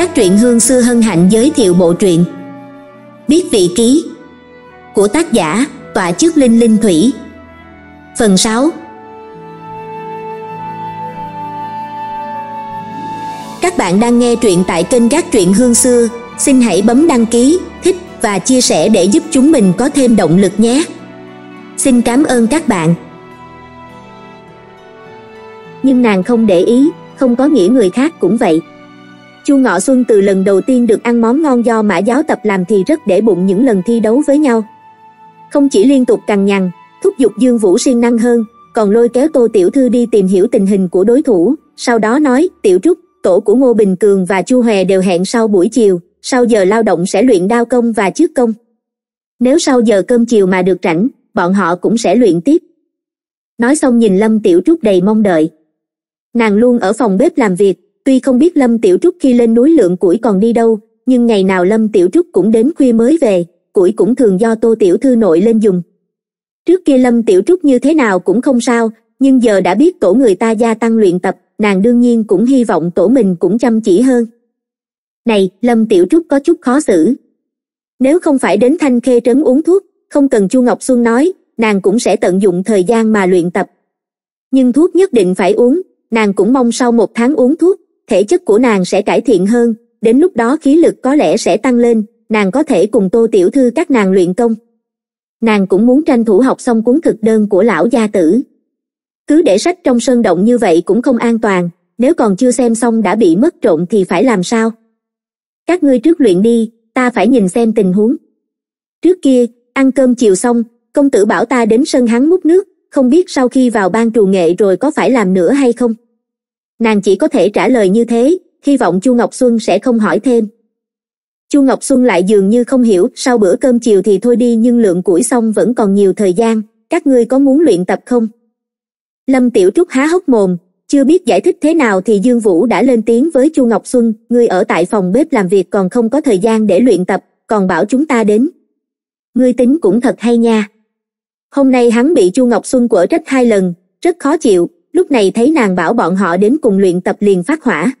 các truyện hương xưa hân hạnh giới thiệu bộ truyện Biết vị ký của tác giả Tọa chức Linh Linh Thủy Phần 6 Các bạn đang nghe truyện tại kênh các truyện hương xưa Xin hãy bấm đăng ký, thích và chia sẻ để giúp chúng mình có thêm động lực nhé Xin cảm ơn các bạn Nhưng nàng không để ý, không có nghĩa người khác cũng vậy chu ngọ xuân từ lần đầu tiên được ăn món ngon do mã giáo tập làm thì rất để bụng những lần thi đấu với nhau không chỉ liên tục cằn nhằn thúc giục dương vũ siêng năng hơn còn lôi kéo tô tiểu thư đi tìm hiểu tình hình của đối thủ sau đó nói tiểu trúc tổ của ngô bình cường và chu hòe đều hẹn sau buổi chiều sau giờ lao động sẽ luyện đao công và trước công nếu sau giờ cơm chiều mà được rảnh bọn họ cũng sẽ luyện tiếp nói xong nhìn lâm tiểu trúc đầy mong đợi nàng luôn ở phòng bếp làm việc tuy không biết lâm tiểu trúc khi lên núi lượng củi còn đi đâu nhưng ngày nào lâm tiểu trúc cũng đến khuya mới về củi cũng thường do tô tiểu thư nội lên dùng trước kia lâm tiểu trúc như thế nào cũng không sao nhưng giờ đã biết tổ người ta gia tăng luyện tập nàng đương nhiên cũng hy vọng tổ mình cũng chăm chỉ hơn này lâm tiểu trúc có chút khó xử nếu không phải đến thanh khê trấn uống thuốc không cần chu ngọc xuân nói nàng cũng sẽ tận dụng thời gian mà luyện tập nhưng thuốc nhất định phải uống nàng cũng mong sau một tháng uống thuốc thể chất của nàng sẽ cải thiện hơn, đến lúc đó khí lực có lẽ sẽ tăng lên, nàng có thể cùng tô tiểu thư các nàng luyện công. Nàng cũng muốn tranh thủ học xong cuốn thực đơn của lão gia tử. Cứ để sách trong sơn động như vậy cũng không an toàn, nếu còn chưa xem xong đã bị mất trộm thì phải làm sao? Các ngươi trước luyện đi, ta phải nhìn xem tình huống. Trước kia, ăn cơm chiều xong, công tử bảo ta đến sân hắn múc nước, không biết sau khi vào ban trù nghệ rồi có phải làm nữa hay không nàng chỉ có thể trả lời như thế hy vọng chu ngọc xuân sẽ không hỏi thêm chu ngọc xuân lại dường như không hiểu sau bữa cơm chiều thì thôi đi nhưng lượng củi xong vẫn còn nhiều thời gian các ngươi có muốn luyện tập không lâm tiểu trúc há hốc mồm chưa biết giải thích thế nào thì dương vũ đã lên tiếng với chu ngọc xuân ngươi ở tại phòng bếp làm việc còn không có thời gian để luyện tập còn bảo chúng ta đến ngươi tính cũng thật hay nha hôm nay hắn bị chu ngọc xuân quở trách hai lần rất khó chịu lúc này thấy nàng bảo bọn họ đến cùng luyện tập liền phát hỏa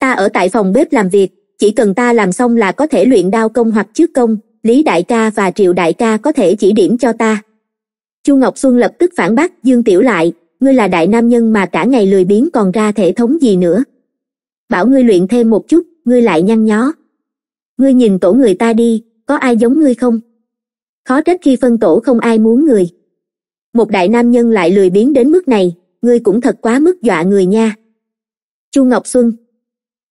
ta ở tại phòng bếp làm việc chỉ cần ta làm xong là có thể luyện đao công hoặc trước công lý đại ca và triệu đại ca có thể chỉ điểm cho ta chu ngọc xuân lập tức phản bác dương tiểu lại ngươi là đại nam nhân mà cả ngày lười biếng còn ra thể thống gì nữa bảo ngươi luyện thêm một chút ngươi lại nhăn nhó ngươi nhìn tổ người ta đi có ai giống ngươi không khó trách khi phân tổ không ai muốn người một đại nam nhân lại lười biếng đến mức này ngươi cũng thật quá mức dọa người nha chu ngọc xuân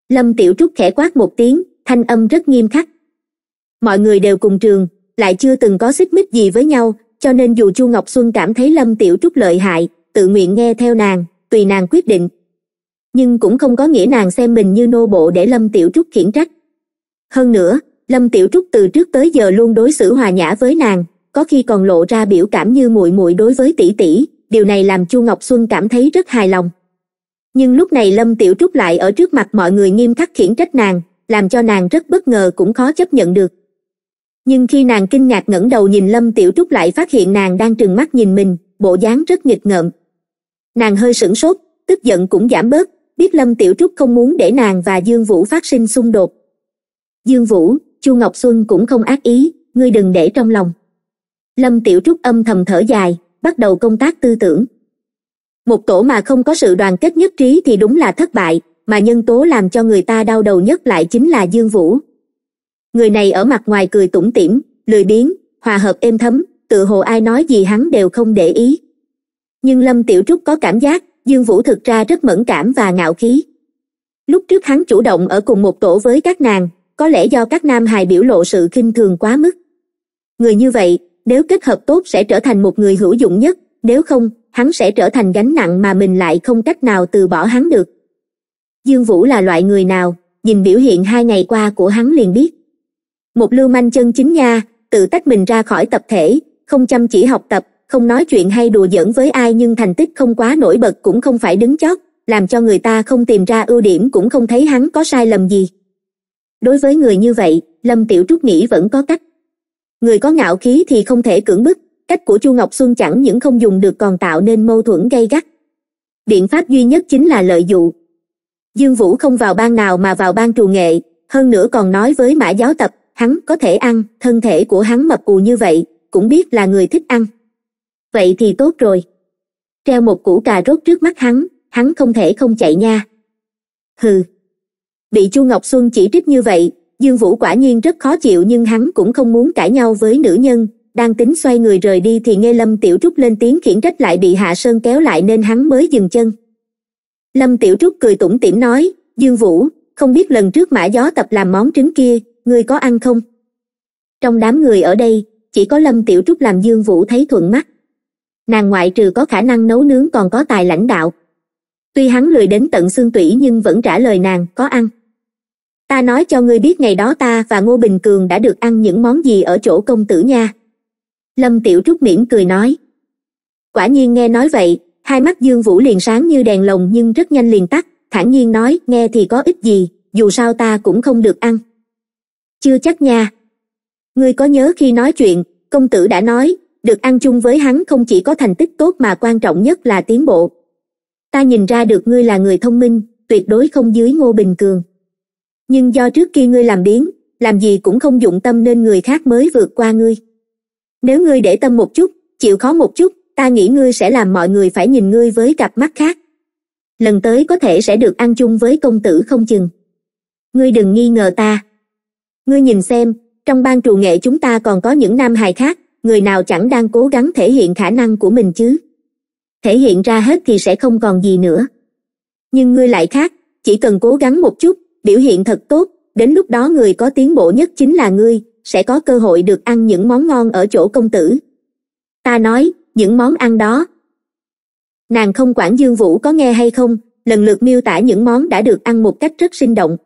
lâm tiểu trúc khẽ quát một tiếng thanh âm rất nghiêm khắc mọi người đều cùng trường lại chưa từng có xích mích gì với nhau cho nên dù chu ngọc xuân cảm thấy lâm tiểu trúc lợi hại tự nguyện nghe theo nàng tùy nàng quyết định nhưng cũng không có nghĩa nàng xem mình như nô bộ để lâm tiểu trúc khiển trách hơn nữa lâm tiểu trúc từ trước tới giờ luôn đối xử hòa nhã với nàng có khi còn lộ ra biểu cảm như muội muội đối với tỷ tỷ điều này làm chu ngọc xuân cảm thấy rất hài lòng nhưng lúc này lâm tiểu trúc lại ở trước mặt mọi người nghiêm khắc khiển trách nàng làm cho nàng rất bất ngờ cũng khó chấp nhận được nhưng khi nàng kinh ngạc ngẩng đầu nhìn lâm tiểu trúc lại phát hiện nàng đang trừng mắt nhìn mình bộ dáng rất nghịch ngợm nàng hơi sửng sốt tức giận cũng giảm bớt biết lâm tiểu trúc không muốn để nàng và dương vũ phát sinh xung đột dương vũ chu ngọc xuân cũng không ác ý ngươi đừng để trong lòng lâm tiểu trúc âm thầm thở dài bắt đầu công tác tư tưởng một tổ mà không có sự đoàn kết nhất trí thì đúng là thất bại mà nhân tố làm cho người ta đau đầu nhất lại chính là dương vũ người này ở mặt ngoài cười tủm tỉm lười biếng hòa hợp êm thấm tự hồ ai nói gì hắn đều không để ý nhưng lâm tiểu trúc có cảm giác dương vũ thực ra rất mẫn cảm và ngạo khí lúc trước hắn chủ động ở cùng một tổ với các nàng có lẽ do các nam hài biểu lộ sự khinh thường quá mức người như vậy nếu kết hợp tốt sẽ trở thành một người hữu dụng nhất nếu không hắn sẽ trở thành gánh nặng mà mình lại không cách nào từ bỏ hắn được dương vũ là loại người nào nhìn biểu hiện hai ngày qua của hắn liền biết một lưu manh chân chính nha tự tách mình ra khỏi tập thể không chăm chỉ học tập không nói chuyện hay đùa giỡn với ai nhưng thành tích không quá nổi bật cũng không phải đứng chót làm cho người ta không tìm ra ưu điểm cũng không thấy hắn có sai lầm gì đối với người như vậy lâm tiểu trúc nghĩ vẫn có cách người có ngạo khí thì không thể cưỡng bức cách của chu ngọc xuân chẳng những không dùng được còn tạo nên mâu thuẫn gay gắt biện pháp duy nhất chính là lợi dụ dương vũ không vào ban nào mà vào ban trù nghệ hơn nữa còn nói với mã giáo tập hắn có thể ăn thân thể của hắn mập cù như vậy cũng biết là người thích ăn vậy thì tốt rồi treo một củ cà rốt trước mắt hắn hắn không thể không chạy nha hừ bị chu ngọc xuân chỉ trích như vậy dương vũ quả nhiên rất khó chịu nhưng hắn cũng không muốn cãi nhau với nữ nhân đang tính xoay người rời đi thì nghe lâm tiểu trúc lên tiếng khiển trách lại bị hạ sơn kéo lại nên hắn mới dừng chân lâm tiểu trúc cười tủm tỉm nói dương vũ không biết lần trước mã gió tập làm món trứng kia ngươi có ăn không trong đám người ở đây chỉ có lâm tiểu trúc làm dương vũ thấy thuận mắt nàng ngoại trừ có khả năng nấu nướng còn có tài lãnh đạo tuy hắn lười đến tận xương tủy nhưng vẫn trả lời nàng có ăn ta nói cho ngươi biết ngày đó ta và ngô bình cường đã được ăn những món gì ở chỗ công tử nha lâm tiểu trúc mỉm cười nói quả nhiên nghe nói vậy hai mắt dương vũ liền sáng như đèn lồng nhưng rất nhanh liền tắt thản nhiên nói nghe thì có ích gì dù sao ta cũng không được ăn chưa chắc nha ngươi có nhớ khi nói chuyện công tử đã nói được ăn chung với hắn không chỉ có thành tích tốt mà quan trọng nhất là tiến bộ ta nhìn ra được ngươi là người thông minh tuyệt đối không dưới ngô bình cường nhưng do trước kia ngươi làm biến làm gì cũng không dụng tâm nên người khác mới vượt qua ngươi nếu ngươi để tâm một chút chịu khó một chút ta nghĩ ngươi sẽ làm mọi người phải nhìn ngươi với cặp mắt khác lần tới có thể sẽ được ăn chung với công tử không chừng ngươi đừng nghi ngờ ta ngươi nhìn xem trong ban trù nghệ chúng ta còn có những nam hài khác người nào chẳng đang cố gắng thể hiện khả năng của mình chứ thể hiện ra hết thì sẽ không còn gì nữa nhưng ngươi lại khác chỉ cần cố gắng một chút biểu hiện thật tốt đến lúc đó người có tiến bộ nhất chính là ngươi sẽ có cơ hội được ăn những món ngon ở chỗ công tử ta nói những món ăn đó nàng không quản dương vũ có nghe hay không lần lượt miêu tả những món đã được ăn một cách rất sinh động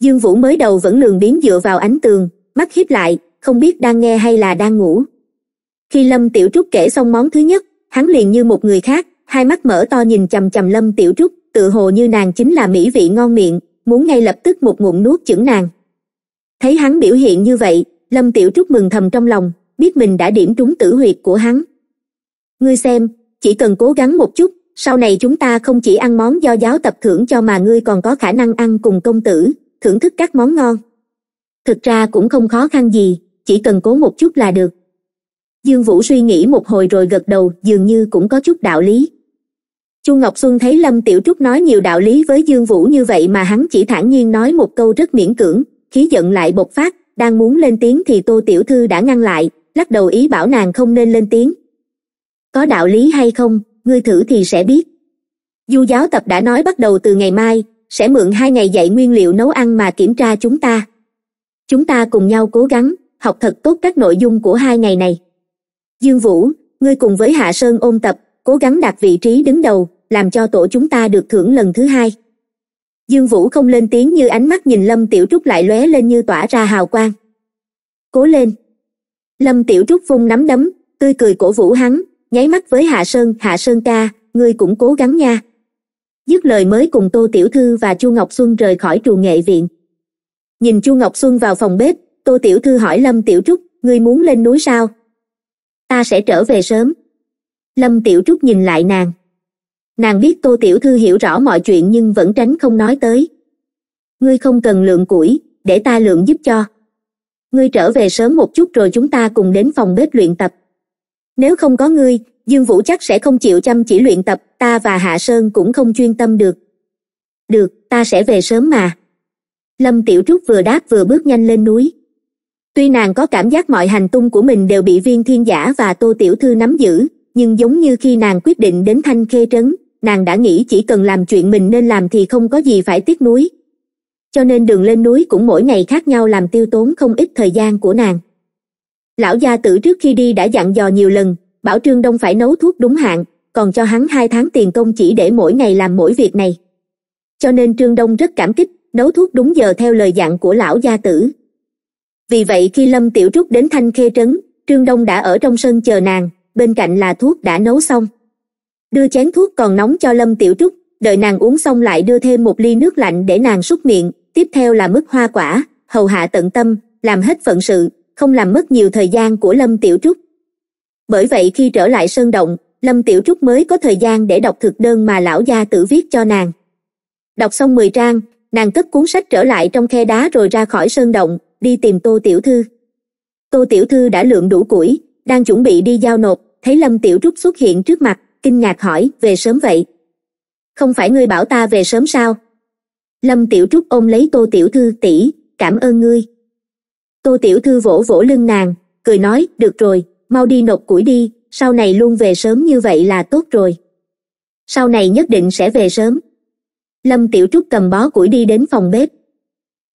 dương vũ mới đầu vẫn lường biến dựa vào ánh tường mắt hiếp lại không biết đang nghe hay là đang ngủ khi lâm tiểu trúc kể xong món thứ nhất hắn liền như một người khác hai mắt mở to nhìn c h lâm tiểu trúc tự hồ như nàng chính là mỹ vị ngon miệng muốn ngay lập tức một ngụm nuốt chửng nàng thấy hắn biểu hiện như vậy lâm tiểu trúc mừng thầm trong lòng biết mình đã điểm trúng tử huyệt của hắn ngươi xem chỉ cần cố gắng một chút sau này chúng ta không chỉ ăn món do giáo tập thưởng cho mà ngươi còn có khả năng ăn cùng công tử thưởng thức các món ngon thực ra cũng không khó khăn gì chỉ cần cố một chút là được dương vũ suy nghĩ một hồi rồi gật đầu dường như cũng có chút đạo lý chu ngọc xuân thấy lâm tiểu trúc nói nhiều đạo lý với dương vũ như vậy mà hắn chỉ thản nhiên nói một câu rất miễn cưỡng khí giận lại bộc phát đang muốn lên tiếng thì tô tiểu thư đã ngăn lại lắc đầu ý bảo nàng không nên lên tiếng có đạo lý hay không ngươi thử thì sẽ biết du giáo tập đã nói bắt đầu từ ngày mai sẽ mượn hai ngày dạy nguyên liệu nấu ăn mà kiểm tra chúng ta chúng ta cùng nhau cố gắng học thật tốt các nội dung của hai ngày này dương vũ ngươi cùng với hạ sơn ôn tập cố gắng đạt vị trí đứng đầu làm cho tổ chúng ta được thưởng lần thứ hai dương vũ không lên tiếng như ánh mắt nhìn lâm tiểu trúc lại lóe lên như tỏa ra hào quang cố lên lâm tiểu trúc vung nắm đấm tươi cười cổ vũ hắn nháy mắt với hạ sơn hạ sơn ca ngươi cũng cố gắng nha dứt lời mới cùng tô tiểu thư và chu ngọc xuân rời khỏi trù nghệ viện nhìn chu ngọc xuân vào phòng bếp tô tiểu thư hỏi lâm tiểu trúc ngươi muốn lên núi sao ta sẽ trở về sớm lâm tiểu trúc nhìn lại nàng nàng biết tô tiểu thư hiểu rõ mọi chuyện nhưng vẫn tránh không nói tới ngươi không cần lượng củi để ta lượng giúp cho ngươi trở về sớm một chút rồi chúng ta cùng đến phòng bếp luyện tập nếu không có ngươi dương vũ chắc sẽ không chịu chăm chỉ luyện tập ta và hạ sơn cũng không chuyên tâm được được ta sẽ về sớm mà lâm tiểu trúc vừa đáp vừa bước nhanh lên núi tuy nàng có cảm giác mọi hành tung của mình đều bị viên thiên giả và tô tiểu thư nắm giữ nhưng giống như khi nàng quyết định đến thanh khê trấn nàng đã nghĩ chỉ cần làm chuyện mình nên làm thì không có gì phải tiếc nuối cho nên đường lên núi cũng mỗi ngày khác nhau làm tiêu tốn không ít thời gian của nàng lão gia tử trước khi đi đã dặn dò nhiều lần bảo trương đông phải nấu thuốc đúng hạn còn cho hắn hai tháng tiền công chỉ để mỗi ngày làm mỗi việc này cho nên trương đông rất cảm kích nấu thuốc đúng giờ theo lời dặn của lão gia tử vì vậy khi lâm tiểu trúc đến thanh khê trấn trương đông đã ở trong sân chờ nàng bên cạnh là thuốc đã nấu xong đưa chén thuốc còn nóng cho lâm tiểu trúc đợi nàng uống xong lại đưa thêm một ly nước lạnh để nàng súc miệng tiếp theo là mứt hoa quả hầu hạ tận tâm làm hết phận sự không làm mất nhiều thời gian của lâm tiểu trúc bởi vậy khi trở lại sơn động lâm tiểu trúc mới có thời gian để đọc thực đơn mà lão gia tự viết cho nàng đọc xong mười trang nàng cất cuốn sách trở lại trong khe đá rồi ra khỏi sơn động đi tìm tô tiểu thư tô tiểu thư đã lượm đủ củi đang chuẩn bị đi giao nộp thấy lâm tiểu trúc xuất hiện trước mặt kinh ngạc hỏi về sớm vậy không phải ngươi bảo ta về sớm sao lâm tiểu trúc ôm lấy tô tiểu thư tỷ cảm ơn ngươi tô tiểu thư vỗ vỗ lưng nàng cười nói được rồi mau đi nộp củi đi sau này luôn về sớm như vậy là tốt rồi sau này nhất định sẽ về sớm lâm tiểu trúc cầm bó củi đi đến phòng bếp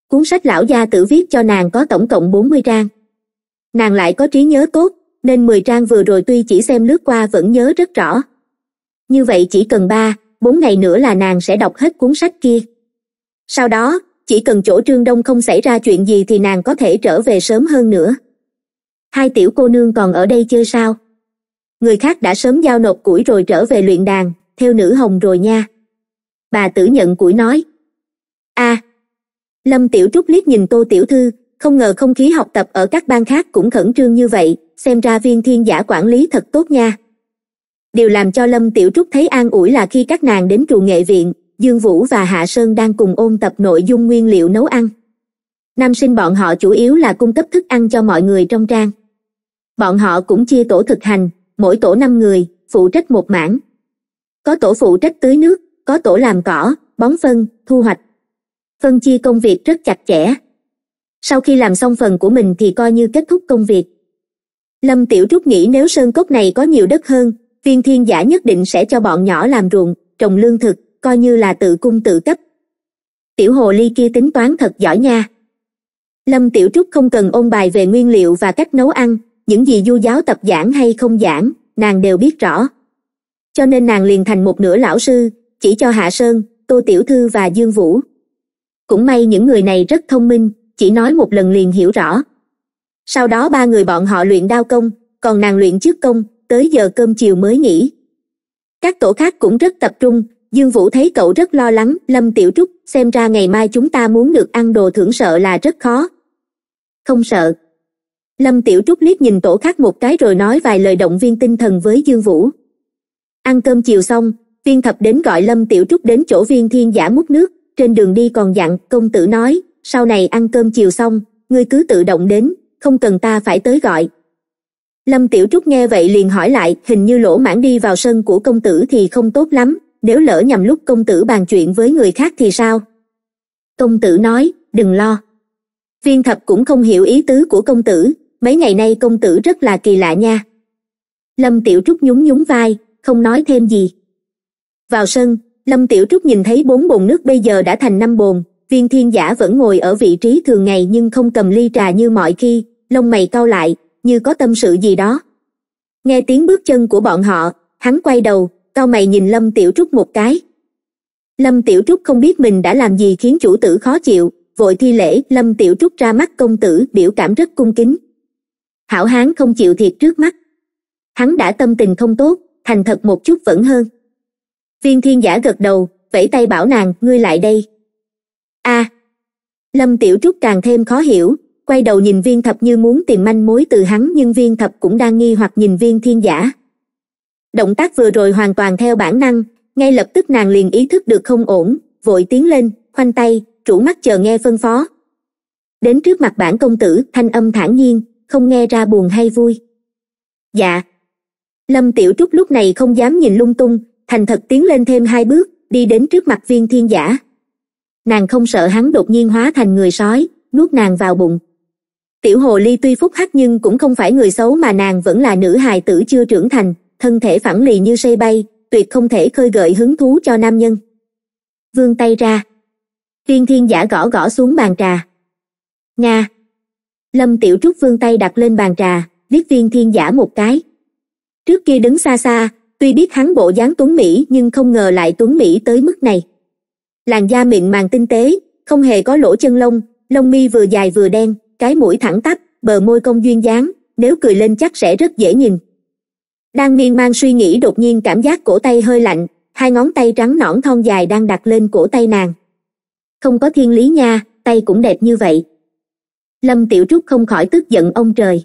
cuốn sách lão gia tử viết cho nàng có tổng cộng 40 trang nàng lại có trí nhớ tốt nên 10 trang vừa rồi tuy chỉ xem lướt qua vẫn nhớ rất rõ như vậy chỉ cần ba bốn ngày nữa là nàng sẽ đọc hết cuốn sách kia sau đó chỉ cần chỗ trương đông không xảy ra chuyện gì thì nàng có thể trở về sớm hơn nữa hai tiểu cô nương còn ở đây chơi sao người khác đã sớm giao nộp củi rồi trở về luyện đàn theo nữ hồng rồi nha bà tử nhận củi nói a lâm tiểu trúc liếc nhìn tô tiểu thư không ngờ không khí học tập ở các bang khác cũng khẩn trương như vậy xem ra viên thiên giả quản lý thật tốt nha điều làm cho lâm tiểu trúc thấy an ủi là khi các nàng đến trù nghệ viện dương vũ và hạ sơn đang cùng ôn tập nội dung nguyên liệu nấu ăn nam sinh bọn họ chủ yếu là cung cấp thức ăn cho mọi người trong trang bọn họ cũng chia tổ thực hành mỗi tổ năm người phụ trách một mảng có tổ phụ trách tưới nước có tổ làm cỏ bón phân thu hoạch phân chia công việc rất chặt chẽ sau khi làm xong phần của mình thì coi như kết thúc công việc lâm tiểu trúc nghĩ nếu sơn cốc này có nhiều đất hơn tiên thiên giả nhất định sẽ cho bọn nhỏ làm ruộng trồng lương thực coi như là tự cung tự cấp tiểu hồ ly kia tính toán thật giỏi nha lâm tiểu trúc không cần ôn bài về nguyên liệu và cách nấu ăn những gì du giáo tập giảng hay không giảng nàng đều biết rõ cho nên nàng liền thành một nửa lão sư chỉ cho hạ sơn tô tiểu thư và dương vũ cũng may những người này rất thông minh chỉ nói một lần liền hiểu rõ sau đó ba người bọn họ luyện đao công còn nàng luyện trước công tới giờ cơm chiều mới nghỉ các tổ khác cũng rất tập trung dương vũ thấy cậu rất lo lắng lâm tiểu trúc xem ra ngày mai chúng ta muốn được ăn đồ thưởng sợ là rất khó không sợ lâm tiểu trúc liếc nhìn tổ khác một cái rồi nói vài lời động viên tinh thần với dương vũ ăn cơm chiều xong viên thập đến gọi lâm tiểu trúc đến chỗ viên thiên giả múc nước trên đường đi còn dặn công tử nói sau này ăn cơm chiều xong ngươi cứ tự động đến không cần ta phải tới gọi lâm tiểu trúc nghe vậy liền hỏi lại hình như lỗ mãn đi vào sân của công tử thì không tốt lắm nếu lỡ nhầm lúc công tử bàn chuyện với người khác thì sao công tử nói đừng lo viên thập cũng không hiểu ý tứ của công tử mấy ngày nay công tử rất là kỳ lạ nha lâm tiểu trúc nhún nhún vai không nói thêm gì vào sân lâm tiểu trúc nhìn thấy bốn bồn nước bây giờ đã thành năm bồn viên thiên giả vẫn ngồi ở vị trí thường ngày nhưng không cầm ly trà như mọi khi lông mày cau lại như có tâm sự gì đó nghe tiếng bước chân của bọn họ hắn quay đầu Cao mày nhìn lâm tiểu trúc một cái lâm tiểu trúc không biết mình đã làm gì khiến chủ tử khó chịu vội thi lễ lâm tiểu trúc ra mắt công tử biểu cảm rất cung kính hảo hán không chịu thiệt trước mắt hắn đã tâm tình không tốt thành thật một chút vẫn hơn viên thiên giả gật đầu vẫy tay bảo nàng ngươi lại đây a lâm tiểu trúc càng thêm khó hiểu quay đầu nhìn viên thập như muốn tìm manh mối từ hắn nhưng viên thập cũng đang nghi hoặc nhìn viên thiên giả động tác vừa rồi hoàn toàn theo bản năng ngay lập tức nàng liền ý thức được không ổn vội tiến lên khoanh tay trụ mắt chờ nghe phân phó đến trước mặt bản công tử thanh âm thản nhiên không nghe ra buồn hay vui dạ lâm tiểu trúc lúc này không dám nhìn lung tung thành thật tiến lên thêm hai bước đi đến trước mặt viên thiên giả nàng không sợ hắn đột nhiên hóa thành người sói nuốt nàng vào bụng tiểu hồ ly tuy phúc hắc nhưng cũng không phải người xấu mà nàng vẫn là nữ hài tử chưa trưởng thành thân thể phẳng lì như xây bay tuyệt không thể khơi gợi hứng thú cho nam nhân vươn tay ra viên thiên giả gõ gõ xuống bàn trà nga lâm tiểu trúc vươn tay đặt lên bàn trà viết viên thiên giả một cái trước kia đứng xa xa tuy biết hắn bộ dáng tuấn mỹ nhưng không ngờ lại tuấn mỹ tới mức này làn da mịn màng tinh tế không hề có lỗ chân lông lông mi vừa dài vừa đen cái mũi thẳng tắp bờ môi công duyên dáng nếu cười lên chắc sẽ rất dễ nhìn đang miên man suy nghĩ đột nhiên cảm giác cổ tay hơi lạnh hai ngón tay trắng nõn thon dài đang đặt lên cổ tay nàng không có thiên lý nha tay cũng đẹp như vậy lâm tiểu trúc không khỏi tức giận ông trời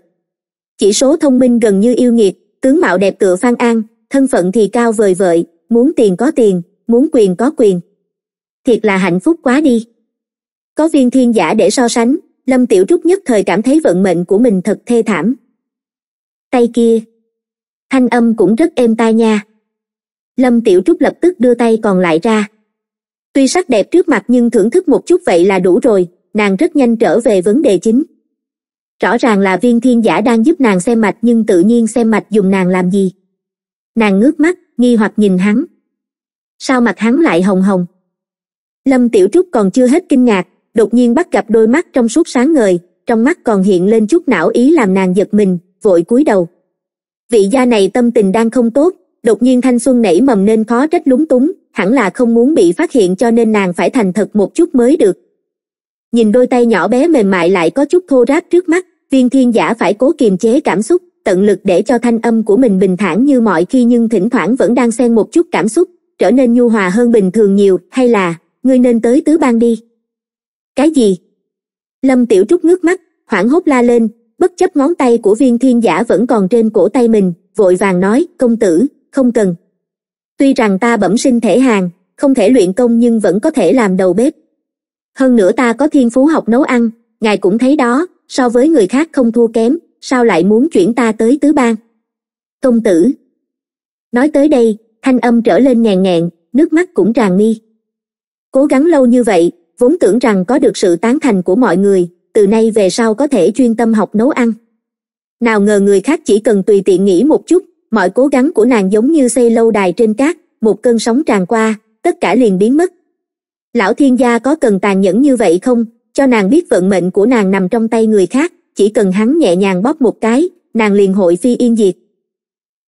chỉ số thông minh gần như yêu nghiệt tướng mạo đẹp tựa phan an thân phận thì cao vời vợi muốn tiền có tiền muốn quyền có quyền thiệt là hạnh phúc quá đi có viên thiên giả để so sánh lâm tiểu trúc nhất thời cảm thấy vận mệnh của mình thật thê thảm tay kia thanh âm cũng rất êm tai nha lâm tiểu trúc lập tức đưa tay còn lại ra tuy sắc đẹp trước mặt nhưng thưởng thức một chút vậy là đủ rồi nàng rất nhanh trở về vấn đề chính rõ ràng là viên thiên giả đang giúp nàng xem mạch nhưng tự nhiên xem mạch dùng nàng làm gì nàng ngước mắt nghi hoặc nhìn hắn sao mặt hắn lại hồng hồng lâm tiểu trúc còn chưa hết kinh ngạc đột nhiên bắt gặp đôi mắt trong suốt sáng ngời trong mắt còn hiện lên chút não ý làm nàng giật mình vội cúi đầu vị gia này tâm tình đang không tốt đột nhiên thanh xuân nảy mầm nên khó trách lúng túng hẳn là không muốn bị phát hiện cho nên nàng phải thành thật một chút mới được nhìn đôi tay nhỏ bé mềm mại lại có chút thô ráp trước mắt viên thiên giả phải cố kiềm chế cảm xúc tận lực để cho thanh âm của mình bình thản như mọi khi nhưng thỉnh thoảng vẫn đang xen một chút cảm xúc trở nên nhu hòa hơn bình thường nhiều hay là ngươi nên tới tứ bang đi cái gì lâm tiểu trúc ngước mắt hoảng hốt la lên bất chấp ngón tay của viên thiên giả vẫn còn trên cổ tay mình vội vàng nói công tử không cần tuy rằng ta bẩm sinh thể hàng không thể luyện công nhưng vẫn có thể làm đầu bếp hơn nữa ta có thiên phú học nấu ăn ngài cũng thấy đó so với người khác không thua kém sao lại muốn chuyển ta tới tứ bang công tử nói tới đây thanh âm trở lên ngàn ngẹn nước mắt cũng tràn mi cố gắng lâu như vậy vốn tưởng rằng có được sự tán thành của mọi người từ nay về sau có thể chuyên tâm học nấu ăn nào ngờ người khác chỉ cần tùy tiện nghĩ một chút mọi cố gắng của nàng giống như xây lâu đài trên cát một cơn sóng tràn qua tất cả liền biến mất lão thiên gia có cần tàn nhẫn như vậy không cho nàng biết vận mệnh của nàng nằm trong tay người khác chỉ cần hắn nhẹ nhàng bóp một cái nàng liền hội phi yên diệt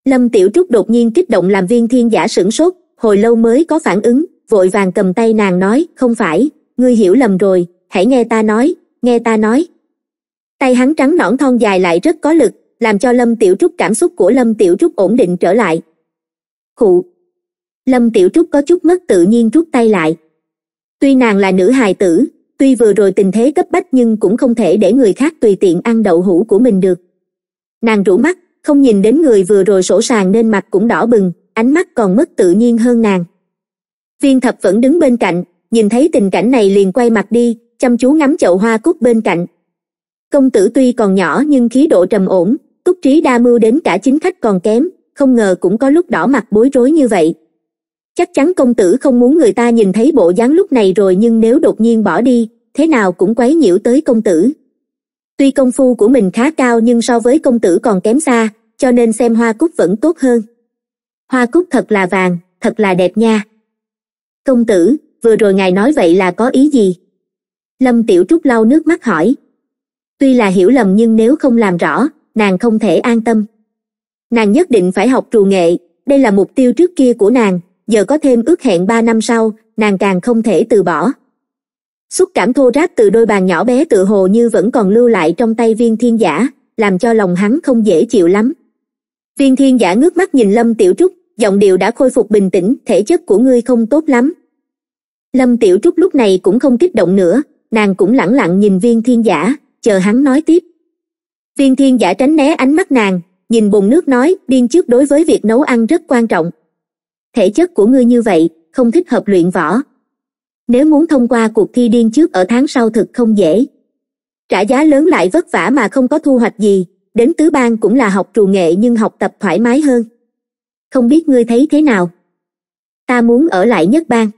lâm tiểu trúc đột nhiên kích động làm viên thiên giả sửng sốt hồi lâu mới có phản ứng vội vàng cầm tay nàng nói không phải ngươi hiểu lầm rồi hãy nghe ta nói nghe ta nói tay hắn trắng nõn thon dài lại rất có lực làm cho lâm tiểu trúc cảm xúc của lâm tiểu trúc ổn định trở lại khụ lâm tiểu trúc có chút mất tự nhiên rút tay lại tuy nàng là nữ hài tử tuy vừa rồi tình thế cấp bách nhưng cũng không thể để người khác tùy tiện ăn đậu hũ của mình được nàng rủ mắt không nhìn đến người vừa rồi sổ sàng nên mặt cũng đỏ bừng ánh mắt còn mất tự nhiên hơn nàng viên thập vẫn đứng bên cạnh nhìn thấy tình cảnh này liền quay mặt đi chăm chú ngắm chậu hoa cúc bên cạnh công tử tuy còn nhỏ nhưng khí độ trầm ổn cúc trí đa mưu đến cả chính khách còn kém không ngờ cũng có lúc đỏ mặt bối rối như vậy chắc chắn công tử không muốn người ta nhìn thấy bộ dáng lúc này rồi nhưng nếu đột nhiên bỏ đi thế nào cũng quấy nhiễu tới công tử tuy công phu của mình khá cao nhưng so với công tử còn kém xa cho nên xem hoa cúc vẫn tốt hơn hoa cúc thật là vàng thật là đẹp nha công tử vừa rồi ngài nói vậy là có ý gì lâm tiểu trúc lau nước mắt hỏi tuy là hiểu lầm nhưng nếu không làm rõ nàng không thể an tâm nàng nhất định phải học trù nghệ đây là mục tiêu trước kia của nàng giờ có thêm ước hẹn ba năm sau nàng càng không thể từ bỏ xúc cảm thô ráp từ đôi bàn nhỏ bé tự hồ như vẫn còn lưu lại trong tay viên thiên giả làm cho lòng hắn không dễ chịu lắm viên thiên giả ngước mắt nhìn lâm tiểu trúc giọng điệu đã khôi phục bình tĩnh thể chất của ngươi không tốt lắm lâm tiểu trúc lúc này cũng không kích động nữa nàng cũng lẳng lặng nhìn viên thiên giả chờ hắn nói tiếp viên thiên giả tránh né ánh mắt nàng nhìn bồn nước nói điên trước đối với việc nấu ăn rất quan trọng thể chất của ngươi như vậy không thích hợp luyện võ nếu muốn thông qua cuộc thi điên trước ở tháng sau thực không dễ trả giá lớn lại vất vả mà không có thu hoạch gì đến tứ bang cũng là học trù nghệ nhưng học tập thoải mái hơn không biết ngươi thấy thế nào ta muốn ở lại nhất bang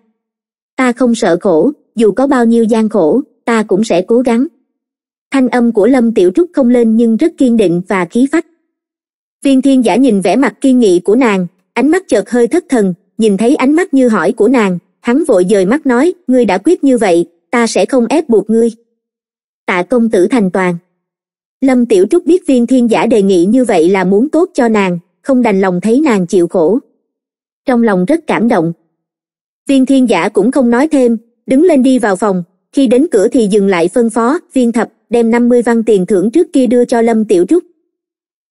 ta không sợ khổ dù có bao nhiêu gian khổ ta cũng sẽ cố gắng thanh âm của lâm tiểu trúc không lên nhưng rất kiên định và khí phách viên thiên giả nhìn vẻ mặt kiên nghị của nàng ánh mắt chợt hơi thất thần nhìn thấy ánh mắt như hỏi của nàng hắn vội dời mắt nói ngươi đã quyết như vậy ta sẽ không ép buộc ngươi tạ công tử thành toàn lâm tiểu trúc biết viên thiên giả đề nghị như vậy là muốn tốt cho nàng không đành lòng thấy nàng chịu khổ trong lòng rất cảm động viên thiên giả cũng không nói thêm đứng lên đi vào phòng khi đến cửa thì dừng lại phân phó viên thập đem năm mươi văn tiền thưởng trước kia đưa cho lâm tiểu trúc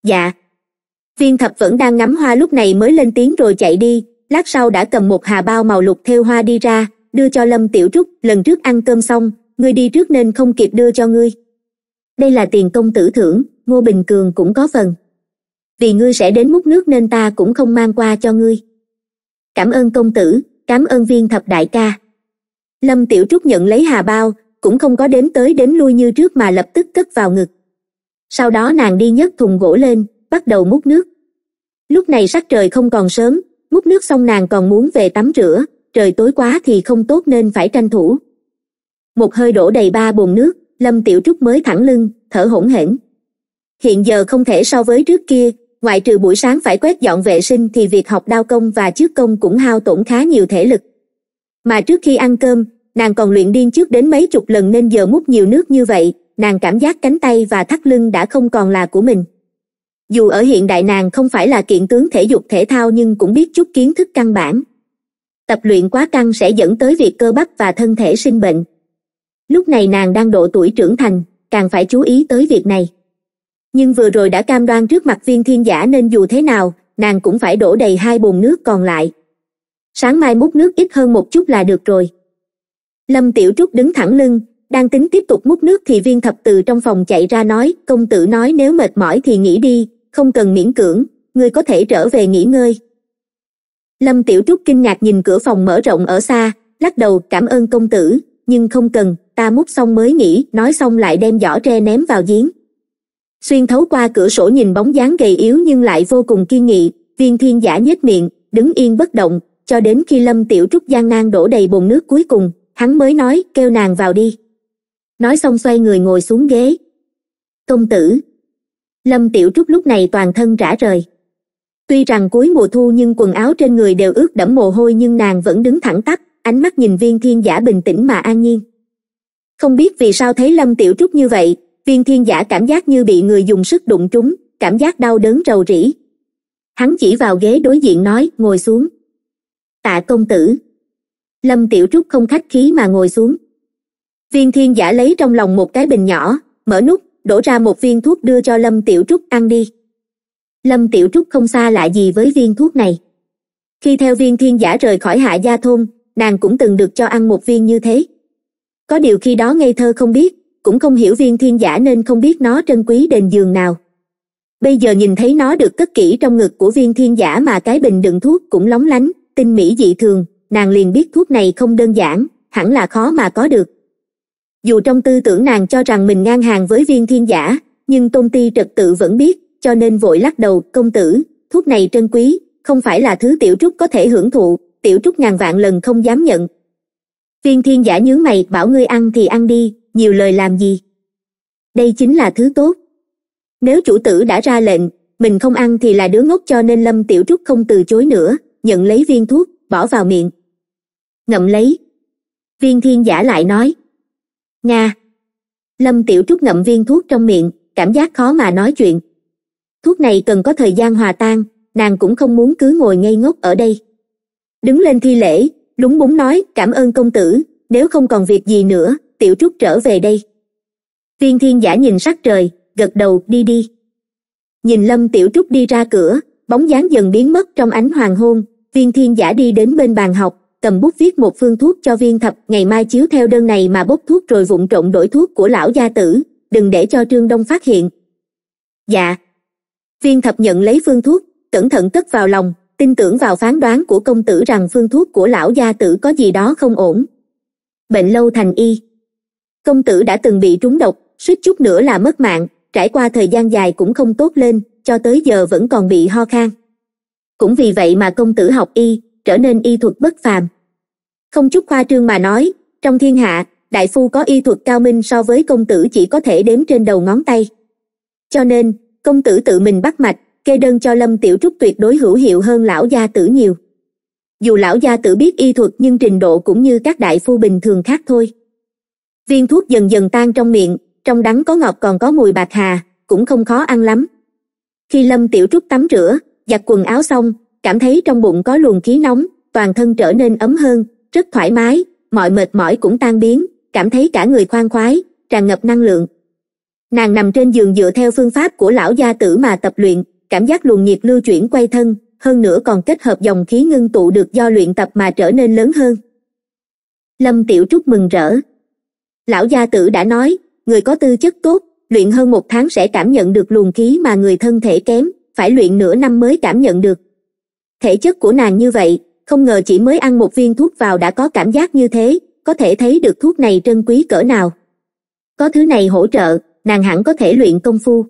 dạ viên thập vẫn đang ngắm hoa lúc này mới lên tiếng rồi chạy đi lát sau đã cầm một hà bao màu lục theo hoa đi ra đưa cho lâm tiểu trúc lần trước ăn cơm xong ngươi đi trước nên không kịp đưa cho ngươi đây là tiền công tử thưởng ngô bình cường cũng có phần vì ngươi sẽ đến múc nước nên ta cũng không mang qua cho ngươi cảm ơn công tử cảm ơn viên thập đại ca lâm tiểu trúc nhận lấy hà bao cũng không có đếm tới đếm lui như trước mà lập tức cất vào ngực sau đó nàng đi nhấc thùng gỗ lên bắt đầu múc nước lúc này sắc trời không còn sớm múc nước xong nàng còn muốn về tắm rửa trời tối quá thì không tốt nên phải tranh thủ một hơi đổ đầy ba bồn nước lâm tiểu trúc mới thẳng lưng thở hổn hển hiện giờ không thể so với trước kia ngoại trừ buổi sáng phải quét dọn vệ sinh thì việc học đao công và chước công cũng hao tổn khá nhiều thể lực mà trước khi ăn cơm nàng còn luyện điên trước đến mấy chục lần nên giờ múc nhiều nước như vậy nàng cảm giác cánh tay và thắt lưng đã không còn là của mình dù ở hiện đại nàng không phải là kiện tướng thể dục thể thao nhưng cũng biết chút kiến thức căn bản tập luyện quá căng sẽ dẫn tới việc cơ bắp và thân thể sinh bệnh lúc này nàng đang độ tuổi trưởng thành càng phải chú ý tới việc này nhưng vừa rồi đã cam đoan trước mặt viên thiên giả nên dù thế nào nàng cũng phải đổ đầy hai bồn nước còn lại sáng mai múc nước ít hơn một chút là được rồi lâm tiểu trúc đứng thẳng lưng đang tính tiếp tục múc nước thì viên thập từ trong phòng chạy ra nói công tử nói nếu mệt mỏi thì nghỉ đi không cần miễn cưỡng ngươi có thể trở về nghỉ ngơi lâm tiểu trúc kinh ngạc nhìn cửa phòng mở rộng ở xa lắc đầu cảm ơn công tử nhưng không cần ta múc xong mới nghỉ nói xong lại đem giỏ tre ném vào giếng xuyên thấu qua cửa sổ nhìn bóng dáng gầy yếu nhưng lại vô cùng kiên nghị viên thiên giả nhếch miệng đứng yên bất động cho đến khi lâm tiểu trúc gian nan đổ đầy bồn nước cuối cùng hắn mới nói kêu nàng vào đi nói xong xoay người ngồi xuống ghế công tử lâm tiểu trúc lúc này toàn thân rã rời tuy rằng cuối mùa thu nhưng quần áo trên người đều ướt đẫm mồ hôi nhưng nàng vẫn đứng thẳng tắp ánh mắt nhìn viên thiên giả bình tĩnh mà an nhiên không biết vì sao thấy lâm tiểu trúc như vậy viên thiên giả cảm giác như bị người dùng sức đụng trúng cảm giác đau đớn rầu rĩ hắn chỉ vào ghế đối diện nói ngồi xuống tạ công tử lâm tiểu trúc không khách khí mà ngồi xuống viên thiên giả lấy trong lòng một cái bình nhỏ mở nút đổ ra một viên thuốc đưa cho lâm tiểu trúc ăn đi lâm tiểu trúc không xa lạ gì với viên thuốc này khi theo viên thiên giả rời khỏi hạ gia thôn nàng cũng từng được cho ăn một viên như thế có điều khi đó ngây thơ không biết cũng không hiểu viên thiên giả nên không biết nó trân quý đền giường nào. Bây giờ nhìn thấy nó được cất kỹ trong ngực của viên thiên giả mà cái bình đựng thuốc cũng lóng lánh, tinh mỹ dị thường, nàng liền biết thuốc này không đơn giản, hẳn là khó mà có được. Dù trong tư tưởng nàng cho rằng mình ngang hàng với viên thiên giả, nhưng tôn ti trật tự vẫn biết, cho nên vội lắc đầu, công tử, thuốc này trân quý, không phải là thứ tiểu trúc có thể hưởng thụ, tiểu trúc ngàn vạn lần không dám nhận. Viên thiên giả nhướng mày, bảo ngươi ăn thì ăn đi, nhiều lời làm gì đây chính là thứ tốt nếu chủ tử đã ra lệnh mình không ăn thì là đứa ngốc cho nên lâm tiểu trúc không từ chối nữa nhận lấy viên thuốc bỏ vào miệng ngậm lấy viên thiên giả lại nói nga lâm tiểu trúc ngậm viên thuốc trong miệng cảm giác khó mà nói chuyện thuốc này cần có thời gian hòa tan nàng cũng không muốn cứ ngồi ngây ngốc ở đây đứng lên thi lễ lúng búng nói cảm ơn công tử nếu không còn việc gì nữa tiểu trúc trở về đây viên thiên giả nhìn sắc trời gật đầu đi đi nhìn lâm tiểu trúc đi ra cửa bóng dáng dần biến mất trong ánh hoàng hôn viên thiên giả đi đến bên bàn học cầm bút viết một phương thuốc cho viên thập ngày mai chiếu theo đơn này mà bốc thuốc rồi vụng trộn đổi thuốc của lão gia tử đừng để cho trương đông phát hiện dạ viên thập nhận lấy phương thuốc cẩn thận cất vào lòng tin tưởng vào phán đoán của công tử rằng phương thuốc của lão gia tử có gì đó không ổn bệnh lâu thành y công tử đã từng bị trúng độc suýt chút nữa là mất mạng trải qua thời gian dài cũng không tốt lên cho tới giờ vẫn còn bị ho khan cũng vì vậy mà công tử học y trở nên y thuật bất phàm không chút khoa trương mà nói trong thiên hạ đại phu có y thuật cao minh so với công tử chỉ có thể đếm trên đầu ngón tay cho nên công tử tự mình bắt mạch kê đơn cho lâm tiểu trúc tuyệt đối hữu hiệu hơn lão gia tử nhiều dù lão gia tử biết y thuật nhưng trình độ cũng như các đại phu bình thường khác thôi viên thuốc dần dần tan trong miệng trong đắng có ngọt còn có mùi bạc hà cũng không khó ăn lắm khi lâm tiểu trúc tắm rửa giặt quần áo xong cảm thấy trong bụng có luồng khí nóng toàn thân trở nên ấm hơn rất thoải mái mọi mệt mỏi cũng tan biến cảm thấy cả người khoan khoái tràn ngập năng lượng nàng nằm trên giường dựa theo phương pháp của lão gia tử mà tập luyện cảm giác luồng nhiệt lưu chuyển quay thân hơn nữa còn kết hợp dòng khí ngưng tụ được do luyện tập mà trở nên lớn hơn lâm tiểu trúc mừng rỡ lão gia tử đã nói người có tư chất tốt luyện hơn một tháng sẽ cảm nhận được luồng khí mà người thân thể kém phải luyện nửa năm mới cảm nhận được thể chất của nàng như vậy không ngờ chỉ mới ăn một viên thuốc vào đã có cảm giác như thế có thể thấy được thuốc này trân quý cỡ nào có thứ này hỗ trợ nàng hẳn có thể luyện công phu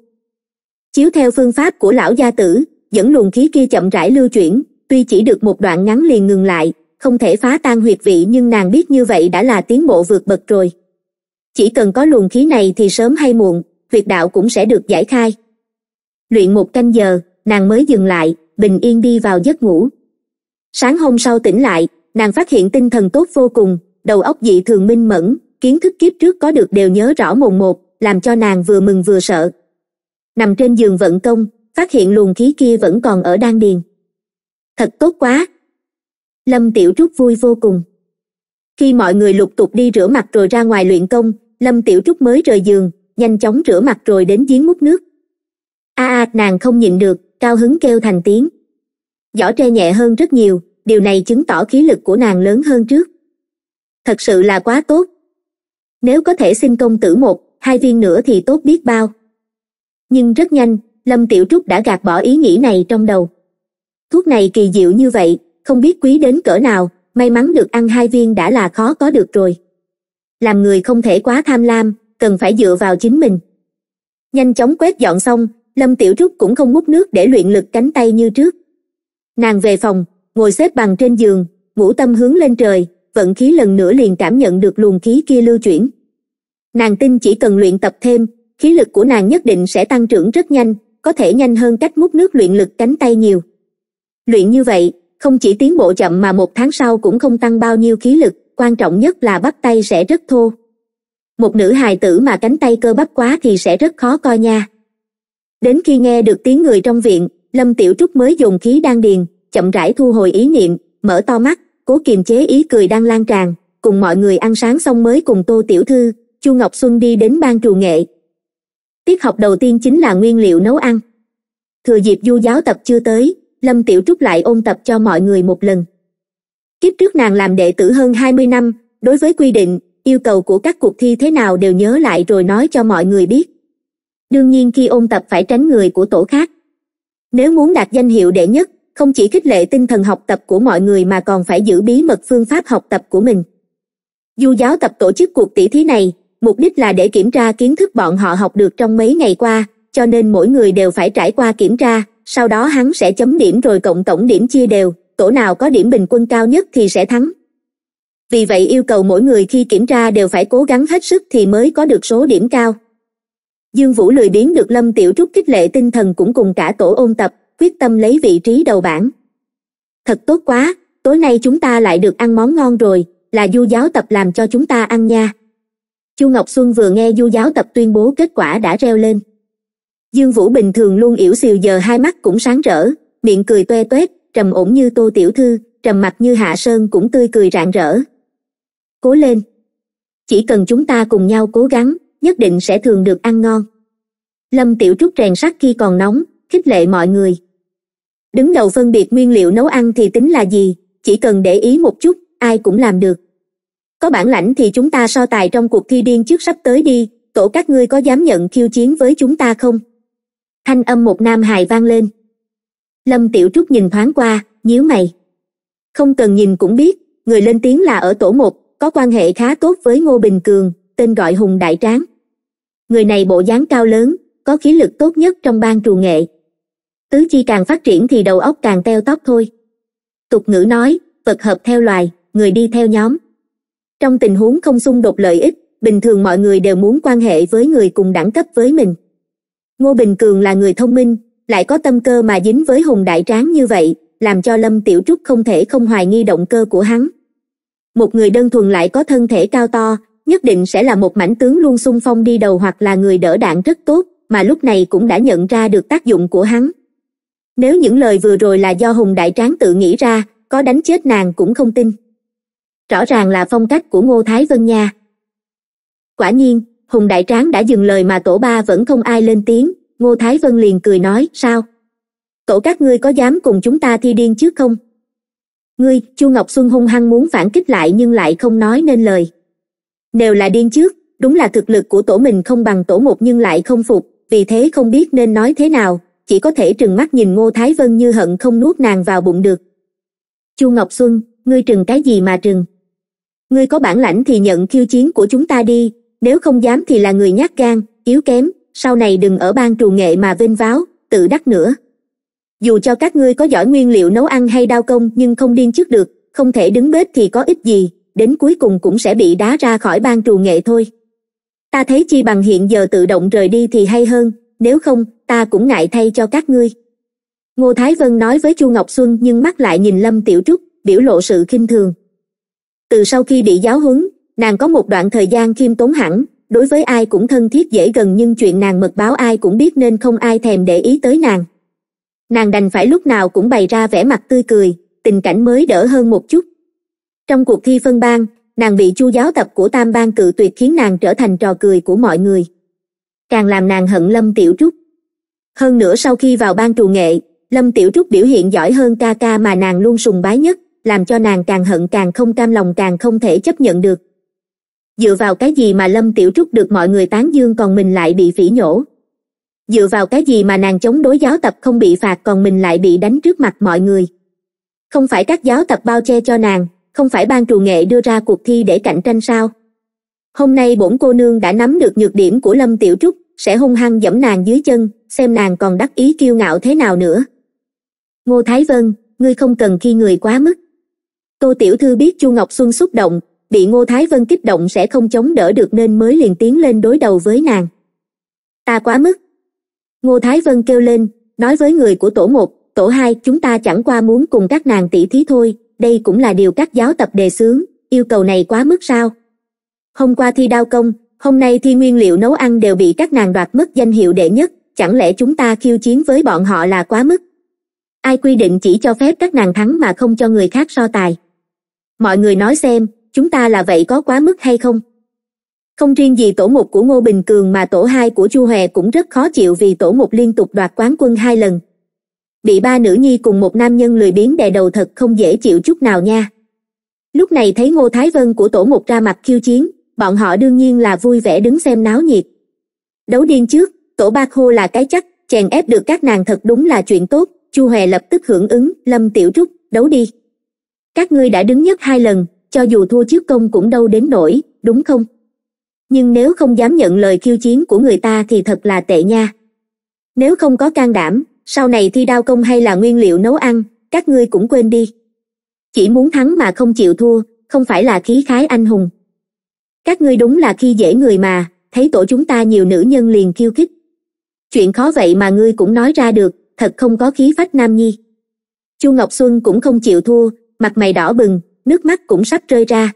chiếu theo phương pháp của lão gia tử dẫn luồng khí kia chậm rãi lưu chuyển tuy chỉ được một đoạn ngắn liền ngừng lại không thể phá tan huyệt vị nhưng nàng biết như vậy đã là tiến bộ vượt bậc rồi chỉ cần có luồng khí này thì sớm hay muộn việc đạo cũng sẽ được giải khai luyện một canh giờ nàng mới dừng lại bình yên đi vào giấc ngủ sáng hôm sau tỉnh lại nàng phát hiện tinh thần tốt vô cùng đầu óc dị thường minh mẫn kiến thức kiếp trước có được đều nhớ rõ mồn một làm cho nàng vừa mừng vừa sợ nằm trên giường vận công phát hiện luồng khí kia vẫn còn ở đan điền thật tốt quá lâm tiểu trúc vui vô cùng khi mọi người lục tục đi rửa mặt rồi ra ngoài luyện công lâm tiểu trúc mới rời giường nhanh chóng rửa mặt rồi đến giếng múc nước a a nàng không nhịn được cao hứng kêu thành tiếng giỏ tre nhẹ hơn rất nhiều điều này chứng tỏ khí lực của nàng lớn hơn trước thật sự là quá tốt nếu có thể xin công tử một hai viên nữa thì tốt biết bao nhưng rất nhanh lâm tiểu trúc đã gạt bỏ ý nghĩ này trong đầu thuốc này kỳ diệu như vậy không biết quý đến cỡ nào may mắn được ăn hai viên đã là khó có được rồi làm người không thể quá tham lam cần phải dựa vào chính mình nhanh chóng quét dọn xong lâm tiểu trúc cũng không múc nước để luyện lực cánh tay như trước nàng về phòng ngồi xếp bằng trên giường ngũ tâm hướng lên trời vận khí lần nữa liền cảm nhận được luồng khí kia lưu chuyển nàng tin chỉ cần luyện tập thêm khí lực của nàng nhất định sẽ tăng trưởng rất nhanh có thể nhanh hơn cách múc nước luyện lực cánh tay nhiều luyện như vậy không chỉ tiến bộ chậm mà một tháng sau cũng không tăng bao nhiêu khí lực quan trọng nhất là bắt tay sẽ rất thô một nữ hài tử mà cánh tay cơ bắp quá thì sẽ rất khó coi nha đến khi nghe được tiếng người trong viện lâm tiểu trúc mới dùng khí đan điền chậm rãi thu hồi ý niệm mở to mắt cố kiềm chế ý cười đang lan tràn cùng mọi người ăn sáng xong mới cùng tô tiểu thư chu ngọc xuân đi đến ban trù nghệ tiết học đầu tiên chính là nguyên liệu nấu ăn thừa dịp du giáo tập chưa tới lâm tiểu trúc lại ôn tập cho mọi người một lần kiếp trước nàng làm đệ tử hơn 20 năm đối với quy định yêu cầu của các cuộc thi thế nào đều nhớ lại rồi nói cho mọi người biết đương nhiên khi ôn tập phải tránh người của tổ khác nếu muốn đạt danh hiệu đệ nhất không chỉ khích lệ tinh thần học tập của mọi người mà còn phải giữ bí mật phương pháp học tập của mình du giáo tập tổ chức cuộc tỷ thí này mục đích là để kiểm tra kiến thức bọn họ học được trong mấy ngày qua cho nên mỗi người đều phải trải qua kiểm tra sau đó hắn sẽ chấm điểm rồi cộng tổng điểm chia đều tổ nào có điểm bình quân cao nhất thì sẽ thắng vì vậy yêu cầu mỗi người khi kiểm tra đều phải cố gắng hết sức thì mới có được số điểm cao dương vũ lười biến được lâm tiểu trúc kích lệ tinh thần cũng cùng cả tổ ôn tập quyết tâm lấy vị trí đầu bảng thật tốt quá tối nay chúng ta lại được ăn món ngon rồi là du giáo tập làm cho chúng ta ăn nha chu ngọc xuân vừa nghe du giáo tập tuyên bố kết quả đã reo lên dương vũ bình thường luôn yểu xìu giờ hai mắt cũng sáng rỡ miệng cười toe toét trầm ổn như tô tiểu thư, trầm mặt như hạ sơn cũng tươi cười rạng rỡ. Cố lên! Chỉ cần chúng ta cùng nhau cố gắng, nhất định sẽ thường được ăn ngon. Lâm Tiểu Trúc rèn sắt khi còn nóng, khích lệ mọi người. Đứng đầu phân biệt nguyên liệu nấu ăn thì tính là gì, chỉ cần để ý một chút, ai cũng làm được. Có bản lãnh thì chúng ta so tài trong cuộc thi điên trước sắp tới đi, tổ các ngươi có dám nhận khiêu chiến với chúng ta không? Thanh âm một nam hài vang lên lâm tiểu trúc nhìn thoáng qua nhíu mày không cần nhìn cũng biết người lên tiếng là ở tổ một có quan hệ khá tốt với ngô bình cường tên gọi hùng đại tráng người này bộ dáng cao lớn có khí lực tốt nhất trong ban trù nghệ tứ chi càng phát triển thì đầu óc càng teo tóc thôi tục ngữ nói vật hợp theo loài người đi theo nhóm trong tình huống không xung đột lợi ích bình thường mọi người đều muốn quan hệ với người cùng đẳng cấp với mình ngô bình cường là người thông minh lại có tâm cơ mà dính với hùng đại tráng như vậy làm cho lâm tiểu trúc không thể không hoài nghi động cơ của hắn một người đơn thuần lại có thân thể cao to nhất định sẽ là một mảnh tướng luôn xung phong đi đầu hoặc là người đỡ đạn rất tốt mà lúc này cũng đã nhận ra được tác dụng của hắn nếu những lời vừa rồi là do hùng đại tráng tự nghĩ ra có đánh chết nàng cũng không tin rõ ràng là phong cách của ngô thái vân nha quả nhiên hùng đại tráng đã dừng lời mà tổ ba vẫn không ai lên tiếng ngô thái vân liền cười nói sao cậu các ngươi có dám cùng chúng ta thi điên chứ không ngươi chu ngọc xuân hung hăng muốn phản kích lại nhưng lại không nói nên lời đều là điên trước đúng là thực lực của tổ mình không bằng tổ một nhưng lại không phục vì thế không biết nên nói thế nào chỉ có thể trừng mắt nhìn ngô thái vân như hận không nuốt nàng vào bụng được chu ngọc xuân ngươi trừng cái gì mà trừng ngươi có bản lãnh thì nhận khiêu chiến của chúng ta đi nếu không dám thì là người nhát gan yếu kém sau này đừng ở ban trù nghệ mà vênh váo tự đắc nữa dù cho các ngươi có giỏi nguyên liệu nấu ăn hay đao công nhưng không điên trước được không thể đứng bếp thì có ích gì đến cuối cùng cũng sẽ bị đá ra khỏi ban trù nghệ thôi ta thấy chi bằng hiện giờ tự động rời đi thì hay hơn nếu không ta cũng ngại thay cho các ngươi ngô thái vân nói với chu ngọc xuân nhưng mắt lại nhìn lâm tiểu trúc biểu lộ sự khinh thường từ sau khi bị giáo huấn nàng có một đoạn thời gian khiêm tốn hẳn đối với ai cũng thân thiết dễ gần nhưng chuyện nàng mật báo ai cũng biết nên không ai thèm để ý tới nàng nàng đành phải lúc nào cũng bày ra vẻ mặt tươi cười tình cảnh mới đỡ hơn một chút trong cuộc thi phân ban nàng bị chu giáo tập của tam ban cự tuyệt khiến nàng trở thành trò cười của mọi người càng làm nàng hận lâm tiểu trúc hơn nữa sau khi vào ban trù nghệ lâm tiểu trúc biểu hiện giỏi hơn ca ca mà nàng luôn sùng bái nhất làm cho nàng càng hận càng không cam lòng càng không thể chấp nhận được dựa vào cái gì mà lâm tiểu trúc được mọi người tán dương còn mình lại bị phỉ nhổ dựa vào cái gì mà nàng chống đối giáo tập không bị phạt còn mình lại bị đánh trước mặt mọi người không phải các giáo tập bao che cho nàng không phải ban trù nghệ đưa ra cuộc thi để cạnh tranh sao hôm nay bổn cô nương đã nắm được nhược điểm của lâm tiểu trúc sẽ hung hăng dẫm nàng dưới chân xem nàng còn đắc ý kiêu ngạo thế nào nữa ngô thái vân ngươi không cần khi người quá mức tô tiểu thư biết chu ngọc xuân xúc động bị ngô thái vân kích động sẽ không chống đỡ được nên mới liền tiến lên đối đầu với nàng ta quá mức ngô thái vân kêu lên nói với người của tổ một tổ hai chúng ta chẳng qua muốn cùng các nàng tỷ thí thôi đây cũng là điều các giáo tập đề xướng yêu cầu này quá mức sao hôm qua thi đao công hôm nay thi nguyên liệu nấu ăn đều bị các nàng đoạt mất danh hiệu đệ nhất chẳng lẽ chúng ta khiêu chiến với bọn họ là quá mức ai quy định chỉ cho phép các nàng thắng mà không cho người khác so tài mọi người nói xem chúng ta là vậy có quá mức hay không không riêng gì tổ một của ngô bình cường mà tổ hai của chu hòe cũng rất khó chịu vì tổ một liên tục đoạt quán quân hai lần bị ba nữ nhi cùng một nam nhân lười biến đè đầu thật không dễ chịu chút nào nha lúc này thấy ngô thái vân của tổ một ra mặt khiêu chiến bọn họ đương nhiên là vui vẻ đứng xem náo nhiệt đấu điên trước tổ ba khô là cái chắc chèn ép được các nàng thật đúng là chuyện tốt chu hòe lập tức hưởng ứng lâm tiểu trúc đấu đi các ngươi đã đứng nhất hai lần cho dù thua trước công cũng đâu đến nổi đúng không nhưng nếu không dám nhận lời khiêu chiến của người ta thì thật là tệ nha nếu không có can đảm sau này thi đao công hay là nguyên liệu nấu ăn các ngươi cũng quên đi chỉ muốn thắng mà không chịu thua không phải là khí khái anh hùng các ngươi đúng là khi dễ người mà thấy tổ chúng ta nhiều nữ nhân liền khiêu khích chuyện khó vậy mà ngươi cũng nói ra được thật không có khí phách nam nhi chu ngọc xuân cũng không chịu thua mặt mày đỏ bừng nước mắt cũng sắp rơi ra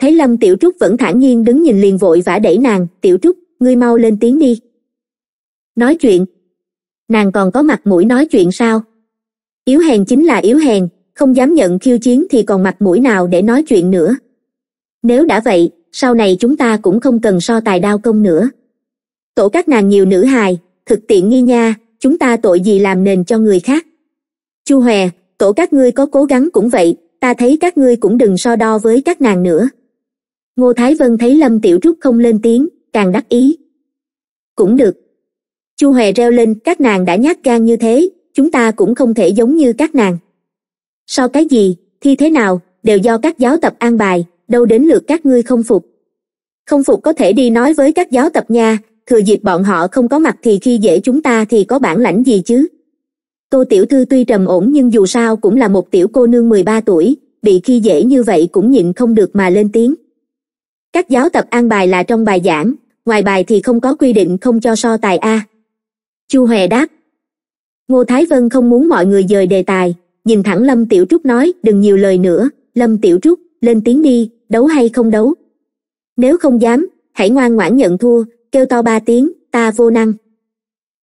thấy lâm tiểu trúc vẫn thản nhiên đứng nhìn liền vội vã đẩy nàng tiểu trúc ngươi mau lên tiếng đi nói chuyện nàng còn có mặt mũi nói chuyện sao yếu hèn chính là yếu hèn không dám nhận khiêu chiến thì còn mặt mũi nào để nói chuyện nữa nếu đã vậy sau này chúng ta cũng không cần so tài đao công nữa tổ các nàng nhiều nữ hài thực tiện nghi nha chúng ta tội gì làm nền cho người khác chu hòe tổ các ngươi có cố gắng cũng vậy ta thấy các ngươi cũng đừng so đo với các nàng nữa ngô thái vân thấy lâm tiểu trúc không lên tiếng càng đắc ý cũng được chu huệ reo lên các nàng đã nhát gan như thế chúng ta cũng không thể giống như các nàng so cái gì thi thế nào đều do các giáo tập an bài đâu đến lượt các ngươi không phục không phục có thể đi nói với các giáo tập nha thừa dịp bọn họ không có mặt thì khi dễ chúng ta thì có bản lãnh gì chứ tô tiểu thư tuy trầm ổn nhưng dù sao cũng là một tiểu cô nương mười ba tuổi bị khi dễ như vậy cũng nhịn không được mà lên tiếng các giáo tập an bài là trong bài giảng ngoài bài thì không có quy định không cho so tài a chu hòe đáp ngô thái vân không muốn mọi người dời đề tài nhìn thẳng lâm tiểu trúc nói đừng nhiều lời nữa lâm tiểu trúc lên tiếng đi đấu hay không đấu nếu không dám hãy ngoan ngoãn nhận thua kêu to ba tiếng ta vô năng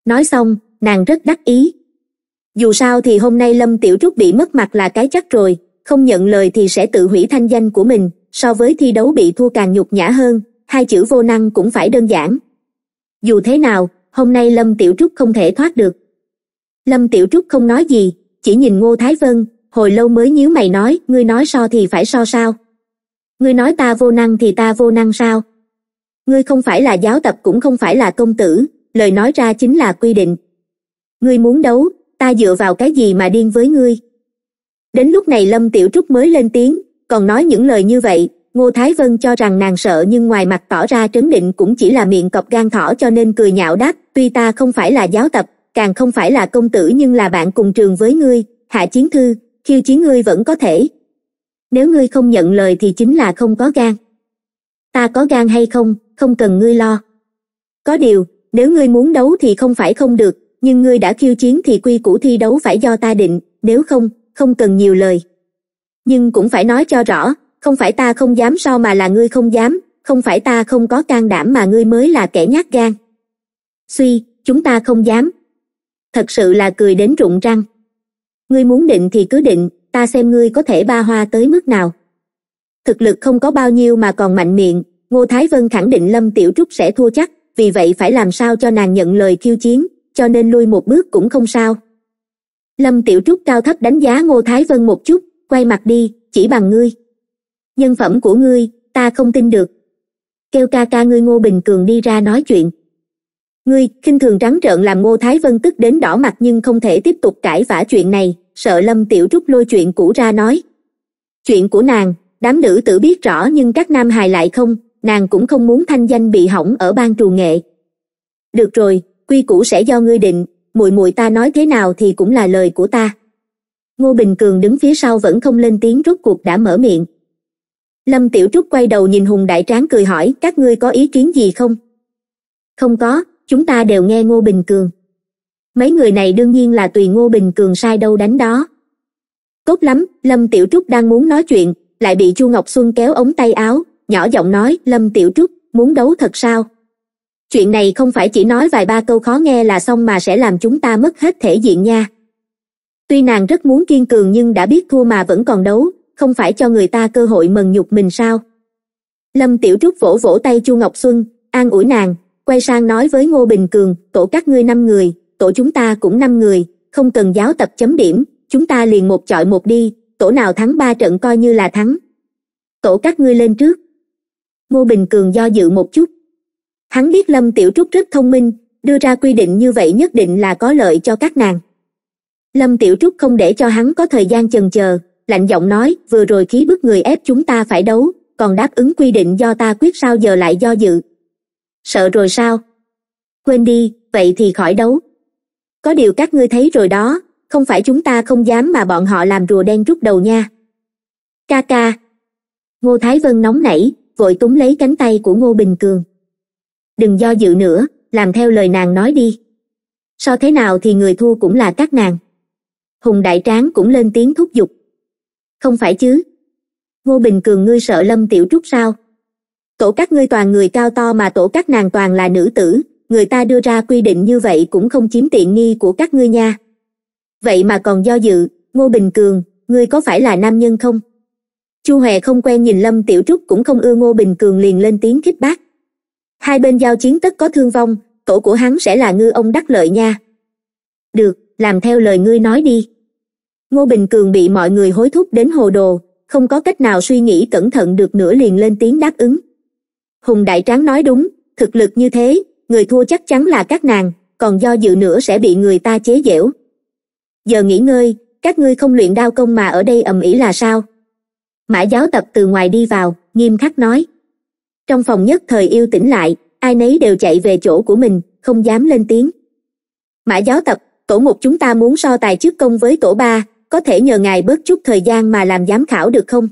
nói xong nàng rất đắc ý dù sao thì hôm nay lâm tiểu trúc bị mất mặt là cái chắc rồi không nhận lời thì sẽ tự hủy thanh danh của mình so với thi đấu bị thua càng nhục nhã hơn hai chữ vô năng cũng phải đơn giản dù thế nào hôm nay lâm tiểu trúc không thể thoát được lâm tiểu trúc không nói gì chỉ nhìn ngô thái vân hồi lâu mới nhíu mày nói ngươi nói so thì phải so sao ngươi nói ta vô năng thì ta vô năng sao ngươi không phải là giáo tập cũng không phải là công tử lời nói ra chính là quy định ngươi muốn đấu ta dựa vào cái gì mà điên với ngươi đến lúc này lâm tiểu trúc mới lên tiếng còn nói những lời như vậy ngô thái vân cho rằng nàng sợ nhưng ngoài mặt tỏ ra trấn định cũng chỉ là miệng cọc gan thỏ cho nên cười nhạo đáp tuy ta không phải là giáo tập càng không phải là công tử nhưng là bạn cùng trường với ngươi hạ chiến thư khiêu chiến ngươi vẫn có thể nếu ngươi không nhận lời thì chính là không có gan ta có gan hay không không cần ngươi lo có điều nếu ngươi muốn đấu thì không phải không được nhưng ngươi đã khiêu chiến thì quy củ thi đấu phải do ta định nếu không không cần nhiều lời nhưng cũng phải nói cho rõ không phải ta không dám so mà là ngươi không dám không phải ta không có can đảm mà ngươi mới là kẻ nhát gan suy chúng ta không dám thật sự là cười đến rụng răng ngươi muốn định thì cứ định ta xem ngươi có thể ba hoa tới mức nào thực lực không có bao nhiêu mà còn mạnh miệng ngô thái vân khẳng định lâm tiểu trúc sẽ thua chắc vì vậy phải làm sao cho nàng nhận lời khiêu chiến cho nên lui một bước cũng không sao lâm tiểu trúc cao thấp đánh giá ngô thái vân một chút quay mặt đi chỉ bằng ngươi nhân phẩm của ngươi ta không tin được kêu ca ca ngươi ngô bình cường đi ra nói chuyện ngươi khinh thường trắng trợn làm ngô thái vân tức đến đỏ mặt nhưng không thể tiếp tục cãi vã chuyện này sợ lâm tiểu trúc lôi chuyện cũ ra nói chuyện của nàng đám nữ tử biết rõ nhưng các nam hài lại không nàng cũng không muốn thanh danh bị hỏng ở ban trù nghệ được rồi quy củ sẽ do ngươi định mùi mùi ta nói thế nào thì cũng là lời của ta ngô bình cường đứng phía sau vẫn không lên tiếng rốt cuộc đã mở miệng lâm tiểu trúc quay đầu nhìn hùng đại tráng cười hỏi các ngươi có ý kiến gì không không có chúng ta đều nghe ngô bình cường mấy người này đương nhiên là tùy ngô bình cường sai đâu đánh đó tốt lắm lâm tiểu trúc đang muốn nói chuyện lại bị chu ngọc xuân kéo ống tay áo nhỏ giọng nói lâm tiểu trúc muốn đấu thật sao chuyện này không phải chỉ nói vài ba câu khó nghe là xong mà sẽ làm chúng ta mất hết thể diện nha tuy nàng rất muốn kiên cường nhưng đã biết thua mà vẫn còn đấu không phải cho người ta cơ hội mần nhục mình sao lâm tiểu trúc vỗ vỗ tay chu ngọc xuân an ủi nàng quay sang nói với ngô bình cường tổ các ngươi năm người tổ chúng ta cũng năm người không cần giáo tập chấm điểm chúng ta liền một chọi một đi tổ nào thắng ba trận coi như là thắng tổ các ngươi lên trước ngô bình cường do dự một chút hắn biết lâm tiểu trúc rất thông minh đưa ra quy định như vậy nhất định là có lợi cho các nàng lâm tiểu trúc không để cho hắn có thời gian chần chờ lạnh giọng nói vừa rồi khí bức người ép chúng ta phải đấu còn đáp ứng quy định do ta quyết sao giờ lại do dự sợ rồi sao quên đi vậy thì khỏi đấu có điều các ngươi thấy rồi đó không phải chúng ta không dám mà bọn họ làm rùa đen rút đầu nha ca ca ngô thái vân nóng nảy vội túm lấy cánh tay của ngô bình cường đừng do dự nữa làm theo lời nàng nói đi so thế nào thì người thua cũng là các nàng hùng đại tráng cũng lên tiếng thúc giục không phải chứ ngô bình cường ngươi sợ lâm tiểu trúc sao tổ các ngươi toàn người cao to mà tổ các nàng toàn là nữ tử người ta đưa ra quy định như vậy cũng không chiếm tiện nghi của các ngươi nha vậy mà còn do dự ngô bình cường ngươi có phải là nam nhân không chu hòe không quen nhìn lâm tiểu trúc cũng không ưa ngô bình cường liền lên tiếng khích bác hai bên giao chiến tất có thương vong tổ của hắn sẽ là ngư ông đắc lợi nha được làm theo lời ngươi nói đi ngô bình cường bị mọi người hối thúc đến hồ đồ không có cách nào suy nghĩ cẩn thận được nữa liền lên tiếng đáp ứng hùng đại tráng nói đúng thực lực như thế người thua chắc chắn là các nàng còn do dự nữa sẽ bị người ta chế giễu giờ nghỉ ngơi các ngươi không luyện đao công mà ở đây ầm ĩ là sao mã giáo tập từ ngoài đi vào nghiêm khắc nói trong phòng nhất thời yêu tỉnh lại ai nấy đều chạy về chỗ của mình không dám lên tiếng mã giáo tập tổ ngục chúng ta muốn so tài trước công với tổ ba có thể nhờ ngài bớt chút thời gian mà làm giám khảo được không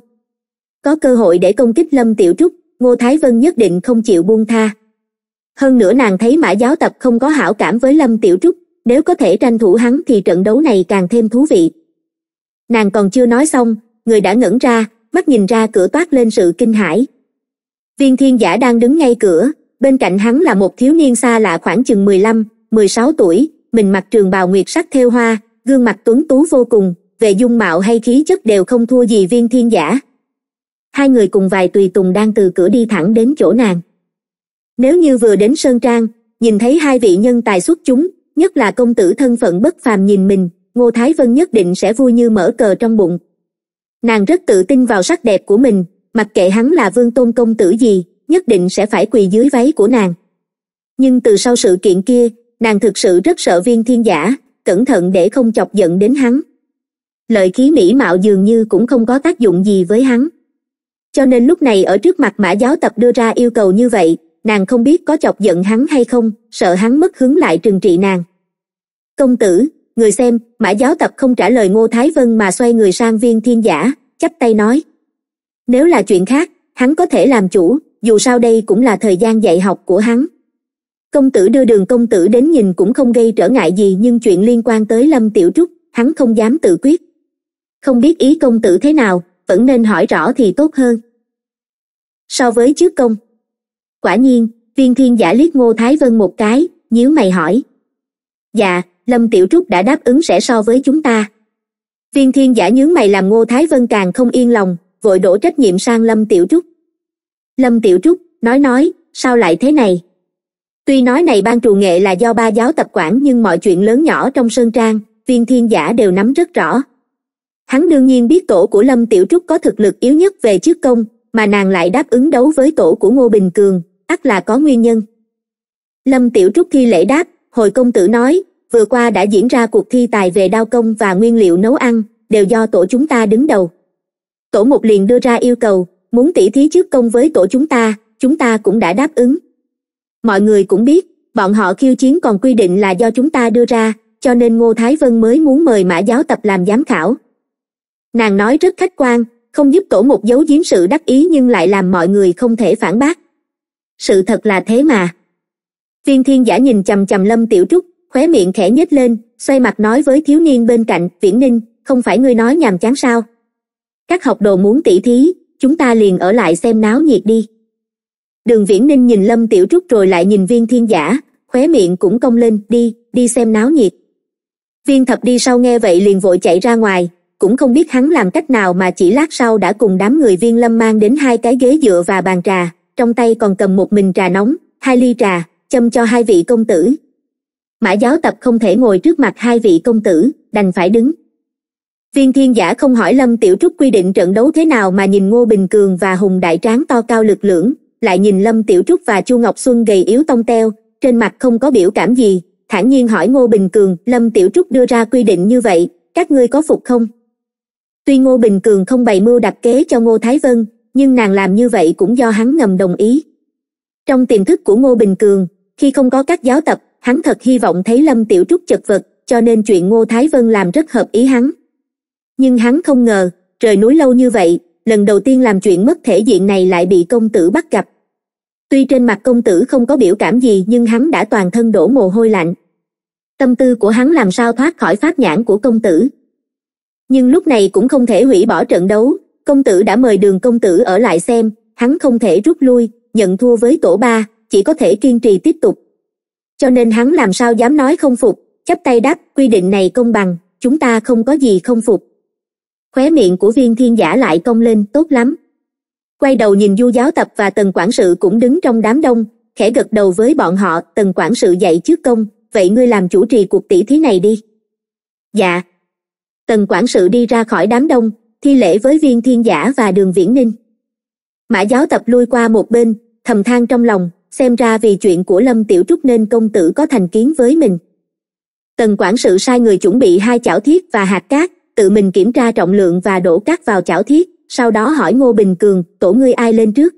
có cơ hội để công kích lâm tiểu trúc ngô thái vân nhất định không chịu buông tha hơn nữa nàng thấy mã giáo tập không có hảo cảm với lâm tiểu trúc nếu có thể tranh thủ hắn thì trận đấu này càng thêm thú vị nàng còn chưa nói xong người đã ngẩn ra mắt nhìn ra cửa toát lên sự kinh hãi viên thiên giả đang đứng ngay cửa bên cạnh hắn là một thiếu niên xa lạ khoảng chừng mười lăm mười sáu tuổi mình mặc trường bào nguyệt sắc theo hoa gương mặt tuấn tú vô cùng về dung mạo hay khí chất đều không thua gì viên thiên giả hai người cùng vài tùy tùng đang từ cửa đi thẳng đến chỗ nàng nếu như vừa đến sơn trang nhìn thấy hai vị nhân tài xuất chúng nhất là công tử thân phận bất phàm nhìn mình ngô thái vân nhất định sẽ vui như mở cờ trong bụng nàng rất tự tin vào sắc đẹp của mình mặc kệ hắn là vương tôn công tử gì nhất định sẽ phải quỳ dưới váy của nàng nhưng từ sau sự kiện kia nàng thực sự rất sợ viên thiên giả cẩn thận để không chọc giận đến hắn lợi khí mỹ mạo dường như cũng không có tác dụng gì với hắn cho nên lúc này ở trước mặt mã giáo tập đưa ra yêu cầu như vậy nàng không biết có chọc giận hắn hay không sợ hắn mất hứng lại trừng trị nàng công tử người xem mã giáo tập không trả lời ngô thái vân mà xoay người sang viên thiên giả chắp tay nói nếu là chuyện khác hắn có thể làm chủ dù sao đây cũng là thời gian dạy học của hắn công tử đưa đường công tử đến nhìn cũng không gây trở ngại gì nhưng chuyện liên quan tới lâm tiểu trúc hắn không dám tự quyết không biết ý công tử thế nào vẫn nên hỏi rõ thì tốt hơn so với trước công quả nhiên viên thiên giả liếc ngô thái vân một cái nhíu mày hỏi dạ lâm tiểu trúc đã đáp ứng sẽ so với chúng ta viên thiên giả nhướng mày làm ngô thái vân càng không yên lòng vội đổ trách nhiệm sang lâm tiểu trúc lâm tiểu trúc nói nói sao lại thế này tuy nói này ban trù nghệ là do ba giáo tập quản nhưng mọi chuyện lớn nhỏ trong sơn trang viên thiên giả đều nắm rất rõ hắn đương nhiên biết tổ của lâm tiểu trúc có thực lực yếu nhất về trước công mà nàng lại đáp ứng đấu với tổ của ngô bình cường ắt là có nguyên nhân lâm tiểu trúc thi lễ đáp hồi công tử nói vừa qua đã diễn ra cuộc thi tài về đao công và nguyên liệu nấu ăn đều do tổ chúng ta đứng đầu tổ một liền đưa ra yêu cầu muốn tỉ thí trước công với tổ chúng ta chúng ta cũng đã đáp ứng mọi người cũng biết bọn họ khiêu chiến còn quy định là do chúng ta đưa ra cho nên ngô thái vân mới muốn mời mã giáo tập làm giám khảo nàng nói rất khách quan không giúp tổ một giấu giếm sự đắc ý nhưng lại làm mọi người không thể phản bác sự thật là thế mà viên thiên giả nhìn chằm chằm lâm tiểu trúc khóe miệng khẽ nhếch lên xoay mặt nói với thiếu niên bên cạnh viễn ninh không phải ngươi nói nhàm chán sao các học đồ muốn tỉ thí chúng ta liền ở lại xem náo nhiệt đi đường viễn ninh nhìn lâm tiểu trúc rồi lại nhìn viên thiên giả khóe miệng cũng cong lên đi đi xem náo nhiệt viên thập đi sau nghe vậy liền vội chạy ra ngoài cũng không biết hắn làm cách nào mà chỉ lát sau đã cùng đám người viên lâm mang đến hai cái ghế dựa và bàn trà trong tay còn cầm một mình trà nóng hai ly trà châm cho hai vị công tử mã giáo tập không thể ngồi trước mặt hai vị công tử đành phải đứng viên thiên giả không hỏi lâm tiểu trúc quy định trận đấu thế nào mà nhìn ngô bình cường và hùng đại tráng to cao lực lưỡng lại nhìn lâm tiểu trúc và chu ngọc xuân gầy yếu tông teo trên mặt không có biểu cảm gì thản nhiên hỏi ngô bình cường lâm tiểu trúc đưa ra quy định như vậy các ngươi có phục không tuy ngô bình cường không bày mưu đặt kế cho ngô thái vân nhưng nàng làm như vậy cũng do hắn ngầm đồng ý trong tiềm thức của ngô bình cường khi không có các giáo tập hắn thật hy vọng thấy lâm tiểu trúc chật vật cho nên chuyện ngô thái vân làm rất hợp ý hắn nhưng hắn không ngờ trời núi lâu như vậy lần đầu tiên làm chuyện mất thể diện này lại bị công tử bắt gặp tuy trên mặt công tử không có biểu cảm gì nhưng hắn đã toàn thân đổ mồ hôi lạnh tâm tư của hắn làm sao thoát khỏi pháp nhãn của công tử nhưng lúc này cũng không thể hủy bỏ trận đấu công tử đã mời đường công tử ở lại xem hắn không thể rút lui nhận thua với tổ ba chỉ có thể kiên trì tiếp tục cho nên hắn làm sao dám nói không phục chấp tay đáp quy định này công bằng chúng ta không có gì không phục khóe miệng của viên thiên giả lại cong lên tốt lắm quay đầu nhìn du giáo tập và tần quản sự cũng đứng trong đám đông khẽ gật đầu với bọn họ tần quản sự dạy trước công vậy ngươi làm chủ trì cuộc tỷ thí này đi dạ tần quản sự đi ra khỏi đám đông thi lễ với viên thiên giả và đường viễn ninh mã giáo tập lui qua một bên thầm than trong lòng xem ra vì chuyện của lâm tiểu trúc nên công tử có thành kiến với mình tần quản sự sai người chuẩn bị hai chảo thiết và hạt cát tự mình kiểm tra trọng lượng và đổ cát vào chảo thiết sau đó hỏi ngô bình cường tổ ngươi ai lên trước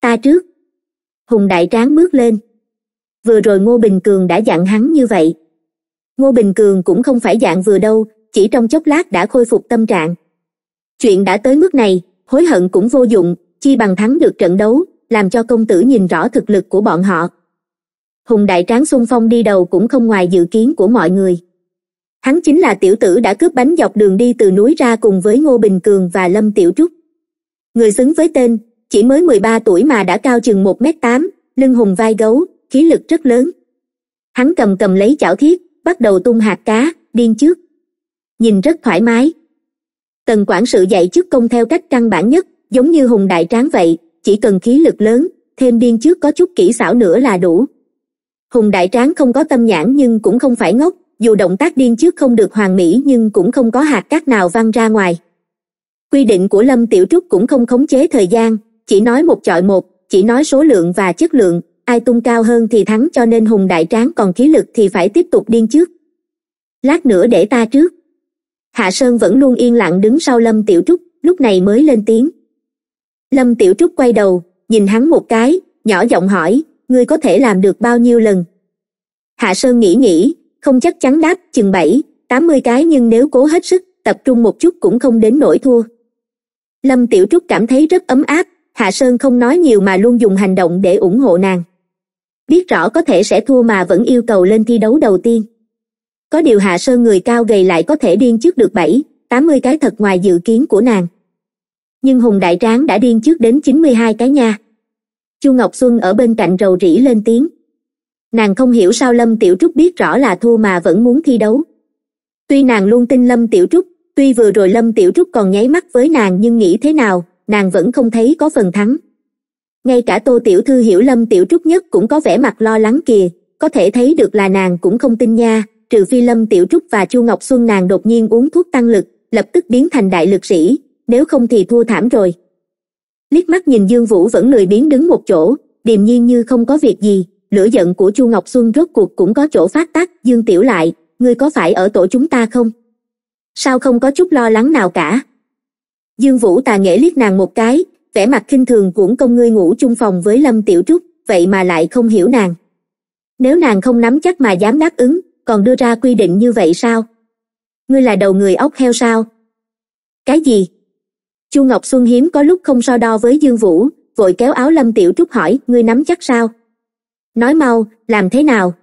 ta trước hùng đại tráng bước lên vừa rồi ngô bình cường đã dặn hắn như vậy ngô bình cường cũng không phải dạng vừa đâu chỉ trong chốc lát đã khôi phục tâm trạng chuyện đã tới mức này hối hận cũng vô dụng chi bằng thắng được trận đấu làm cho công tử nhìn rõ thực lực của bọn họ hùng đại tráng xung phong đi đầu cũng không ngoài dự kiến của mọi người hắn chính là tiểu tử đã cướp bánh dọc đường đi từ núi ra cùng với ngô bình cường và lâm tiểu trúc người xứng với tên chỉ mới mười ba tuổi mà đã cao chừng một m tám lưng hùng vai gấu khí lực rất lớn hắn cầm cầm lấy chảo thiết bắt đầu tung hạt cá điên trước nhìn rất thoải mái tần quản sự dạy trước công theo cách căn bản nhất giống như hùng đại tráng vậy chỉ cần khí lực lớn thêm điên trước có chút kỹ xảo nữa là đủ hùng đại tráng không có tâm nhãn nhưng cũng không phải ngốc dù động tác điên trước không được hoàn mỹ nhưng cũng không có hạt cát nào văng ra ngoài quy định của lâm tiểu trúc cũng không khống chế thời gian chỉ nói một chọi một chỉ nói số lượng và chất lượng ai tung cao hơn thì thắng cho nên hùng đại tráng còn khí lực thì phải tiếp tục điên trước lát nữa để ta trước hạ sơn vẫn luôn yên lặng đứng sau lâm tiểu trúc lúc này mới lên tiếng lâm tiểu trúc quay đầu nhìn hắn một cái nhỏ giọng hỏi ngươi có thể làm được bao nhiêu lần hạ sơn nghĩ nghĩ không chắc chắn đáp chừng bảy tám mươi cái nhưng nếu cố hết sức tập trung một chút cũng không đến nỗi thua lâm tiểu trúc cảm thấy rất ấm áp hạ sơn không nói nhiều mà luôn dùng hành động để ủng hộ nàng biết rõ có thể sẽ thua mà vẫn yêu cầu lên thi đấu đầu tiên có điều hạ sơn người cao gầy lại có thể điên trước được bảy tám mươi cái thật ngoài dự kiến của nàng nhưng hùng đại tráng đã điên trước đến chín mươi hai cái nha chu ngọc xuân ở bên cạnh rầu rĩ lên tiếng nàng không hiểu sao lâm tiểu trúc biết rõ là thua mà vẫn muốn thi đấu tuy nàng luôn tin lâm tiểu trúc tuy vừa rồi lâm tiểu trúc còn nháy mắt với nàng nhưng nghĩ thế nào nàng vẫn không thấy có phần thắng ngay cả tô tiểu thư hiểu lâm tiểu trúc nhất cũng có vẻ mặt lo lắng kìa có thể thấy được là nàng cũng không tin nha trừ phi lâm tiểu trúc và chu ngọc xuân nàng đột nhiên uống thuốc tăng lực lập tức biến thành đại lực sĩ nếu không thì thua thảm rồi liếc mắt nhìn dương vũ vẫn lười biến đứng một chỗ điềm nhiên như không có việc gì lửa giận của chu ngọc xuân rốt cuộc cũng có chỗ phát tác dương tiểu lại ngươi có phải ở tổ chúng ta không sao không có chút lo lắng nào cả dương vũ tà nghệ liếc nàng một cái vẻ mặt khinh thường cuổng công ngươi ngủ chung phòng với lâm tiểu trúc vậy mà lại không hiểu nàng nếu nàng không nắm chắc mà dám đáp ứng còn đưa ra quy định như vậy sao ngươi là đầu người ốc heo sao cái gì chu ngọc xuân hiếm có lúc không so đo với dương vũ vội kéo áo lâm tiểu trúc hỏi ngươi nắm chắc sao nói mau làm thế nào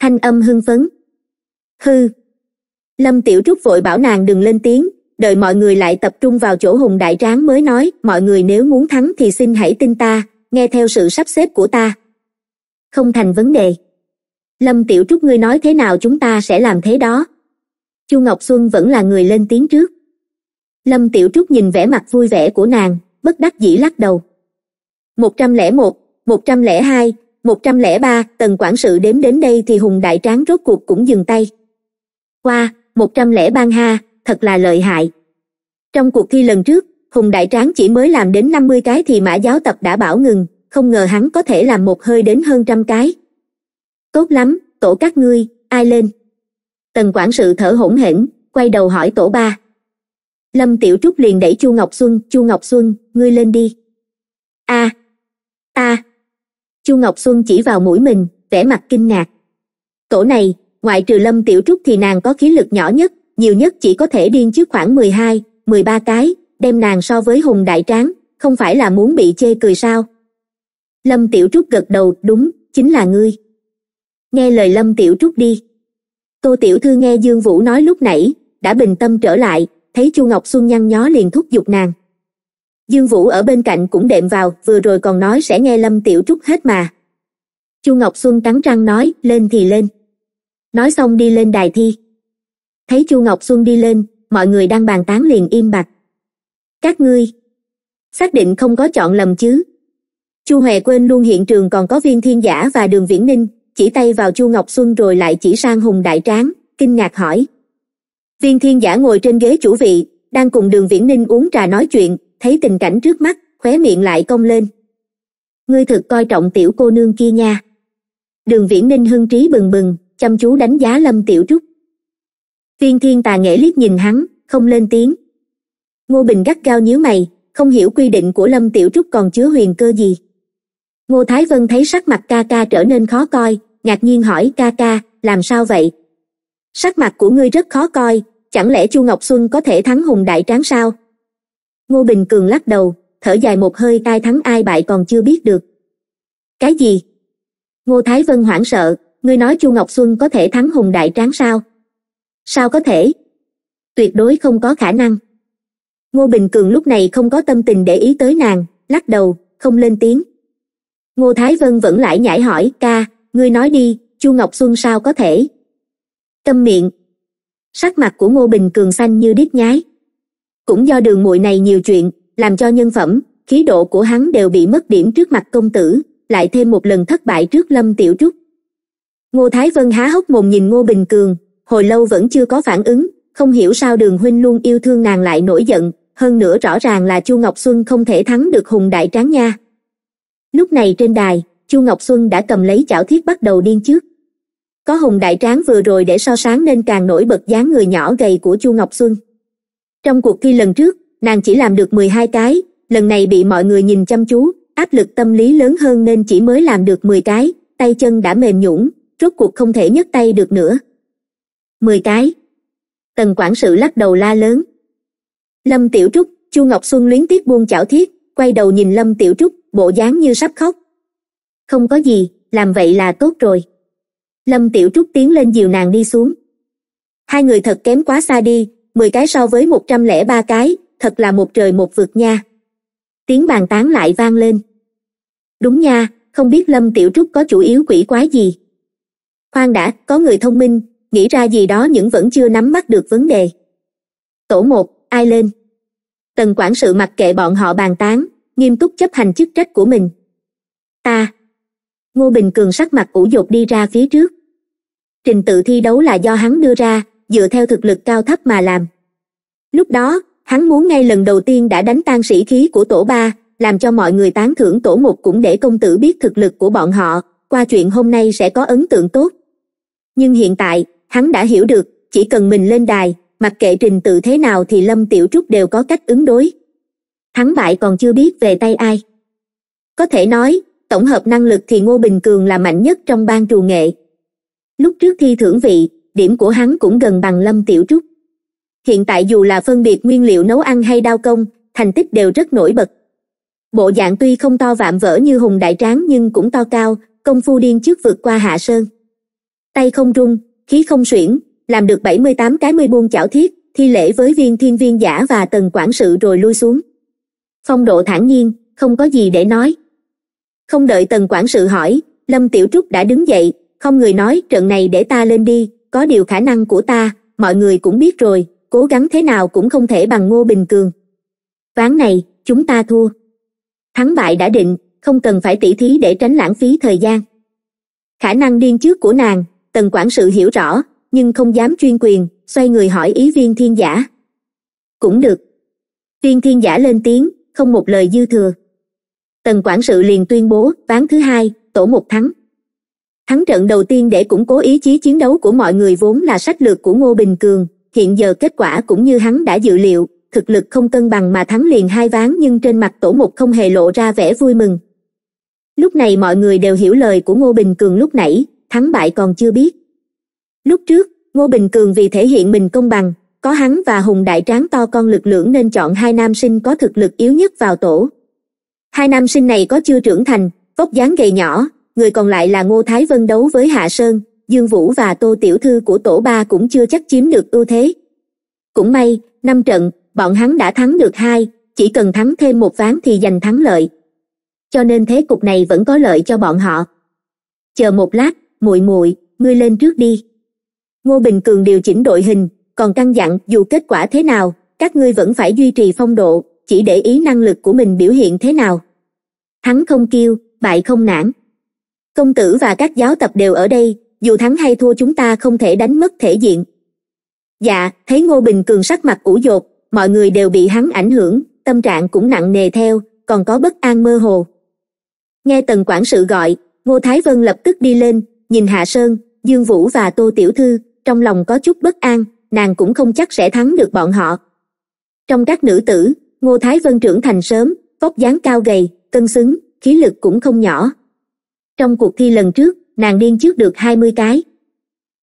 thanh âm hưng phấn hư lâm tiểu trúc vội bảo nàng đừng lên tiếng đợi mọi người lại tập trung vào chỗ hùng đại tráng mới nói mọi người nếu muốn thắng thì xin hãy tin ta nghe theo sự sắp xếp của ta không thành vấn đề lâm tiểu trúc ngươi nói thế nào chúng ta sẽ làm thế đó chu ngọc xuân vẫn là người lên tiếng trước lâm tiểu trúc nhìn vẻ mặt vui vẻ của nàng bất đắc dĩ lắc đầu một trăm lẻ một một trăm lẻ hai 103, tần quản sự đếm đến đây thì Hùng Đại Tráng rốt cuộc cũng dừng tay. Qua, wow, 103 ha, thật là lợi hại. Trong cuộc thi lần trước, Hùng Đại Tráng chỉ mới làm đến 50 cái thì mã giáo tập đã bảo ngừng, không ngờ hắn có thể làm một hơi đến hơn trăm cái. Tốt lắm, tổ các ngươi, ai lên? Tần quản sự thở hổn hển, quay đầu hỏi tổ ba. Lâm Tiểu Trúc liền đẩy Chu Ngọc Xuân, Chu Ngọc Xuân, ngươi lên đi. a à, a chu ngọc xuân chỉ vào mũi mình vẻ mặt kinh ngạc tổ này ngoại trừ lâm tiểu trúc thì nàng có khí lực nhỏ nhất nhiều nhất chỉ có thể điên trước khoảng mười hai mười ba cái đem nàng so với hùng đại tráng không phải là muốn bị chê cười sao lâm tiểu trúc gật đầu đúng chính là ngươi nghe lời lâm tiểu trúc đi tô tiểu thư nghe dương vũ nói lúc nãy đã bình tâm trở lại thấy chu ngọc xuân nhăn nhó liền thúc giục nàng dương vũ ở bên cạnh cũng đệm vào vừa rồi còn nói sẽ nghe lâm tiểu trúc hết mà chu ngọc xuân cắn răng nói lên thì lên nói xong đi lên đài thi thấy chu ngọc xuân đi lên mọi người đang bàn tán liền im bặt các ngươi xác định không có chọn lầm chứ chu hòe quên luôn hiện trường còn có viên thiên giả và đường viễn ninh chỉ tay vào chu ngọc xuân rồi lại chỉ sang hùng đại tráng kinh ngạc hỏi viên thiên giả ngồi trên ghế chủ vị đang cùng đường viễn ninh uống trà nói chuyện thấy tình cảnh trước mắt khóe miệng lại cong lên ngươi thực coi trọng tiểu cô nương kia nha đường viễn ninh hưng trí bừng bừng chăm chú đánh giá lâm tiểu trúc viên thiên tà nghệ liếc nhìn hắn không lên tiếng ngô bình gắt gao nhíu mày không hiểu quy định của lâm tiểu trúc còn chứa huyền cơ gì ngô thái vân thấy sắc mặt ca ca trở nên khó coi ngạc nhiên hỏi ca ca làm sao vậy sắc mặt của ngươi rất khó coi chẳng lẽ chu ngọc xuân có thể thắng hùng đại tráng sao Ngô Bình Cường lắc đầu, thở dài một hơi ai thắng ai bại còn chưa biết được. Cái gì? Ngô Thái Vân hoảng sợ, ngươi nói Chu Ngọc Xuân có thể thắng Hùng Đại Tráng sao? Sao có thể? Tuyệt đối không có khả năng. Ngô Bình Cường lúc này không có tâm tình để ý tới nàng, lắc đầu, không lên tiếng. Ngô Thái Vân vẫn lại nhảy hỏi, ca, ngươi nói đi, Chu Ngọc Xuân sao có thể? Câm miệng. Sắc mặt của Ngô Bình Cường xanh như đít nhái cũng do đường muội này nhiều chuyện làm cho nhân phẩm khí độ của hắn đều bị mất điểm trước mặt công tử lại thêm một lần thất bại trước lâm tiểu trúc ngô thái vân há hốc mồm nhìn ngô bình cường hồi lâu vẫn chưa có phản ứng không hiểu sao đường huynh luôn yêu thương nàng lại nổi giận hơn nữa rõ ràng là chu ngọc xuân không thể thắng được hùng đại tráng nha lúc này trên đài chu ngọc xuân đã cầm lấy chảo thiết bắt đầu điên trước có hùng đại tráng vừa rồi để so sáng nên càng nổi bật dáng người nhỏ gầy của chu ngọc xuân trong cuộc thi lần trước nàng chỉ làm được mười hai cái lần này bị mọi người nhìn chăm chú áp lực tâm lý lớn hơn nên chỉ mới làm được mười cái tay chân đã mềm nhũn rốt cuộc không thể nhấc tay được nữa mười cái tần quản sự lắc đầu la lớn lâm tiểu trúc chu ngọc xuân luyến tiếc buông chảo thiết quay đầu nhìn lâm tiểu trúc bộ dáng như sắp khóc không có gì làm vậy là tốt rồi lâm tiểu trúc tiến lên dìu nàng đi xuống hai người thật kém quá xa đi 10 cái so với 103 cái, thật là một trời một vực nha. Tiếng bàn tán lại vang lên. Đúng nha, không biết Lâm Tiểu Trúc có chủ yếu quỷ quái gì. Khoan đã, có người thông minh, nghĩ ra gì đó nhưng vẫn chưa nắm bắt được vấn đề. Tổ một, ai lên? Tần quản sự mặc kệ bọn họ bàn tán, nghiêm túc chấp hành chức trách của mình. Ta. Ngô Bình Cường sắc mặt ủ dột đi ra phía trước. Trình tự thi đấu là do hắn đưa ra, dựa theo thực lực cao thấp mà làm lúc đó hắn muốn ngay lần đầu tiên đã đánh tan sĩ khí của tổ ba làm cho mọi người tán thưởng tổ một cũng để công tử biết thực lực của bọn họ qua chuyện hôm nay sẽ có ấn tượng tốt nhưng hiện tại hắn đã hiểu được chỉ cần mình lên đài mặc kệ trình tự thế nào thì lâm tiểu trúc đều có cách ứng đối hắn bại còn chưa biết về tay ai có thể nói tổng hợp năng lực thì ngô bình cường là mạnh nhất trong ban trù nghệ lúc trước thi thưởng vị điểm của hắn cũng gần bằng lâm tiểu trúc hiện tại dù là phân biệt nguyên liệu nấu ăn hay đao công thành tích đều rất nổi bật bộ dạng tuy không to vạm vỡ như hùng đại tráng nhưng cũng to cao công phu điên trước vượt qua hạ sơn tay không rung khí không suyễn làm được bảy mươi tám cái mươi buôn chảo thiết thi lễ với viên thiên viên giả và tần quản sự rồi lui xuống phong độ thản nhiên không có gì để nói không đợi tần quản sự hỏi lâm tiểu trúc đã đứng dậy không người nói trận này để ta lên đi có điều khả năng của ta mọi người cũng biết rồi cố gắng thế nào cũng không thể bằng ngô bình cường ván này chúng ta thua thắng bại đã định không cần phải tỉ thí để tránh lãng phí thời gian khả năng điên trước của nàng tần quản sự hiểu rõ nhưng không dám chuyên quyền xoay người hỏi ý viên thiên giả cũng được viên thiên giả lên tiếng không một lời dư thừa tần quản sự liền tuyên bố ván thứ hai tổ một thắng thắng trận đầu tiên để củng cố ý chí chiến đấu của mọi người vốn là sách lược của ngô bình cường hiện giờ kết quả cũng như hắn đã dự liệu thực lực không cân bằng mà thắng liền hai ván nhưng trên mặt tổ mục không hề lộ ra vẻ vui mừng lúc này mọi người đều hiểu lời của ngô bình cường lúc nãy thắng bại còn chưa biết lúc trước ngô bình cường vì thể hiện mình công bằng có hắn và hùng đại tráng to con lực lưỡng nên chọn hai nam sinh có thực lực yếu nhất vào tổ hai nam sinh này có chưa trưởng thành vóc dáng gầy nhỏ người còn lại là ngô thái vân đấu với hạ sơn dương vũ và tô tiểu thư của tổ ba cũng chưa chắc chiếm được ưu thế cũng may năm trận bọn hắn đã thắng được hai chỉ cần thắng thêm một ván thì giành thắng lợi cho nên thế cục này vẫn có lợi cho bọn họ chờ một lát muội muội ngươi lên trước đi ngô bình cường điều chỉnh đội hình còn căn dặn dù kết quả thế nào các ngươi vẫn phải duy trì phong độ chỉ để ý năng lực của mình biểu hiện thế nào hắn không kêu bại không nản công tử và các giáo tập đều ở đây dù thắng hay thua chúng ta không thể đánh mất thể diện dạ thấy ngô bình cường sắc mặt ủ dột mọi người đều bị hắn ảnh hưởng tâm trạng cũng nặng nề theo còn có bất an mơ hồ nghe tần quản sự gọi ngô thái vân lập tức đi lên nhìn hạ sơn dương vũ và tô tiểu thư trong lòng có chút bất an nàng cũng không chắc sẽ thắng được bọn họ trong các nữ tử ngô thái vân trưởng thành sớm vóc dáng cao gầy cân xứng khí lực cũng không nhỏ trong cuộc thi lần trước nàng điên trước được hai mươi cái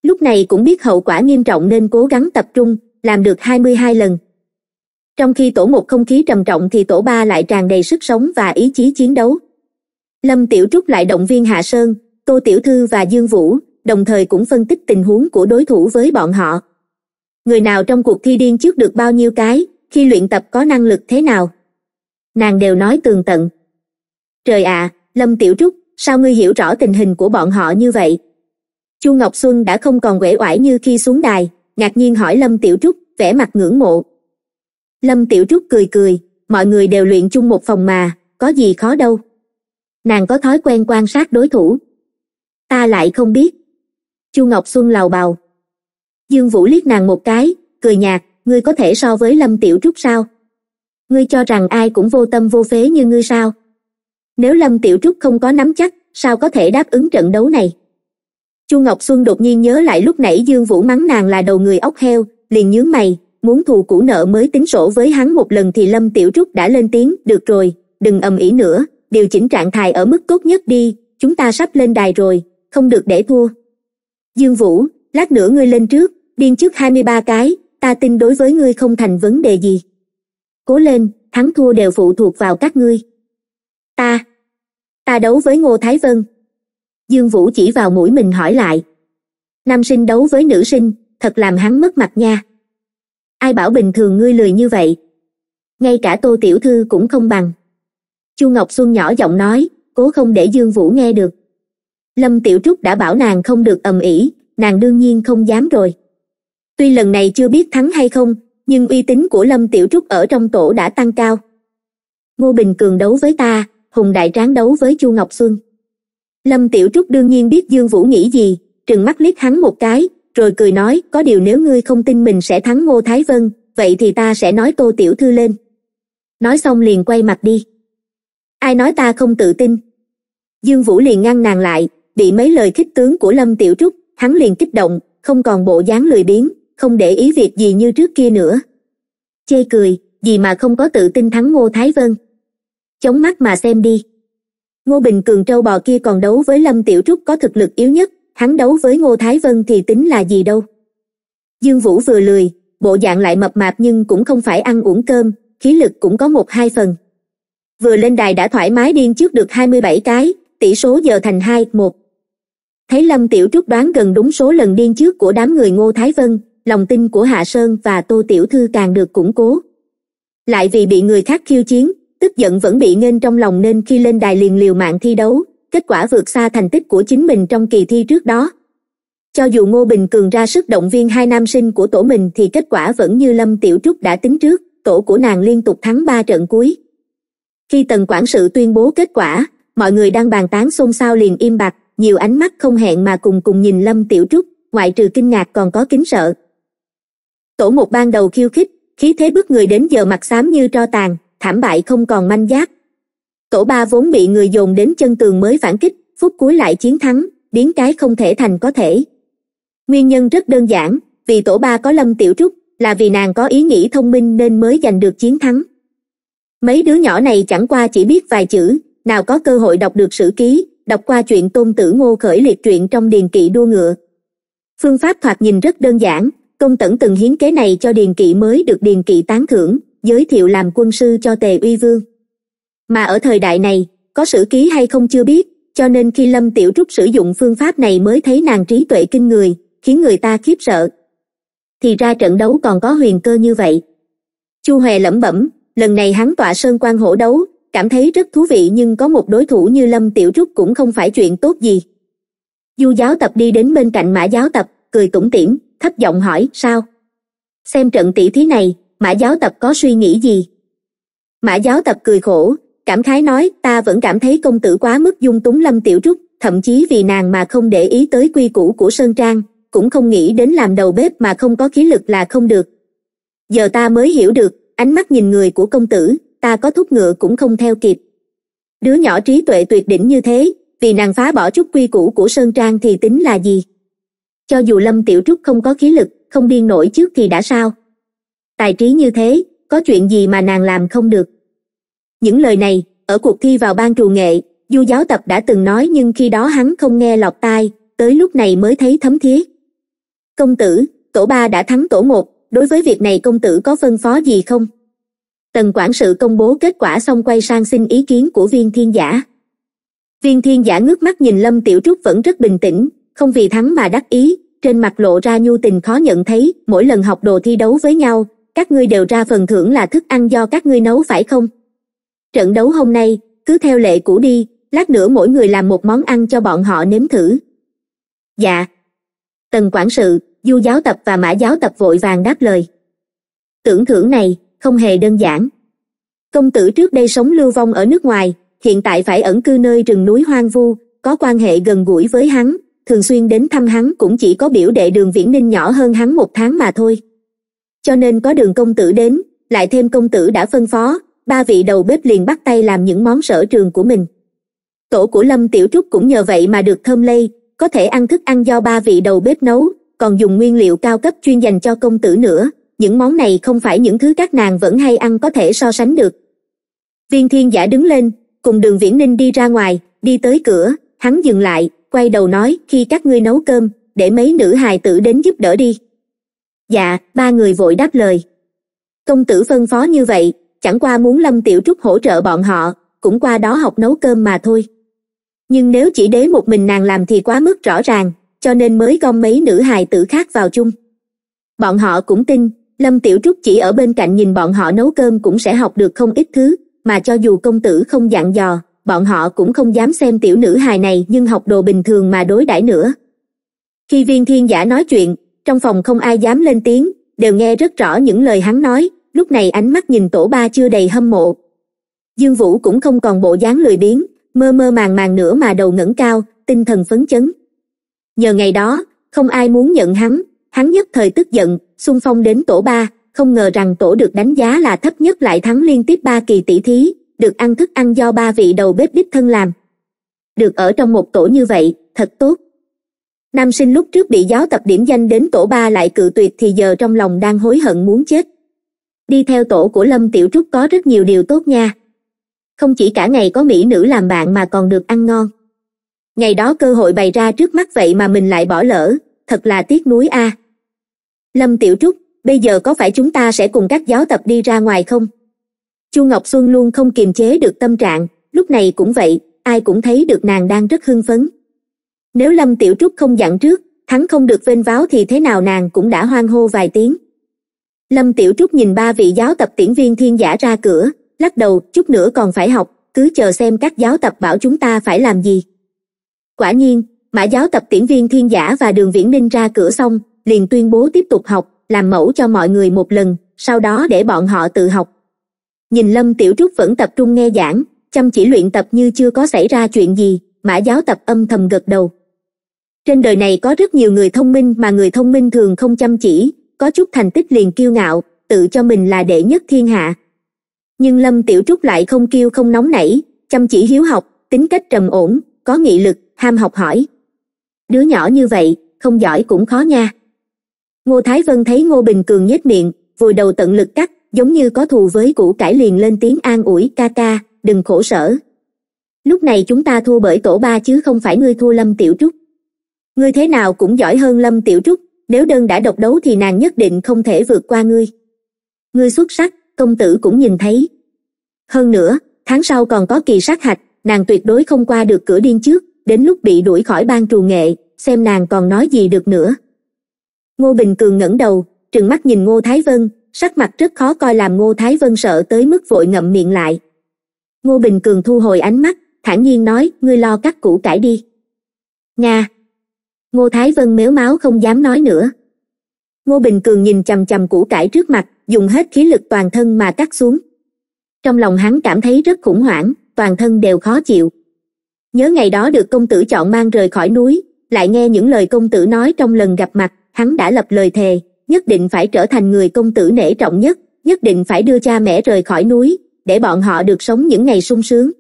lúc này cũng biết hậu quả nghiêm trọng nên cố gắng tập trung làm được hai mươi hai lần trong khi tổ một không khí trầm trọng thì tổ ba lại tràn đầy sức sống và ý chí chiến đấu lâm tiểu trúc lại động viên hạ sơn tô tiểu thư và dương vũ đồng thời cũng phân tích tình huống của đối thủ với bọn họ người nào trong cuộc thi điên trước được bao nhiêu cái khi luyện tập có năng lực thế nào nàng đều nói tường tận trời ạ lâm tiểu trúc sao ngươi hiểu rõ tình hình của bọn họ như vậy chu ngọc xuân đã không còn uể oải như khi xuống đài ngạc nhiên hỏi lâm tiểu trúc vẻ mặt ngưỡng mộ lâm tiểu trúc cười cười mọi người đều luyện chung một phòng mà có gì khó đâu nàng có thói quen quan sát đối thủ ta lại không biết chu ngọc xuân lầu bầu dương vũ liếc nàng một cái cười nhạt ngươi có thể so với lâm tiểu trúc sao ngươi cho rằng ai cũng vô tâm vô phế như ngươi sao nếu lâm tiểu trúc không có nắm chắc sao có thể đáp ứng trận đấu này chu ngọc xuân đột nhiên nhớ lại lúc nãy dương vũ mắng nàng là đầu người ốc heo liền nhướng mày muốn thù cũ nợ mới tính sổ với hắn một lần thì lâm tiểu trúc đã lên tiếng được rồi đừng ầm ĩ nữa điều chỉnh trạng thái ở mức tốt nhất đi chúng ta sắp lên đài rồi không được để thua dương vũ lát nữa ngươi lên trước điên trước hai mươi ba cái ta tin đối với ngươi không thành vấn đề gì cố lên thắng thua đều phụ thuộc vào các ngươi ta ta đấu với ngô thái vân dương vũ chỉ vào mũi mình hỏi lại nam sinh đấu với nữ sinh thật làm hắn mất mặt nha ai bảo bình thường ngươi lười như vậy ngay cả tô tiểu thư cũng không bằng chu ngọc xuân nhỏ giọng nói cố không để dương vũ nghe được lâm tiểu trúc đã bảo nàng không được ầm ĩ nàng đương nhiên không dám rồi tuy lần này chưa biết thắng hay không nhưng uy tín của lâm tiểu trúc ở trong tổ đã tăng cao ngô bình cường đấu với ta hùng đại tráng đấu với chu ngọc xuân lâm tiểu trúc đương nhiên biết dương vũ nghĩ gì trừng mắt liếc hắn một cái rồi cười nói có điều nếu ngươi không tin mình sẽ thắng ngô thái vân vậy thì ta sẽ nói tô tiểu thư lên nói xong liền quay mặt đi ai nói ta không tự tin dương vũ liền ngăn nàng lại bị mấy lời khích tướng của lâm tiểu trúc hắn liền kích động không còn bộ dáng lười biếng không để ý việc gì như trước kia nữa chê cười gì mà không có tự tin thắng ngô thái vân chống mắt mà xem đi ngô bình cường trâu bò kia còn đấu với lâm tiểu trúc có thực lực yếu nhất hắn đấu với ngô thái vân thì tính là gì đâu dương vũ vừa lười bộ dạng lại mập mạp nhưng cũng không phải ăn uống cơm khí lực cũng có một hai phần vừa lên đài đã thoải mái điên trước được hai mươi bảy cái tỷ số giờ thành hai một thấy lâm tiểu trúc đoán gần đúng số lần điên trước của đám người ngô thái vân lòng tin của hạ sơn và tô tiểu thư càng được củng cố lại vì bị người khác khiêu chiến tức giận vẫn bị nghênh trong lòng nên khi lên đài liền liều mạng thi đấu kết quả vượt xa thành tích của chính mình trong kỳ thi trước đó cho dù ngô bình cường ra sức động viên hai nam sinh của tổ mình thì kết quả vẫn như lâm tiểu trúc đã tính trước tổ của nàng liên tục thắng ba trận cuối khi tần quản sự tuyên bố kết quả mọi người đang bàn tán xôn xao liền im bặt nhiều ánh mắt không hẹn mà cùng cùng nhìn lâm tiểu trúc ngoại trừ kinh ngạc còn có kính sợ tổ một ban đầu khiêu khích khí thế bức người đến giờ mặt xám như tro tàn thảm bại không còn manh giác. Tổ ba vốn bị người dồn đến chân tường mới phản kích, phút cuối lại chiến thắng, biến cái không thể thành có thể. Nguyên nhân rất đơn giản, vì tổ ba có Lâm Tiểu Trúc, là vì nàng có ý nghĩ thông minh nên mới giành được chiến thắng. Mấy đứa nhỏ này chẳng qua chỉ biết vài chữ, nào có cơ hội đọc được sử ký, đọc qua chuyện tôn tử ngô khởi liệt truyện trong điền kỵ đua ngựa. Phương pháp thoạt nhìn rất đơn giản, công tẩn từng hiến kế này cho điền kỵ mới được điền kỵ tán thưởng, giới thiệu làm quân sư cho tề uy vương mà ở thời đại này có sử ký hay không chưa biết cho nên khi lâm tiểu trúc sử dụng phương pháp này mới thấy nàng trí tuệ kinh người khiến người ta khiếp sợ thì ra trận đấu còn có huyền cơ như vậy chu hòe lẩm bẩm lần này hắn tọa sơn quan hổ đấu cảm thấy rất thú vị nhưng có một đối thủ như lâm tiểu trúc cũng không phải chuyện tốt gì du giáo tập đi đến bên cạnh mã giáo tập cười tủm tỉm thấp giọng hỏi sao xem trận tỷ thí này mã giáo tập có suy nghĩ gì mã giáo tập cười khổ cảm khái nói ta vẫn cảm thấy công tử quá mức dung túng lâm tiểu trúc thậm chí vì nàng mà không để ý tới quy củ của sơn trang cũng không nghĩ đến làm đầu bếp mà không có khí lực là không được giờ ta mới hiểu được ánh mắt nhìn người của công tử ta có thúc ngựa cũng không theo kịp đứa nhỏ trí tuệ tuyệt đỉnh như thế vì nàng phá bỏ chút quy củ của sơn trang thì tính là gì cho dù lâm tiểu trúc không có khí lực không điên nổi trước thì đã sao tài trí như thế có chuyện gì mà nàng làm không được những lời này ở cuộc thi vào ban trù nghệ du giáo tập đã từng nói nhưng khi đó hắn không nghe lọt tai tới lúc này mới thấy thấm thiết công tử tổ ba đã thắng tổ một đối với việc này công tử có phân phó gì không tần quản sự công bố kết quả xong quay sang xin ý kiến của viên thiên giả viên thiên giả ngước mắt nhìn lâm tiểu trúc vẫn rất bình tĩnh không vì thắng mà đắc ý trên mặt lộ ra nhu tình khó nhận thấy mỗi lần học đồ thi đấu với nhau các ngươi đều ra phần thưởng là thức ăn do các ngươi nấu phải không trận đấu hôm nay cứ theo lệ cũ đi lát nữa mỗi người làm một món ăn cho bọn họ nếm thử dạ tần quản sự du giáo tập và mã giáo tập vội vàng đáp lời tưởng thưởng này không hề đơn giản công tử trước đây sống lưu vong ở nước ngoài hiện tại phải ẩn cư nơi rừng núi hoang vu có quan hệ gần gũi với hắn thường xuyên đến thăm hắn cũng chỉ có biểu đệ đường viễn ninh nhỏ hơn hắn một tháng mà thôi cho nên có đường công tử đến lại thêm công tử đã phân phó ba vị đầu bếp liền bắt tay làm những món sở trường của mình tổ của lâm tiểu trúc cũng nhờ vậy mà được thơm lây có thể ăn thức ăn do ba vị đầu bếp nấu còn dùng nguyên liệu cao cấp chuyên dành cho công tử nữa những món này không phải những thứ các nàng vẫn hay ăn có thể so sánh được viên thiên giả đứng lên cùng đường viễn ninh đi ra ngoài đi tới cửa hắn dừng lại quay đầu nói khi các ngươi nấu cơm để mấy nữ hài tử đến giúp đỡ đi Dạ, ba người vội đáp lời. Công tử phân phó như vậy, chẳng qua muốn Lâm Tiểu Trúc hỗ trợ bọn họ, cũng qua đó học nấu cơm mà thôi. Nhưng nếu chỉ đế một mình nàng làm thì quá mức rõ ràng, cho nên mới gom mấy nữ hài tử khác vào chung. Bọn họ cũng tin, Lâm Tiểu Trúc chỉ ở bên cạnh nhìn bọn họ nấu cơm cũng sẽ học được không ít thứ, mà cho dù công tử không dặn dò, bọn họ cũng không dám xem tiểu nữ hài này nhưng học đồ bình thường mà đối đãi nữa. Khi viên thiên giả nói chuyện, trong phòng không ai dám lên tiếng đều nghe rất rõ những lời hắn nói lúc này ánh mắt nhìn tổ ba chưa đầy hâm mộ dương vũ cũng không còn bộ dáng lười biếng mơ mơ màng màng nữa mà đầu ngẩng cao tinh thần phấn chấn nhờ ngày đó không ai muốn nhận hắn hắn nhất thời tức giận xung phong đến tổ ba không ngờ rằng tổ được đánh giá là thấp nhất lại thắng liên tiếp ba kỳ tỷ thí được ăn thức ăn do ba vị đầu bếp đích thân làm được ở trong một tổ như vậy thật tốt nam sinh lúc trước bị giáo tập điểm danh đến tổ ba lại cự tuyệt thì giờ trong lòng đang hối hận muốn chết đi theo tổ của lâm tiểu trúc có rất nhiều điều tốt nha không chỉ cả ngày có mỹ nữ làm bạn mà còn được ăn ngon ngày đó cơ hội bày ra trước mắt vậy mà mình lại bỏ lỡ thật là tiếc nuối a à. lâm tiểu trúc bây giờ có phải chúng ta sẽ cùng các giáo tập đi ra ngoài không chu ngọc xuân luôn không kiềm chế được tâm trạng lúc này cũng vậy ai cũng thấy được nàng đang rất hưng phấn nếu lâm tiểu trúc không dặn trước hắn không được vênh váo thì thế nào nàng cũng đã hoang hô vài tiếng lâm tiểu trúc nhìn ba vị giáo tập tiễn viên thiên giả ra cửa lắc đầu chút nữa còn phải học cứ chờ xem các giáo tập bảo chúng ta phải làm gì quả nhiên mã giáo tập tiễn viên thiên giả và đường viễn ninh ra cửa xong liền tuyên bố tiếp tục học làm mẫu cho mọi người một lần sau đó để bọn họ tự học nhìn lâm tiểu trúc vẫn tập trung nghe giảng chăm chỉ luyện tập như chưa có xảy ra chuyện gì mã giáo tập âm thầm gật đầu trên đời này có rất nhiều người thông minh mà người thông minh thường không chăm chỉ có chút thành tích liền kiêu ngạo tự cho mình là đệ nhất thiên hạ nhưng lâm tiểu trúc lại không kiêu không nóng nảy chăm chỉ hiếu học tính cách trầm ổn có nghị lực ham học hỏi đứa nhỏ như vậy không giỏi cũng khó nha ngô thái vân thấy ngô bình cường nhếch miệng vùi đầu tận lực cắt giống như có thù với củ cải liền lên tiếng an ủi ca ca đừng khổ sở lúc này chúng ta thua bởi tổ ba chứ không phải ngươi thua lâm tiểu trúc ngươi thế nào cũng giỏi hơn lâm tiểu trúc nếu đơn đã độc đấu thì nàng nhất định không thể vượt qua ngươi ngươi xuất sắc công tử cũng nhìn thấy hơn nữa tháng sau còn có kỳ sát hạch nàng tuyệt đối không qua được cửa điên trước đến lúc bị đuổi khỏi ban trù nghệ xem nàng còn nói gì được nữa ngô bình cường ngẩng đầu trừng mắt nhìn ngô thái vân sắc mặt rất khó coi làm ngô thái vân sợ tới mức vội ngậm miệng lại ngô bình cường thu hồi ánh mắt thản nhiên nói ngươi lo cắt củ cải đi nga ngô thái vân méo máu không dám nói nữa ngô bình cường nhìn chằm chằm củ cải trước mặt dùng hết khí lực toàn thân mà cắt xuống trong lòng hắn cảm thấy rất khủng hoảng toàn thân đều khó chịu nhớ ngày đó được công tử chọn mang rời khỏi núi lại nghe những lời công tử nói trong lần gặp mặt hắn đã lập lời thề nhất định phải trở thành người công tử nể trọng nhất nhất định phải đưa cha mẹ rời khỏi núi để bọn họ được sống những ngày sung sướng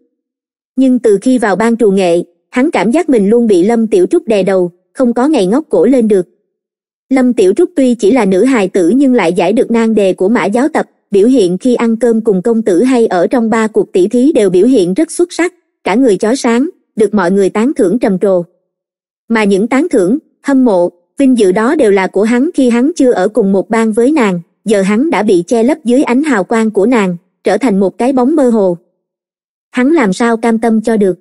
nhưng từ khi vào ban trù nghệ hắn cảm giác mình luôn bị lâm tiểu trúc đè đầu không có ngày ngóc cổ lên được lâm tiểu trúc tuy chỉ là nữ hài tử nhưng lại giải được nan đề của mã giáo tập biểu hiện khi ăn cơm cùng công tử hay ở trong ba cuộc tỷ thí đều biểu hiện rất xuất sắc cả người chói sáng được mọi người tán thưởng trầm trồ mà những tán thưởng hâm mộ vinh dự đó đều là của hắn khi hắn chưa ở cùng một bang với nàng giờ hắn đã bị che lấp dưới ánh hào quang của nàng trở thành một cái bóng mơ hồ hắn làm sao cam tâm cho được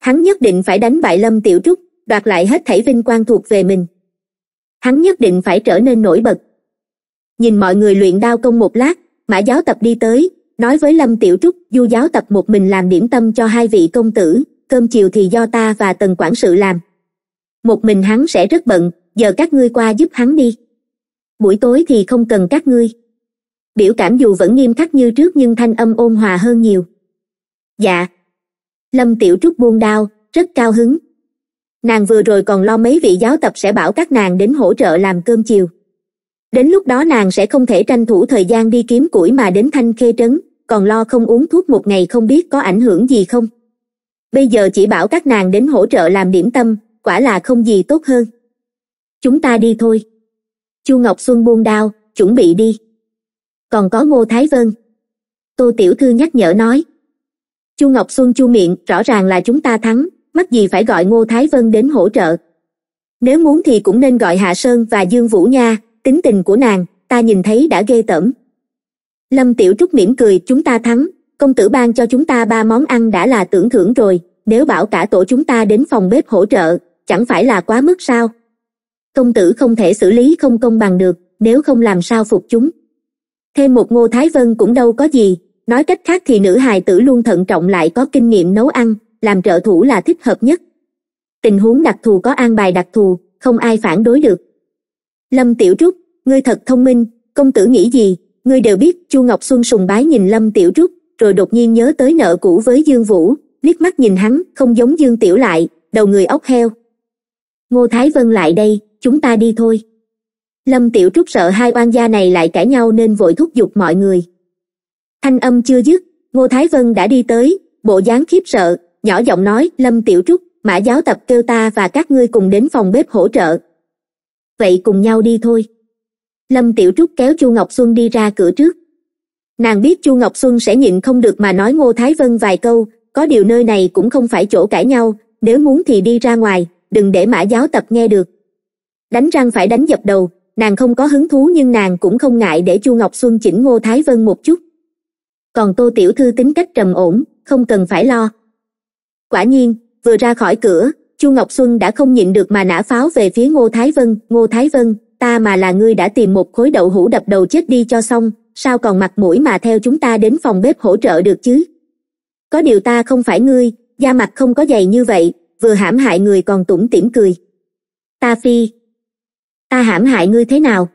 hắn nhất định phải đánh bại lâm tiểu trúc đoạt lại hết thảy vinh quang thuộc về mình hắn nhất định phải trở nên nổi bật nhìn mọi người luyện đao công một lát mã giáo tập đi tới nói với lâm tiểu trúc du giáo tập một mình làm điểm tâm cho hai vị công tử cơm chiều thì do ta và tần quản sự làm một mình hắn sẽ rất bận giờ các ngươi qua giúp hắn đi buổi tối thì không cần các ngươi biểu cảm dù vẫn nghiêm khắc như trước nhưng thanh âm ôn hòa hơn nhiều dạ lâm tiểu trúc buông đao rất cao hứng nàng vừa rồi còn lo mấy vị giáo tập sẽ bảo các nàng đến hỗ trợ làm cơm chiều đến lúc đó nàng sẽ không thể tranh thủ thời gian đi kiếm củi mà đến thanh khê trấn còn lo không uống thuốc một ngày không biết có ảnh hưởng gì không bây giờ chỉ bảo các nàng đến hỗ trợ làm điểm tâm quả là không gì tốt hơn chúng ta đi thôi chu ngọc xuân buông đao chuẩn bị đi còn có ngô thái vân tô tiểu thư nhắc nhở nói chu ngọc xuân chu miệng rõ ràng là chúng ta thắng mắc gì phải gọi ngô thái vân đến hỗ trợ nếu muốn thì cũng nên gọi hạ sơn và dương vũ nha tính tình của nàng ta nhìn thấy đã ghê tởm lâm tiểu trúc mỉm cười chúng ta thắng công tử ban cho chúng ta ba món ăn đã là tưởng thưởng rồi nếu bảo cả tổ chúng ta đến phòng bếp hỗ trợ chẳng phải là quá mức sao công tử không thể xử lý không công bằng được nếu không làm sao phục chúng thêm một ngô thái vân cũng đâu có gì nói cách khác thì nữ hài tử luôn thận trọng lại có kinh nghiệm nấu ăn làm trợ thủ là thích hợp nhất tình huống đặc thù có an bài đặc thù không ai phản đối được lâm tiểu trúc ngươi thật thông minh công tử nghĩ gì ngươi đều biết chu ngọc xuân sùng bái nhìn lâm tiểu trúc rồi đột nhiên nhớ tới nợ cũ với dương vũ liếc mắt nhìn hắn không giống dương tiểu lại đầu người ốc heo ngô thái vân lại đây chúng ta đi thôi lâm tiểu trúc sợ hai oan gia này lại cãi nhau nên vội thúc giục mọi người thanh âm chưa dứt ngô thái vân đã đi tới bộ dáng khiếp sợ nhỏ giọng nói lâm tiểu trúc mã giáo tập kêu ta và các ngươi cùng đến phòng bếp hỗ trợ vậy cùng nhau đi thôi lâm tiểu trúc kéo chu ngọc xuân đi ra cửa trước nàng biết chu ngọc xuân sẽ nhịn không được mà nói ngô thái vân vài câu có điều nơi này cũng không phải chỗ cãi nhau nếu muốn thì đi ra ngoài đừng để mã giáo tập nghe được đánh răng phải đánh dập đầu nàng không có hứng thú nhưng nàng cũng không ngại để chu ngọc xuân chỉnh ngô thái vân một chút còn tô tiểu thư tính cách trầm ổn không cần phải lo quả nhiên vừa ra khỏi cửa chu ngọc xuân đã không nhịn được mà nã pháo về phía ngô thái vân ngô thái vân ta mà là ngươi đã tìm một khối đậu hũ đập đầu chết đi cho xong sao còn mặt mũi mà theo chúng ta đến phòng bếp hỗ trợ được chứ có điều ta không phải ngươi da mặt không có dày như vậy vừa hãm hại người còn tủm tỉm cười ta phi ta hãm hại ngươi thế nào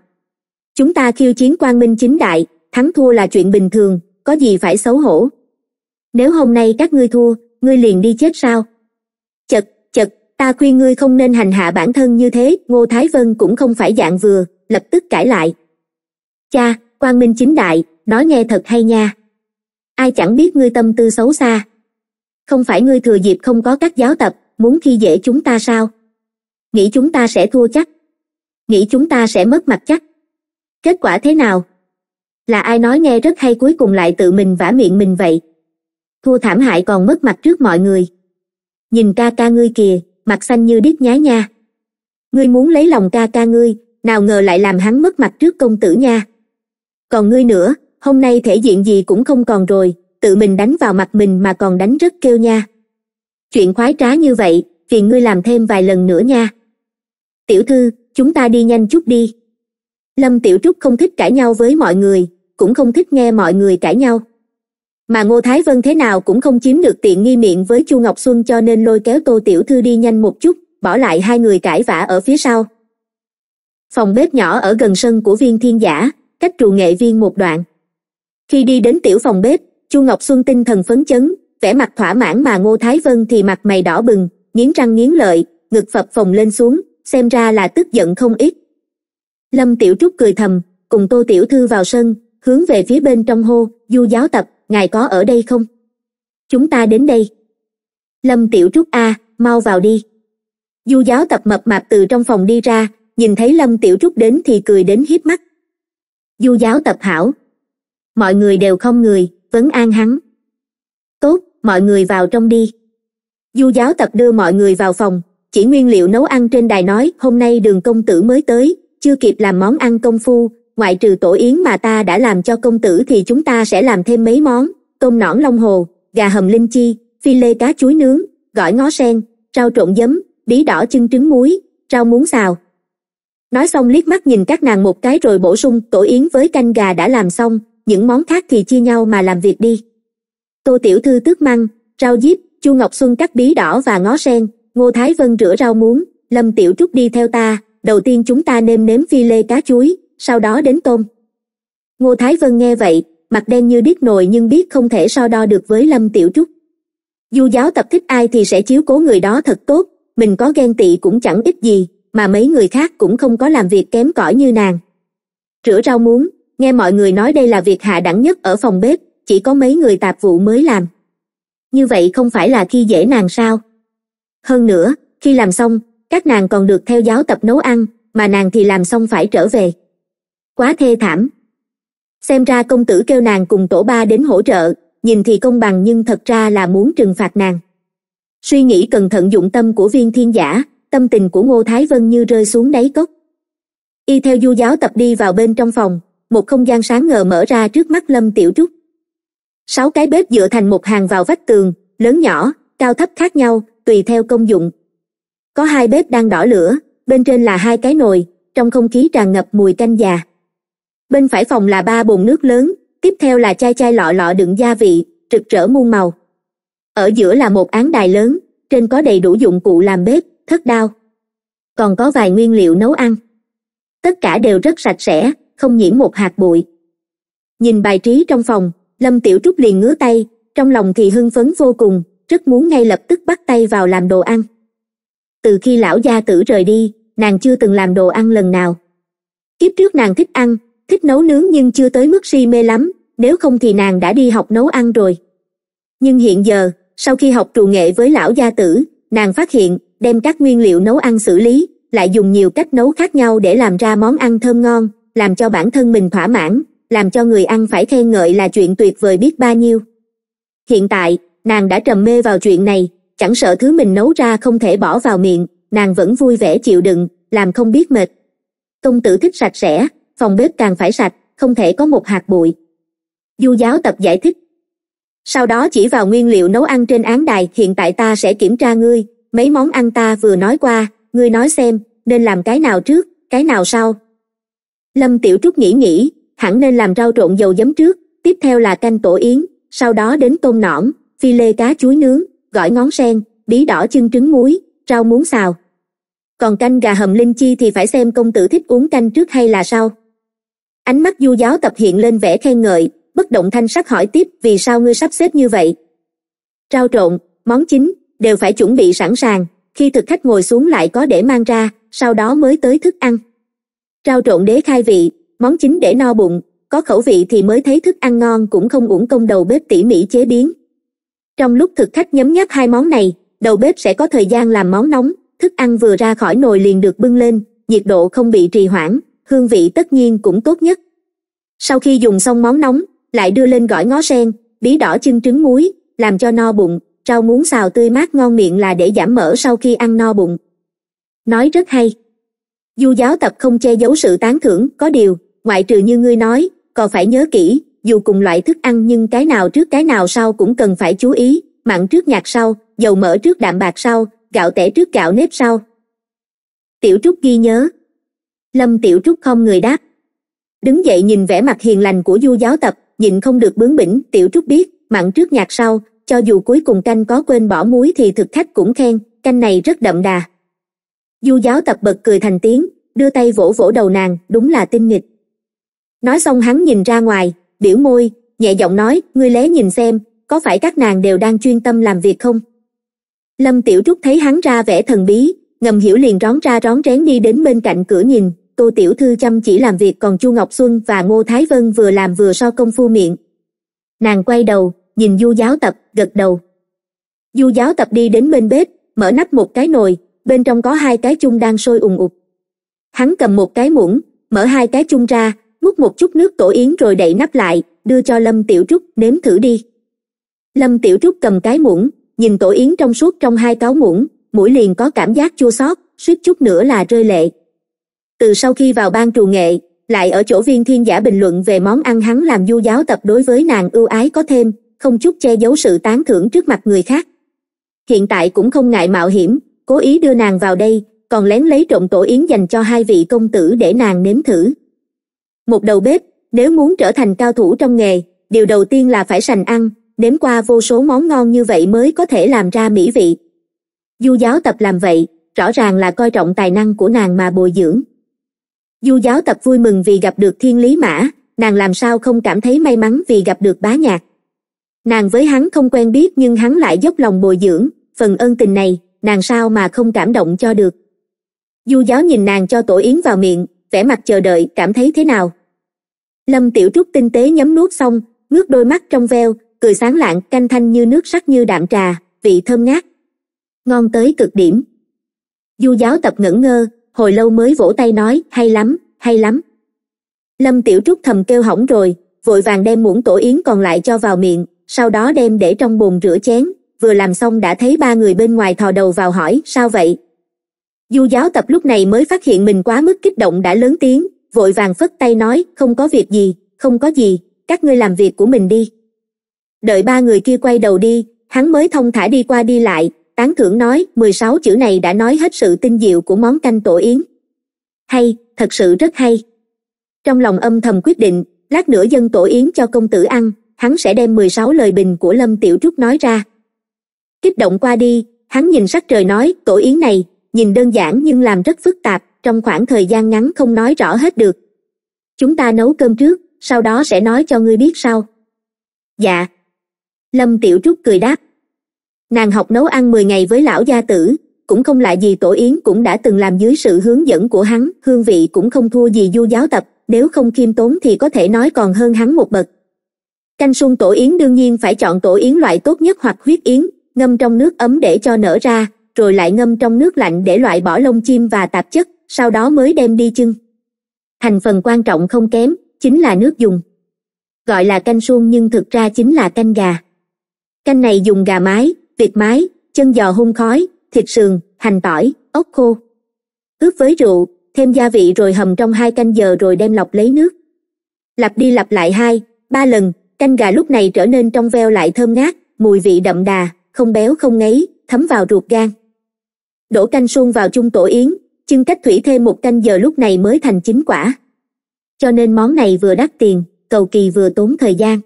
chúng ta khiêu chiến quang minh chính đại thắng thua là chuyện bình thường có gì phải xấu hổ nếu hôm nay các ngươi thua ngươi liền đi chết sao chật chật ta khuyên ngươi không nên hành hạ bản thân như thế ngô thái vân cũng không phải dạng vừa lập tức cãi lại cha quang minh chính đại nói nghe thật hay nha ai chẳng biết ngươi tâm tư xấu xa không phải ngươi thừa dịp không có các giáo tập muốn khi dễ chúng ta sao nghĩ chúng ta sẽ thua chắc nghĩ chúng ta sẽ mất mặt chắc kết quả thế nào là ai nói nghe rất hay cuối cùng lại tự mình vả miệng mình vậy thua thảm hại còn mất mặt trước mọi người nhìn ca ca ngươi kìa mặt xanh như điếc nhá nha ngươi muốn lấy lòng ca ca ngươi nào ngờ lại làm hắn mất mặt trước công tử nha còn ngươi nữa hôm nay thể diện gì cũng không còn rồi tự mình đánh vào mặt mình mà còn đánh rất kêu nha chuyện khoái trá như vậy phiền ngươi làm thêm vài lần nữa nha tiểu thư chúng ta đi nhanh chút đi lâm tiểu trúc không thích cãi nhau với mọi người cũng không thích nghe mọi người cãi nhau mà ngô thái vân thế nào cũng không chiếm được tiện nghi miệng với chu ngọc xuân cho nên lôi kéo tô tiểu thư đi nhanh một chút bỏ lại hai người cãi vã ở phía sau phòng bếp nhỏ ở gần sân của viên thiên giả cách trụ nghệ viên một đoạn khi đi đến tiểu phòng bếp chu ngọc xuân tinh thần phấn chấn vẻ mặt thỏa mãn mà ngô thái vân thì mặt mày đỏ bừng nghiến răng nghiến lợi ngực phập phồng lên xuống xem ra là tức giận không ít lâm tiểu trúc cười thầm cùng tô tiểu thư vào sân hướng về phía bên trong hô du giáo tập ngài có ở đây không chúng ta đến đây lâm tiểu trúc a mau vào đi du giáo tập mập mạp từ trong phòng đi ra nhìn thấy lâm tiểu trúc đến thì cười đến hiếp mắt du giáo tập hảo mọi người đều không người vấn an hắn tốt mọi người vào trong đi du giáo tập đưa mọi người vào phòng chỉ nguyên liệu nấu ăn trên đài nói hôm nay đường công tử mới tới chưa kịp làm món ăn công phu ngoại trừ tổ yến mà ta đã làm cho công tử thì chúng ta sẽ làm thêm mấy món tôm nõn long hồ gà hầm linh chi phi lê cá chuối nướng gỏi ngó sen rau trộn giấm bí đỏ chân trứng muối rau muống xào nói xong liếc mắt nhìn các nàng một cái rồi bổ sung tổ yến với canh gà đã làm xong những món khác thì chia nhau mà làm việc đi tô tiểu thư tước măng rau diếp chu ngọc xuân cắt bí đỏ và ngó sen ngô thái vân rửa rau muống lâm tiểu trúc đi theo ta đầu tiên chúng ta nêm nếm phi lê cá chuối sau đó đến tôm ngô thái vân nghe vậy mặt đen như điếc nồi nhưng biết không thể so đo được với lâm tiểu trúc du giáo tập thích ai thì sẽ chiếu cố người đó thật tốt mình có ghen tị cũng chẳng ít gì mà mấy người khác cũng không có làm việc kém cỏi như nàng rửa rau muống nghe mọi người nói đây là việc hạ đẳng nhất ở phòng bếp chỉ có mấy người tạp vụ mới làm như vậy không phải là khi dễ nàng sao hơn nữa khi làm xong các nàng còn được theo giáo tập nấu ăn mà nàng thì làm xong phải trở về quá thê thảm xem ra công tử kêu nàng cùng tổ ba đến hỗ trợ nhìn thì công bằng nhưng thật ra là muốn trừng phạt nàng suy nghĩ cẩn thận dụng tâm của viên thiên giả tâm tình của ngô thái vân như rơi xuống đáy cốc y theo du giáo tập đi vào bên trong phòng một không gian sáng ngờ mở ra trước mắt lâm tiểu trúc sáu cái bếp dựa thành một hàng vào vách tường lớn nhỏ cao thấp khác nhau tùy theo công dụng có hai bếp đang đỏ lửa bên trên là hai cái nồi trong không khí tràn ngập mùi canh già bên phải phòng là ba bồn nước lớn tiếp theo là chai chai lọ lọ đựng gia vị rực rỡ muôn màu ở giữa là một án đài lớn trên có đầy đủ dụng cụ làm bếp thất đao còn có vài nguyên liệu nấu ăn tất cả đều rất sạch sẽ không nhiễm một hạt bụi nhìn bài trí trong phòng lâm tiểu trúc liền ngứa tay trong lòng thì hưng phấn vô cùng rất muốn ngay lập tức bắt tay vào làm đồ ăn từ khi lão gia tử rời đi nàng chưa từng làm đồ ăn lần nào kiếp trước nàng thích ăn thích nấu nướng nhưng chưa tới mức si mê lắm nếu không thì nàng đã đi học nấu ăn rồi nhưng hiện giờ sau khi học trù nghệ với lão gia tử nàng phát hiện đem các nguyên liệu nấu ăn xử lý lại dùng nhiều cách nấu khác nhau để làm ra món ăn thơm ngon làm cho bản thân mình thỏa mãn làm cho người ăn phải khen ngợi là chuyện tuyệt vời biết bao nhiêu hiện tại nàng đã trầm mê vào chuyện này chẳng sợ thứ mình nấu ra không thể bỏ vào miệng nàng vẫn vui vẻ chịu đựng làm không biết mệt công tử thích sạch sẽ phòng bếp càng phải sạch không thể có một hạt bụi du giáo tập giải thích sau đó chỉ vào nguyên liệu nấu ăn trên án đài hiện tại ta sẽ kiểm tra ngươi mấy món ăn ta vừa nói qua ngươi nói xem nên làm cái nào trước cái nào sau lâm tiểu trúc nghĩ nghĩ hẳn nên làm rau trộn dầu giấm trước tiếp theo là canh tổ yến sau đó đến tôm nõn phi lê cá chuối nướng gỏi ngón sen bí đỏ chân trứng muối rau muống xào còn canh gà hầm linh chi thì phải xem công tử thích uống canh trước hay là sau ánh mắt du giáo tập hiện lên vẻ khen ngợi bất động thanh sắc hỏi tiếp vì sao ngươi sắp xếp như vậy trao trộn món chính đều phải chuẩn bị sẵn sàng khi thực khách ngồi xuống lại có để mang ra sau đó mới tới thức ăn trao trộn đế khai vị món chính để no bụng có khẩu vị thì mới thấy thức ăn ngon cũng không uổng công đầu bếp tỉ mỉ chế biến trong lúc thực khách nhấm nháp hai món này đầu bếp sẽ có thời gian làm món nóng thức ăn vừa ra khỏi nồi liền được bưng lên nhiệt độ không bị trì hoãn hương vị tất nhiên cũng tốt nhất sau khi dùng xong món nóng lại đưa lên gỏi ngó sen bí đỏ chân trứng muối làm cho no bụng rau muống xào tươi mát ngon miệng là để giảm mỡ sau khi ăn no bụng nói rất hay du giáo tập không che giấu sự tán thưởng có điều ngoại trừ như ngươi nói còn phải nhớ kỹ dù cùng loại thức ăn nhưng cái nào trước cái nào sau cũng cần phải chú ý mặn trước nhạt sau dầu mỡ trước đạm bạc sau gạo tẻ trước gạo nếp sau tiểu trúc ghi nhớ lâm tiểu trúc không người đáp đứng dậy nhìn vẻ mặt hiền lành của du giáo tập nhịn không được bướng bỉnh tiểu trúc biết mặn trước nhạt sau cho dù cuối cùng canh có quên bỏ muối thì thực khách cũng khen canh này rất đậm đà du giáo tập bật cười thành tiếng đưa tay vỗ vỗ đầu nàng đúng là tinh nghịch nói xong hắn nhìn ra ngoài biểu môi nhẹ giọng nói ngươi lé nhìn xem có phải các nàng đều đang chuyên tâm làm việc không lâm tiểu trúc thấy hắn ra vẻ thần bí ngầm hiểu liền rón ra rón rén đi đến bên cạnh cửa nhìn tô tiểu thư chăm chỉ làm việc còn chu ngọc xuân và ngô thái vân vừa làm vừa so công phu miệng nàng quay đầu nhìn du giáo tập gật đầu du giáo tập đi đến bên bếp mở nắp một cái nồi bên trong có hai cái chung đang sôi ùng ục hắn cầm một cái muỗng mở hai cái chung ra múc một chút nước tổ yến rồi đậy nắp lại đưa cho lâm tiểu trúc nếm thử đi lâm tiểu trúc cầm cái muỗng nhìn tổ yến trong suốt trong hai cáo muỗng mũi liền có cảm giác chua xót suýt chút nữa là rơi lệ từ sau khi vào ban trù nghệ lại ở chỗ viên thiên giả bình luận về món ăn hắn làm du giáo tập đối với nàng ưu ái có thêm không chút che giấu sự tán thưởng trước mặt người khác hiện tại cũng không ngại mạo hiểm cố ý đưa nàng vào đây còn lén lấy trộm tổ yến dành cho hai vị công tử để nàng nếm thử một đầu bếp nếu muốn trở thành cao thủ trong nghề điều đầu tiên là phải sành ăn nếm qua vô số món ngon như vậy mới có thể làm ra mỹ vị du giáo tập làm vậy rõ ràng là coi trọng tài năng của nàng mà bồi dưỡng du giáo tập vui mừng vì gặp được thiên lý mã nàng làm sao không cảm thấy may mắn vì gặp được bá nhạc nàng với hắn không quen biết nhưng hắn lại dốc lòng bồi dưỡng phần ân tình này nàng sao mà không cảm động cho được du giáo nhìn nàng cho tổ yến vào miệng vẻ mặt chờ đợi cảm thấy thế nào lâm tiểu trúc tinh tế nhấm nuốt xong ngước đôi mắt trong veo cười sáng lạng canh thanh như nước sắc như đạm trà vị thơm ngát ngon tới cực điểm du giáo tập ngẩn ngơ hồi lâu mới vỗ tay nói hay lắm hay lắm lâm tiểu trúc thầm kêu hỏng rồi vội vàng đem muỗng tổ yến còn lại cho vào miệng sau đó đem để trong bồn rửa chén vừa làm xong đã thấy ba người bên ngoài thò đầu vào hỏi sao vậy du giáo tập lúc này mới phát hiện mình quá mức kích động đã lớn tiếng vội vàng phất tay nói không có việc gì không có gì các ngươi làm việc của mình đi đợi ba người kia quay đầu đi hắn mới thông thả đi qua đi lại tán thưởng nói mười sáu chữ này đã nói hết sự tinh diệu của món canh tổ yến hay thật sự rất hay trong lòng âm thầm quyết định lát nữa dân tổ yến cho công tử ăn hắn sẽ đem mười sáu lời bình của lâm tiểu trúc nói ra kích động qua đi hắn nhìn sắc trời nói tổ yến này nhìn đơn giản nhưng làm rất phức tạp trong khoảng thời gian ngắn không nói rõ hết được chúng ta nấu cơm trước sau đó sẽ nói cho ngươi biết sau dạ lâm tiểu trúc cười đáp nàng học nấu ăn mười ngày với lão gia tử cũng không lại gì tổ yến cũng đã từng làm dưới sự hướng dẫn của hắn hương vị cũng không thua gì du giáo tập nếu không khiêm tốn thì có thể nói còn hơn hắn một bậc canh sung tổ yến đương nhiên phải chọn tổ yến loại tốt nhất hoặc huyết yến ngâm trong nước ấm để cho nở ra rồi lại ngâm trong nước lạnh để loại bỏ lông chim và tạp chất sau đó mới đem đi chưng thành phần quan trọng không kém chính là nước dùng gọi là canh suông nhưng thực ra chính là canh gà canh này dùng gà mái việt mái chân giò hun khói thịt sườn hành tỏi ốc khô ướp với rượu thêm gia vị rồi hầm trong hai canh giờ rồi đem lọc lấy nước lặp đi lặp lại hai ba lần canh gà lúc này trở nên trong veo lại thơm ngát mùi vị đậm đà không béo không ngấy thấm vào ruột gan đổ canh suông vào chung tổ yến chưng cách thủy thêm một canh giờ lúc này mới thành chín quả cho nên món này vừa đắt tiền cầu kỳ vừa tốn thời gian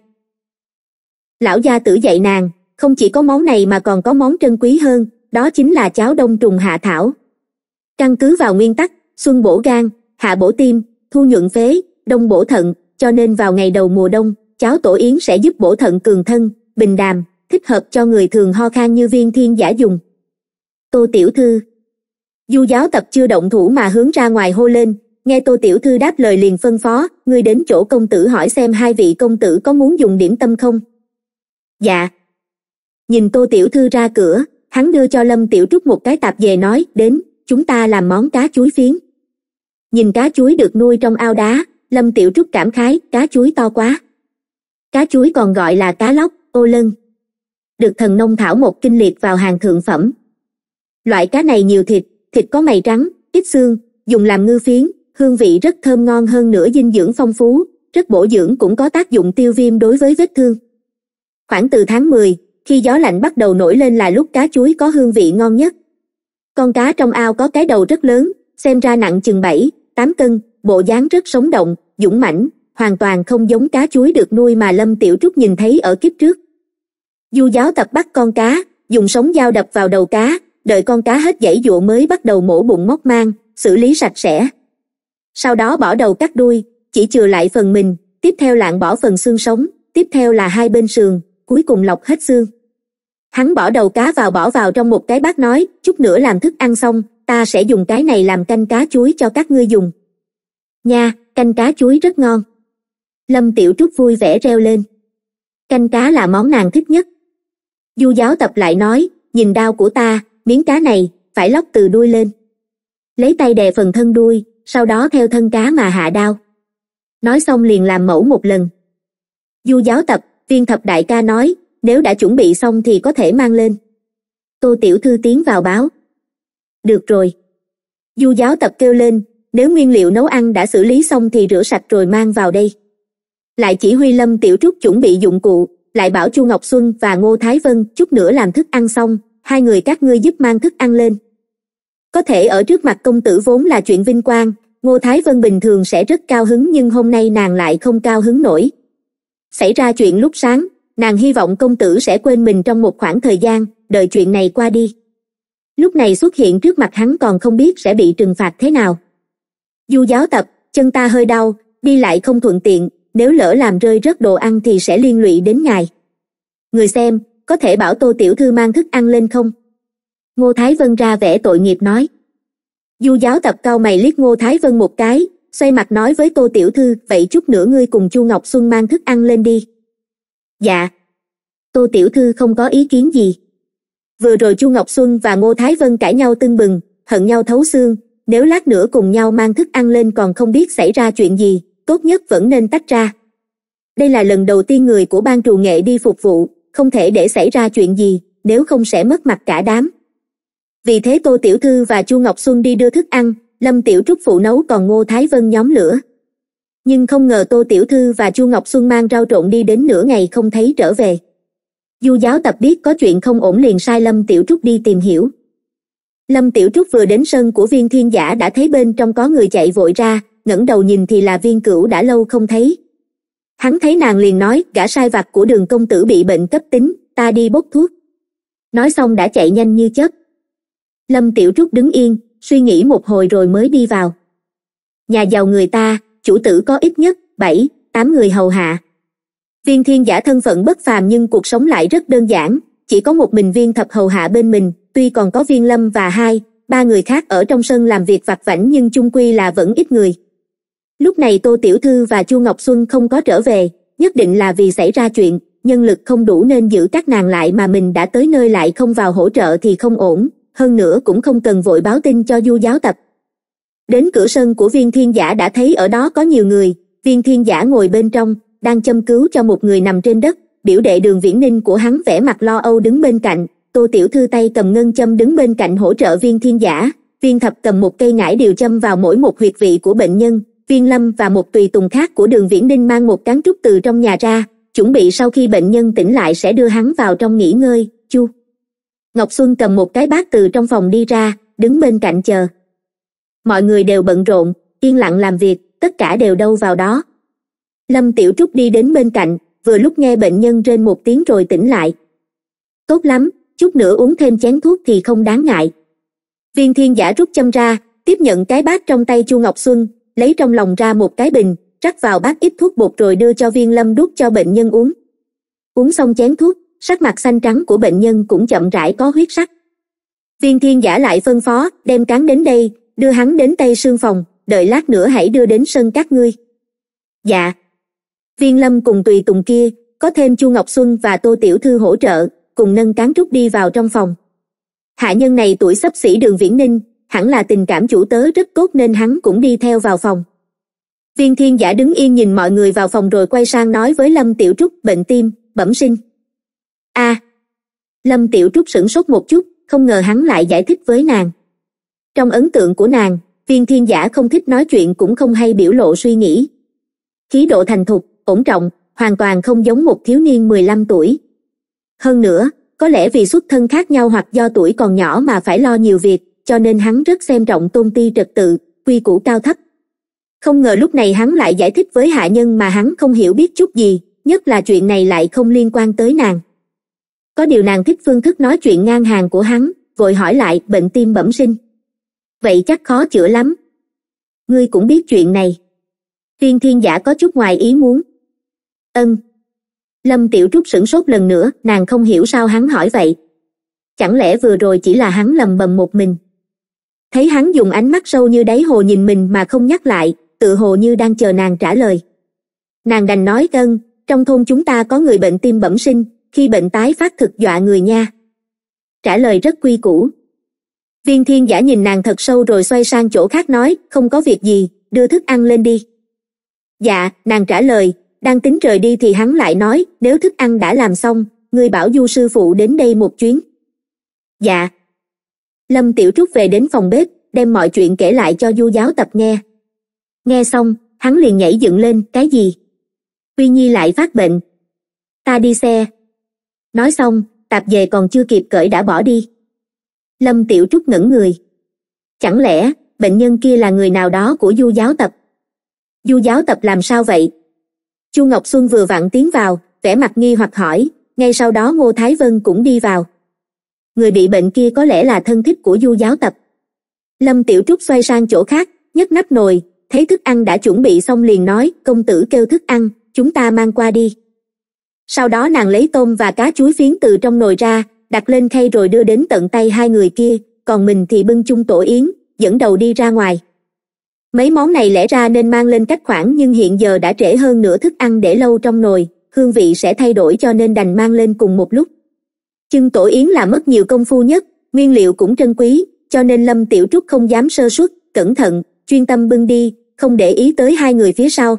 lão gia tử dạy nàng không chỉ có món này mà còn có món trân quý hơn đó chính là cháo đông trùng hạ thảo căn cứ vào nguyên tắc xuân bổ gan hạ bổ tim thu nhuận phế đông bổ thận cho nên vào ngày đầu mùa đông cháo tổ yến sẽ giúp bổ thận cường thân bình đàm thích hợp cho người thường ho khan như viên thiên giả dùng tô tiểu thư du giáo tập chưa động thủ mà hướng ra ngoài hô lên nghe tô tiểu thư đáp lời liền phân phó ngươi đến chỗ công tử hỏi xem hai vị công tử có muốn dùng điểm tâm không dạ nhìn tô tiểu thư ra cửa hắn đưa cho lâm tiểu trúc một cái tạp về nói đến chúng ta làm món cá chuối phiến nhìn cá chuối được nuôi trong ao đá lâm tiểu trúc cảm khái cá chuối to quá cá chuối còn gọi là cá lóc ô lân được thần nông thảo một kinh liệt vào hàng thượng phẩm loại cá này nhiều thịt thịt có mày trắng ít xương dùng làm ngư phiến hương vị rất thơm ngon hơn nữa dinh dưỡng phong phú rất bổ dưỡng cũng có tác dụng tiêu viêm đối với vết thương khoảng từ tháng mười khi gió lạnh bắt đầu nổi lên là lúc cá chuối có hương vị ngon nhất con cá trong ao có cái đầu rất lớn xem ra nặng chừng bảy tám cân bộ dáng rất sống động dũng mãnh hoàn toàn không giống cá chuối được nuôi mà lâm tiểu trúc nhìn thấy ở kiếp trước du giáo tập bắt con cá dùng sống dao đập vào đầu cá đợi con cá hết dãy dụa mới bắt đầu mổ bụng móc mang xử lý sạch sẽ sau đó bỏ đầu cắt đuôi chỉ chừa lại phần mình tiếp theo lạng bỏ phần xương sống tiếp theo là hai bên sườn cuối cùng lọc hết xương hắn bỏ đầu cá vào bỏ vào trong một cái bát nói chút nữa làm thức ăn xong ta sẽ dùng cái này làm canh cá chuối cho các ngươi dùng nha canh cá chuối rất ngon lâm tiểu trúc vui vẻ reo lên canh cá là món nàng thích nhất du giáo tập lại nói nhìn đao của ta miếng cá này phải lóc từ đuôi lên lấy tay đè phần thân đuôi sau đó theo thân cá mà hạ đao nói xong liền làm mẫu một lần du giáo tập viên thập đại ca nói nếu đã chuẩn bị xong thì có thể mang lên tô tiểu thư tiến vào báo được rồi du giáo tập kêu lên nếu nguyên liệu nấu ăn đã xử lý xong thì rửa sạch rồi mang vào đây lại chỉ huy lâm tiểu trúc chuẩn bị dụng cụ lại bảo chu ngọc xuân và ngô thái vân chút nữa làm thức ăn xong hai người các ngươi giúp mang thức ăn lên có thể ở trước mặt công tử vốn là chuyện vinh quang ngô thái vân bình thường sẽ rất cao hứng nhưng hôm nay nàng lại không cao hứng nổi xảy ra chuyện lúc sáng nàng hy vọng công tử sẽ quên mình trong một khoảng thời gian đợi chuyện này qua đi lúc này xuất hiện trước mặt hắn còn không biết sẽ bị trừng phạt thế nào du giáo tập chân ta hơi đau đi lại không thuận tiện nếu lỡ làm rơi rớt đồ ăn thì sẽ liên lụy đến ngài người xem có thể bảo tô tiểu thư mang thức ăn lên không ngô thái vân ra vẻ tội nghiệp nói du giáo tập cao mày liếc ngô thái vân một cái xoay mặt nói với tô tiểu thư vậy chút nữa ngươi cùng chu ngọc xuân mang thức ăn lên đi dạ tô tiểu thư không có ý kiến gì vừa rồi chu ngọc xuân và ngô thái vân cãi nhau tưng bừng hận nhau thấu xương nếu lát nữa cùng nhau mang thức ăn lên còn không biết xảy ra chuyện gì tốt nhất vẫn nên tách ra đây là lần đầu tiên người của ban trù nghệ đi phục vụ không thể để xảy ra chuyện gì nếu không sẽ mất mặt cả đám vì thế tô tiểu thư và chu ngọc xuân đi đưa thức ăn lâm tiểu trúc phụ nấu còn ngô thái vân nhóm lửa nhưng không ngờ tô tiểu thư và chu ngọc xuân mang rau trộn đi đến nửa ngày không thấy trở về du giáo tập biết có chuyện không ổn liền sai lâm tiểu trúc đi tìm hiểu lâm tiểu trúc vừa đến sân của viên thiên giả đã thấy bên trong có người chạy vội ra ngẩng đầu nhìn thì là viên cửu đã lâu không thấy hắn thấy nàng liền nói gã sai vặt của đường công tử bị bệnh cấp tính ta đi bốc thuốc nói xong đã chạy nhanh như chớp lâm tiểu trúc đứng yên suy nghĩ một hồi rồi mới đi vào nhà giàu người ta chủ tử có ít nhất bảy tám người hầu hạ viên thiên giả thân phận bất phàm nhưng cuộc sống lại rất đơn giản chỉ có một mình viên thập hầu hạ bên mình tuy còn có viên lâm và hai ba người khác ở trong sân làm việc vặt vảnh nhưng chung quy là vẫn ít người lúc này tô tiểu thư và chu ngọc xuân không có trở về nhất định là vì xảy ra chuyện nhân lực không đủ nên giữ các nàng lại mà mình đã tới nơi lại không vào hỗ trợ thì không ổn hơn nữa cũng không cần vội báo tin cho du giáo tập đến cửa sân của viên thiên giả đã thấy ở đó có nhiều người viên thiên giả ngồi bên trong đang châm cứu cho một người nằm trên đất biểu đệ đường viễn ninh của hắn vẻ mặt lo âu đứng bên cạnh tô tiểu thư tay cầm ngân châm đứng bên cạnh hỗ trợ viên thiên giả viên thập cầm một cây ngải điều châm vào mỗi một huyệt vị của bệnh nhân viên lâm và một tùy tùng khác của đường viễn ninh mang một cán trúc từ trong nhà ra chuẩn bị sau khi bệnh nhân tỉnh lại sẽ đưa hắn vào trong nghỉ ngơi chu ngọc xuân cầm một cái bát từ trong phòng đi ra đứng bên cạnh chờ mọi người đều bận rộn yên lặng làm việc tất cả đều đâu vào đó lâm tiểu trúc đi đến bên cạnh vừa lúc nghe bệnh nhân trên một tiếng rồi tỉnh lại tốt lắm chút nữa uống thêm chén thuốc thì không đáng ngại viên thiên giả rút châm ra tiếp nhận cái bát trong tay chu ngọc xuân lấy trong lòng ra một cái bình rắc vào bát ít thuốc bột rồi đưa cho viên lâm đút cho bệnh nhân uống uống xong chén thuốc sắc mặt xanh trắng của bệnh nhân cũng chậm rãi có huyết sắc viên thiên giả lại phân phó đem cán đến đây đưa hắn đến tây sương phòng đợi lát nữa hãy đưa đến sân các ngươi dạ viên lâm cùng tùy tùng kia có thêm chu ngọc xuân và tô tiểu thư hỗ trợ cùng nâng cán trúc đi vào trong phòng hạ nhân này tuổi sắp xỉ đường viễn ninh hẳn là tình cảm chủ tớ rất cốt nên hắn cũng đi theo vào phòng viên thiên giả đứng yên nhìn mọi người vào phòng rồi quay sang nói với lâm tiểu trúc bệnh tim bẩm sinh a lâm tiểu trúc sửng sốt một chút không ngờ hắn lại giải thích với nàng trong ấn tượng của nàng viên thiên giả không thích nói chuyện cũng không hay biểu lộ suy nghĩ khí độ thành thục ổn trọng hoàn toàn không giống một thiếu niên 15 tuổi hơn nữa có lẽ vì xuất thân khác nhau hoặc do tuổi còn nhỏ mà phải lo nhiều việc cho nên hắn rất xem trọng tôn ti trật tự quy củ cao thấp không ngờ lúc này hắn lại giải thích với hạ nhân mà hắn không hiểu biết chút gì nhất là chuyện này lại không liên quan tới nàng có điều nàng thích phương thức nói chuyện ngang hàng của hắn vội hỏi lại bệnh tim bẩm sinh vậy chắc khó chữa lắm ngươi cũng biết chuyện này tuyên thiên giả có chút ngoài ý muốn ân lâm tiểu trúc sửng sốt lần nữa nàng không hiểu sao hắn hỏi vậy chẳng lẽ vừa rồi chỉ là hắn lầm bầm một mình thấy hắn dùng ánh mắt sâu như đáy hồ nhìn mình mà không nhắc lại tự hồ như đang chờ nàng trả lời nàng đành nói ân trong thôn chúng ta có người bệnh tim bẩm sinh khi bệnh tái phát thực dọa người nha trả lời rất quy củ viên thiên giả nhìn nàng thật sâu rồi xoay sang chỗ khác nói không có việc gì đưa thức ăn lên đi dạ nàng trả lời đang tính rời đi thì hắn lại nói nếu thức ăn đã làm xong ngươi bảo du sư phụ đến đây một chuyến dạ lâm tiểu trúc về đến phòng bếp đem mọi chuyện kể lại cho du giáo tập nghe nghe xong hắn liền nhảy dựng lên cái gì Quy nhi lại phát bệnh ta đi xe nói xong tạp về còn chưa kịp cởi đã bỏ đi lâm tiểu trúc ngẩn người chẳng lẽ bệnh nhân kia là người nào đó của du giáo tập du giáo tập làm sao vậy chu ngọc xuân vừa vặn tiến vào vẻ mặt nghi hoặc hỏi ngay sau đó ngô thái vân cũng đi vào người bị bệnh kia có lẽ là thân thích của du giáo tập lâm tiểu trúc xoay sang chỗ khác nhấc nắp nồi thấy thức ăn đã chuẩn bị xong liền nói công tử kêu thức ăn chúng ta mang qua đi sau đó nàng lấy tôm và cá chuối phiến từ trong nồi ra đặt lên khay rồi đưa đến tận tay hai người kia còn mình thì bưng chung tổ yến dẫn đầu đi ra ngoài mấy món này lẽ ra nên mang lên cách khoảng nhưng hiện giờ đã trễ hơn nửa thức ăn để lâu trong nồi hương vị sẽ thay đổi cho nên đành mang lên cùng một lúc chưng tổ yến là mất nhiều công phu nhất nguyên liệu cũng trân quý cho nên lâm tiểu trúc không dám sơ suất cẩn thận chuyên tâm bưng đi không để ý tới hai người phía sau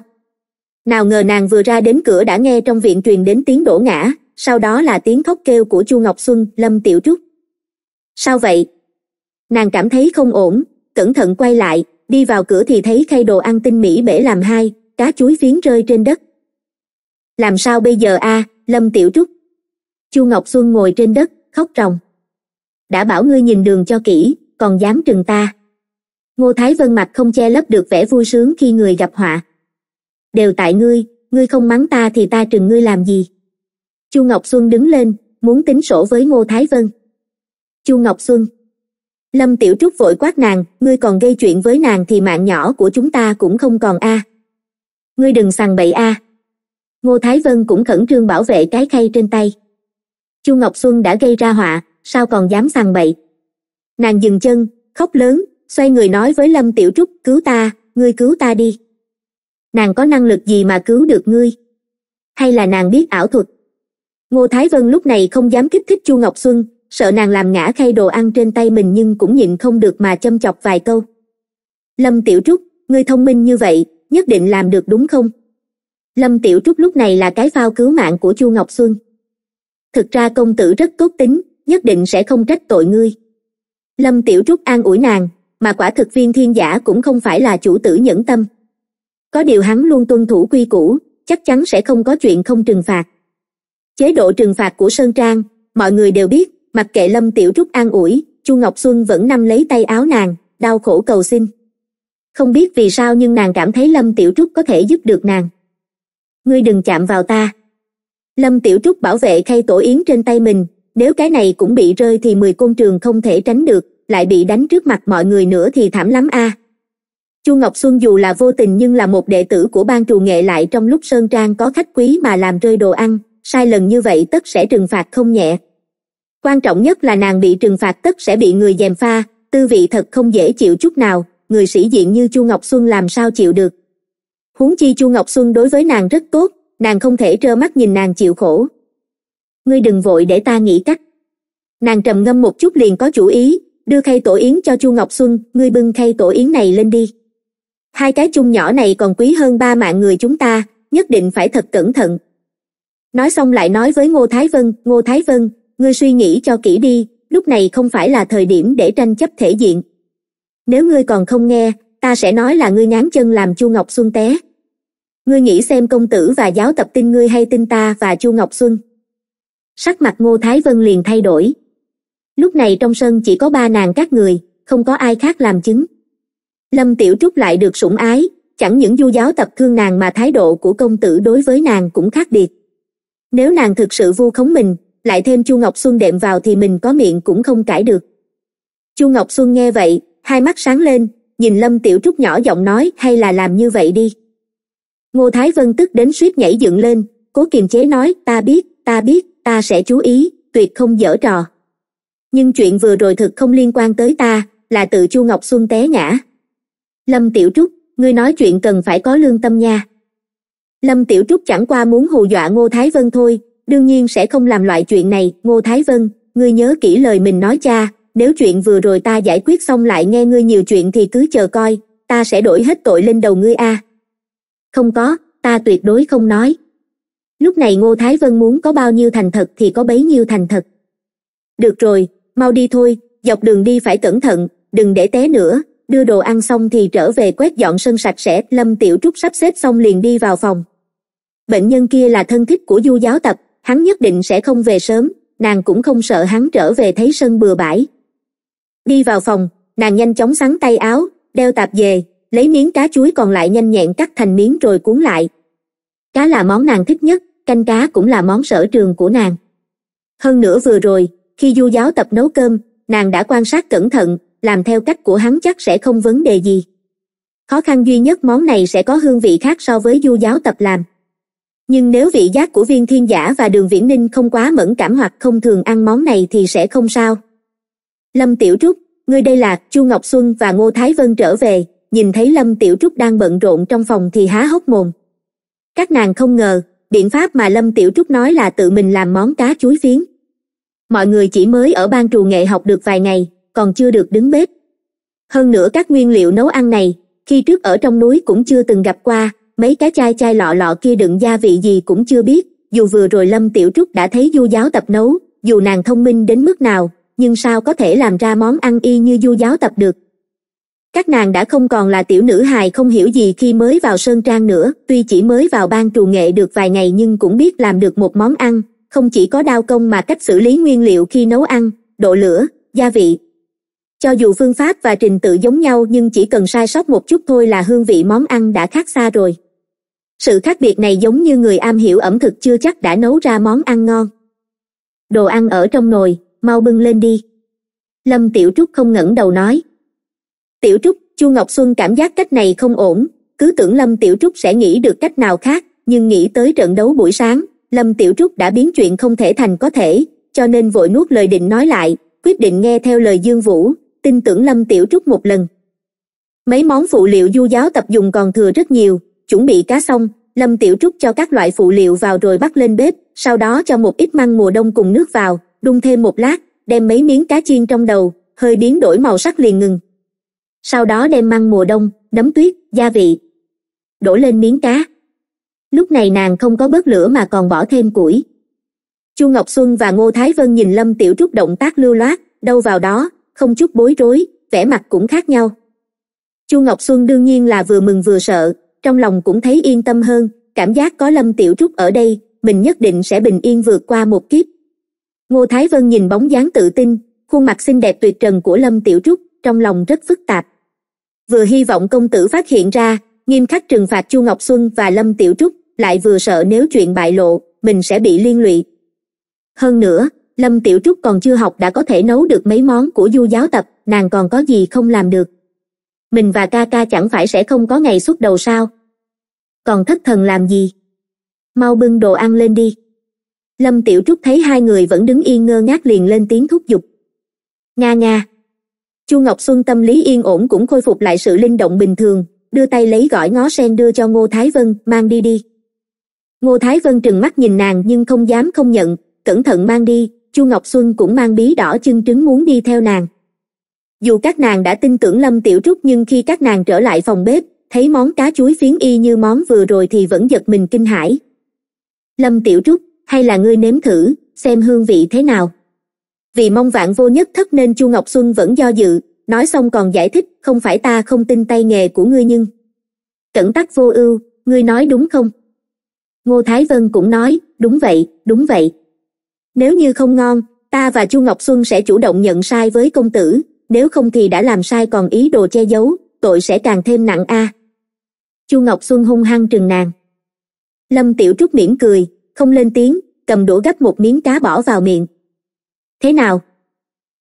nào ngờ nàng vừa ra đến cửa đã nghe trong viện truyền đến tiếng đổ ngã sau đó là tiếng khóc kêu của chu ngọc xuân lâm tiểu trúc sao vậy nàng cảm thấy không ổn cẩn thận quay lại đi vào cửa thì thấy khay đồ ăn tinh mỹ bể làm hai cá chuối phiến rơi trên đất làm sao bây giờ a à, lâm tiểu trúc chu ngọc xuân ngồi trên đất khóc ròng đã bảo ngươi nhìn đường cho kỹ còn dám trừng ta ngô thái vân mặt không che lấp được vẻ vui sướng khi người gặp họa đều tại ngươi ngươi không mắng ta thì ta trừng ngươi làm gì chu ngọc xuân đứng lên muốn tính sổ với ngô thái vân chu ngọc xuân lâm tiểu trúc vội quát nàng ngươi còn gây chuyện với nàng thì mạng nhỏ của chúng ta cũng không còn a ngươi đừng sằng bậy a ngô thái vân cũng khẩn trương bảo vệ cái khay trên tay chu ngọc xuân đã gây ra họa sao còn dám sằng bậy nàng dừng chân khóc lớn xoay người nói với lâm tiểu trúc cứu ta ngươi cứu ta đi nàng có năng lực gì mà cứu được ngươi hay là nàng biết ảo thuật ngô thái vân lúc này không dám kích thích chu ngọc xuân sợ nàng làm ngã khay đồ ăn trên tay mình nhưng cũng nhịn không được mà châm chọc vài câu lâm tiểu trúc ngươi thông minh như vậy nhất định làm được đúng không lâm tiểu trúc lúc này là cái phao cứu mạng của chu ngọc xuân thực ra công tử rất tốt tính nhất định sẽ không trách tội ngươi lâm tiểu trúc an ủi nàng mà quả thực viên thiên giả cũng không phải là chủ tử nhẫn tâm có điều hắn luôn tuân thủ quy củ chắc chắn sẽ không có chuyện không trừng phạt chế độ trừng phạt của sơn trang mọi người đều biết mặc kệ lâm tiểu trúc an ủi chu ngọc xuân vẫn nắm lấy tay áo nàng đau khổ cầu xin không biết vì sao nhưng nàng cảm thấy lâm tiểu trúc có thể giúp được nàng ngươi đừng chạm vào ta lâm tiểu trúc bảo vệ khay tổ yến trên tay mình nếu cái này cũng bị rơi thì mười côn trường không thể tránh được lại bị đánh trước mặt mọi người nữa thì thảm lắm a à. chu ngọc xuân dù là vô tình nhưng là một đệ tử của ban trù nghệ lại trong lúc sơn trang có khách quý mà làm rơi đồ ăn sai lần như vậy tất sẽ trừng phạt không nhẹ quan trọng nhất là nàng bị trừng phạt tất sẽ bị người dèm pha tư vị thật không dễ chịu chút nào người sĩ diện như chu ngọc xuân làm sao chịu được huống chi chu ngọc xuân đối với nàng rất tốt nàng không thể trơ mắt nhìn nàng chịu khổ ngươi đừng vội để ta nghĩ cách nàng trầm ngâm một chút liền có chủ ý đưa khay tổ yến cho chu ngọc xuân ngươi bưng khay tổ yến này lên đi hai cái chung nhỏ này còn quý hơn ba mạng người chúng ta nhất định phải thật cẩn thận nói xong lại nói với ngô thái vân ngô thái vân ngươi suy nghĩ cho kỹ đi lúc này không phải là thời điểm để tranh chấp thể diện nếu ngươi còn không nghe ta sẽ nói là ngươi ngán chân làm chu ngọc xuân té ngươi nghĩ xem công tử và giáo tập tin ngươi hay tin ta và chu ngọc xuân sắc mặt ngô thái vân liền thay đổi lúc này trong sân chỉ có ba nàng các người không có ai khác làm chứng lâm tiểu trúc lại được sủng ái chẳng những du giáo tập thương nàng mà thái độ của công tử đối với nàng cũng khác biệt nếu nàng thực sự vu khống mình lại thêm chu ngọc xuân đệm vào thì mình có miệng cũng không cãi được chu ngọc xuân nghe vậy hai mắt sáng lên nhìn lâm tiểu trúc nhỏ giọng nói hay là làm như vậy đi ngô thái vân tức đến suýt nhảy dựng lên cố kiềm chế nói ta biết ta biết ta sẽ chú ý tuyệt không dở trò nhưng chuyện vừa rồi thực không liên quan tới ta là tự chu ngọc xuân té ngã lâm tiểu trúc ngươi nói chuyện cần phải có lương tâm nha lâm tiểu trúc chẳng qua muốn hù dọa ngô thái vân thôi đương nhiên sẽ không làm loại chuyện này ngô thái vân ngươi nhớ kỹ lời mình nói cha nếu chuyện vừa rồi ta giải quyết xong lại nghe ngươi nhiều chuyện thì cứ chờ coi ta sẽ đổi hết tội lên đầu ngươi a không có ta tuyệt đối không nói lúc này ngô thái vân muốn có bao nhiêu thành thật thì có bấy nhiêu thành thật được rồi mau đi thôi dọc đường đi phải cẩn thận đừng để té nữa đưa đồ ăn xong thì trở về quét dọn sân sạch sẽ lâm tiểu trúc sắp xếp xong liền đi vào phòng bệnh nhân kia là thân thích của du giáo tập hắn nhất định sẽ không về sớm nàng cũng không sợ hắn trở về thấy sân bừa bãi đi vào phòng nàng nhanh chóng sắn tay áo đeo tạp về lấy miếng cá chuối còn lại nhanh nhẹn cắt thành miếng rồi cuốn lại cá là món nàng thích nhất canh cá cũng là món sở trường của nàng hơn nữa vừa rồi khi du giáo tập nấu cơm nàng đã quan sát cẩn thận làm theo cách của hắn chắc sẽ không vấn đề gì khó khăn duy nhất món này sẽ có hương vị khác so với du giáo tập làm nhưng nếu vị giác của viên thiên giả và đường viễn ninh không quá mẫn cảm hoặc không thường ăn món này thì sẽ không sao lâm tiểu trúc ngươi đây là chu ngọc xuân và ngô thái vân trở về nhìn thấy lâm tiểu trúc đang bận rộn trong phòng thì há hốc mồm các nàng không ngờ biện pháp mà lâm tiểu trúc nói là tự mình làm món cá chuối phiến mọi người chỉ mới ở ban trù nghệ học được vài ngày còn chưa được đứng bếp hơn nữa các nguyên liệu nấu ăn này khi trước ở trong núi cũng chưa từng gặp qua mấy cái chai chai lọ lọ kia đựng gia vị gì cũng chưa biết dù vừa rồi lâm tiểu trúc đã thấy du giáo tập nấu dù nàng thông minh đến mức nào nhưng sao có thể làm ra món ăn y như du giáo tập được các nàng đã không còn là tiểu nữ hài không hiểu gì khi mới vào sơn trang nữa tuy chỉ mới vào ban trù nghệ được vài ngày nhưng cũng biết làm được một món ăn không chỉ có đao công mà cách xử lý nguyên liệu khi nấu ăn độ lửa gia vị cho dù phương pháp và trình tự giống nhau nhưng chỉ cần sai sót một chút thôi là hương vị món ăn đã khác xa rồi sự khác biệt này giống như người am hiểu ẩm thực chưa chắc đã nấu ra món ăn ngon đồ ăn ở trong nồi mau bưng lên đi lâm tiểu trúc không ngẩng đầu nói tiểu trúc chu ngọc xuân cảm giác cách này không ổn cứ tưởng lâm tiểu trúc sẽ nghĩ được cách nào khác nhưng nghĩ tới trận đấu buổi sáng lâm tiểu trúc đã biến chuyện không thể thành có thể cho nên vội nuốt lời định nói lại quyết định nghe theo lời dương vũ tin tưởng lâm tiểu trúc một lần mấy món phụ liệu du giáo tập dùng còn thừa rất nhiều chuẩn bị cá xong lâm tiểu trúc cho các loại phụ liệu vào rồi bắt lên bếp sau đó cho một ít măng mùa đông cùng nước vào đun thêm một lát đem mấy miếng cá chiên trong đầu hơi biến đổi màu sắc liền ngừng sau đó đem măng mùa đông nấm tuyết gia vị đổ lên miếng cá lúc này nàng không có bớt lửa mà còn bỏ thêm củi chu ngọc xuân và ngô thái vân nhìn lâm tiểu trúc động tác lưu loát đâu vào đó không chút bối rối vẻ mặt cũng khác nhau chu ngọc xuân đương nhiên là vừa mừng vừa sợ trong lòng cũng thấy yên tâm hơn cảm giác có lâm tiểu trúc ở đây mình nhất định sẽ bình yên vượt qua một kiếp ngô thái vân nhìn bóng dáng tự tin khuôn mặt xinh đẹp tuyệt trần của lâm tiểu trúc trong lòng rất phức tạp vừa hy vọng công tử phát hiện ra nghiêm khắc trừng phạt chu ngọc xuân và lâm tiểu trúc lại vừa sợ nếu chuyện bại lộ mình sẽ bị liên lụy hơn nữa lâm tiểu trúc còn chưa học đã có thể nấu được mấy món của du giáo tập nàng còn có gì không làm được mình và ca ca chẳng phải sẽ không có ngày xuất đầu sao còn thất thần làm gì mau bưng đồ ăn lên đi lâm tiểu trúc thấy hai người vẫn đứng yên ngơ ngác liền lên tiếng thúc giục nga nga chu ngọc xuân tâm lý yên ổn cũng khôi phục lại sự linh động bình thường đưa tay lấy gỏi ngó sen đưa cho ngô thái vân mang đi đi ngô thái vân trừng mắt nhìn nàng nhưng không dám không nhận cẩn thận mang đi chu ngọc xuân cũng mang bí đỏ chân trứng muốn đi theo nàng dù các nàng đã tin tưởng lâm tiểu trúc nhưng khi các nàng trở lại phòng bếp thấy món cá chuối phiến y như món vừa rồi thì vẫn giật mình kinh hãi lâm tiểu trúc hay là ngươi nếm thử xem hương vị thế nào vì mong vạn vô nhất thất nên chu ngọc xuân vẫn do dự nói xong còn giải thích không phải ta không tin tay nghề của ngươi nhưng cẩn tắc vô ưu ngươi nói đúng không ngô thái vân cũng nói đúng vậy đúng vậy nếu như không ngon ta và chu ngọc xuân sẽ chủ động nhận sai với công tử nếu không thì đã làm sai còn ý đồ che giấu tội sẽ càng thêm nặng a chu ngọc xuân hung hăng trừng nàng lâm tiểu trúc mỉm cười không lên tiếng cầm đũa gắp một miếng cá bỏ vào miệng thế nào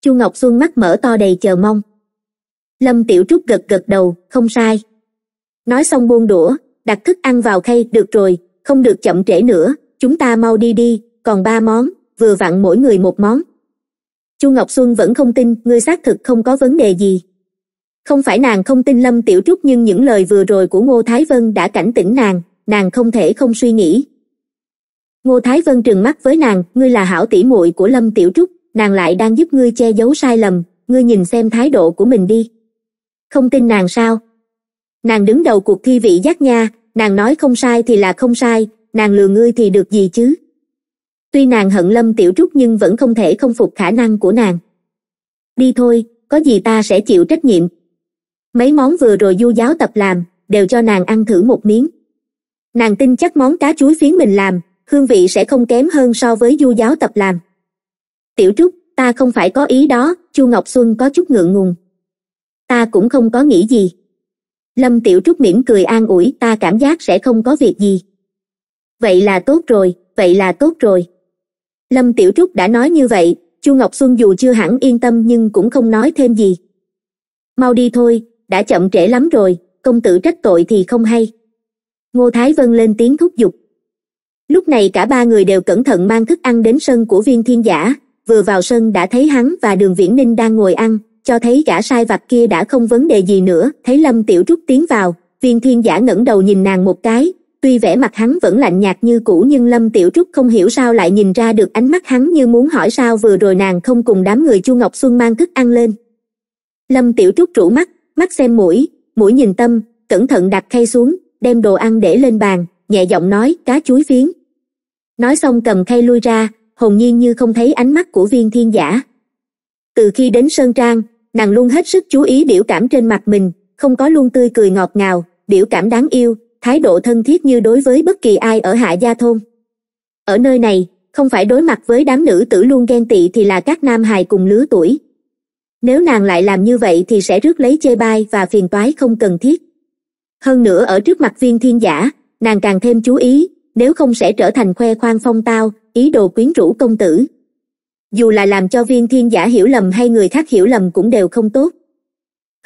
chu ngọc xuân mắt mở to đầy chờ mong lâm tiểu trúc gật gật đầu không sai nói xong buông đũa đặt thức ăn vào khay được rồi không được chậm trễ nữa chúng ta mau đi đi còn ba món vừa vặn mỗi người một món chu ngọc xuân vẫn không tin ngươi xác thực không có vấn đề gì không phải nàng không tin lâm tiểu trúc nhưng những lời vừa rồi của ngô thái vân đã cảnh tỉnh nàng nàng không thể không suy nghĩ ngô thái vân trừng mắt với nàng ngươi là hảo tỷ muội của lâm tiểu trúc nàng lại đang giúp ngươi che giấu sai lầm ngươi nhìn xem thái độ của mình đi không tin nàng sao nàng đứng đầu cuộc thi vị giác nha nàng nói không sai thì là không sai nàng lừa ngươi thì được gì chứ Tuy nàng hận Lâm Tiểu Trúc nhưng vẫn không thể không phục khả năng của nàng. Đi thôi, có gì ta sẽ chịu trách nhiệm. Mấy món vừa rồi du giáo tập làm, đều cho nàng ăn thử một miếng. Nàng tin chắc món cá chuối phiến mình làm, hương vị sẽ không kém hơn so với du giáo tập làm. Tiểu Trúc, ta không phải có ý đó, Chu Ngọc Xuân có chút ngượng ngùng. Ta cũng không có nghĩ gì. Lâm Tiểu Trúc mỉm cười an ủi ta cảm giác sẽ không có việc gì. Vậy là tốt rồi, vậy là tốt rồi lâm tiểu trúc đã nói như vậy chu ngọc xuân dù chưa hẳn yên tâm nhưng cũng không nói thêm gì mau đi thôi đã chậm trễ lắm rồi công tử trách tội thì không hay ngô thái vân lên tiếng thúc giục lúc này cả ba người đều cẩn thận mang thức ăn đến sân của viên thiên giả vừa vào sân đã thấy hắn và đường viễn ninh đang ngồi ăn cho thấy gã sai vặt kia đã không vấn đề gì nữa thấy lâm tiểu trúc tiến vào viên thiên giả ngẩng đầu nhìn nàng một cái tuy vẻ mặt hắn vẫn lạnh nhạt như cũ nhưng lâm tiểu trúc không hiểu sao lại nhìn ra được ánh mắt hắn như muốn hỏi sao vừa rồi nàng không cùng đám người chu ngọc xuân mang thức ăn lên lâm tiểu trúc rủ mắt mắt xem mũi mũi nhìn tâm cẩn thận đặt khay xuống đem đồ ăn để lên bàn nhẹ giọng nói cá chuối phiến nói xong cầm khay lui ra hồn nhiên như không thấy ánh mắt của viên thiên giả từ khi đến sơn trang nàng luôn hết sức chú ý biểu cảm trên mặt mình không có luôn tươi cười ngọt ngào biểu cảm đáng yêu thái độ thân thiết như đối với bất kỳ ai ở hạ gia thôn ở nơi này không phải đối mặt với đám nữ tử luôn ghen tị thì là các nam hài cùng lứa tuổi nếu nàng lại làm như vậy thì sẽ rước lấy chê bai và phiền toái không cần thiết hơn nữa ở trước mặt viên thiên giả nàng càng thêm chú ý nếu không sẽ trở thành khoe khoang phong tao ý đồ quyến rũ công tử dù là làm cho viên thiên giả hiểu lầm hay người khác hiểu lầm cũng đều không tốt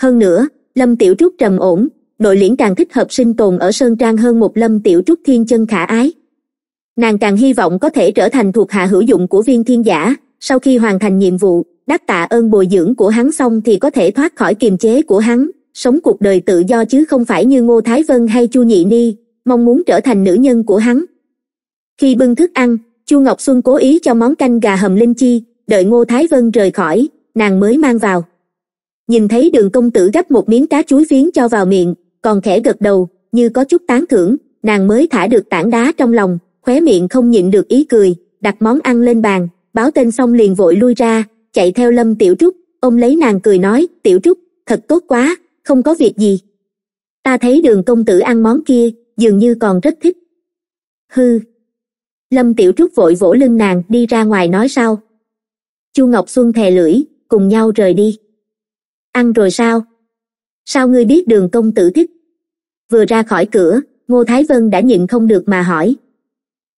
hơn nữa lâm tiểu trúc trầm ổn đội liễn càng thích hợp sinh tồn ở sơn trang hơn một lâm tiểu trúc thiên chân khả ái nàng càng hy vọng có thể trở thành thuộc hạ hữu dụng của viên thiên giả sau khi hoàn thành nhiệm vụ đắc tạ ơn bồi dưỡng của hắn xong thì có thể thoát khỏi kiềm chế của hắn sống cuộc đời tự do chứ không phải như ngô thái vân hay chu nhị ni mong muốn trở thành nữ nhân của hắn khi bưng thức ăn chu ngọc xuân cố ý cho món canh gà hầm linh chi đợi ngô thái vân rời khỏi nàng mới mang vào nhìn thấy đường công tử gắp một miếng cá chuối phiến cho vào miệng còn khẽ gật đầu như có chút tán thưởng nàng mới thả được tảng đá trong lòng khóe miệng không nhịn được ý cười đặt món ăn lên bàn báo tên xong liền vội lui ra chạy theo lâm tiểu trúc ôm lấy nàng cười nói tiểu trúc thật tốt quá không có việc gì ta thấy đường công tử ăn món kia dường như còn rất thích hư lâm tiểu trúc vội vỗ lưng nàng đi ra ngoài nói sau chu ngọc xuân thè lưỡi cùng nhau rời đi ăn rồi sao sao ngươi biết đường công tử thích vừa ra khỏi cửa ngô thái vân đã nhịn không được mà hỏi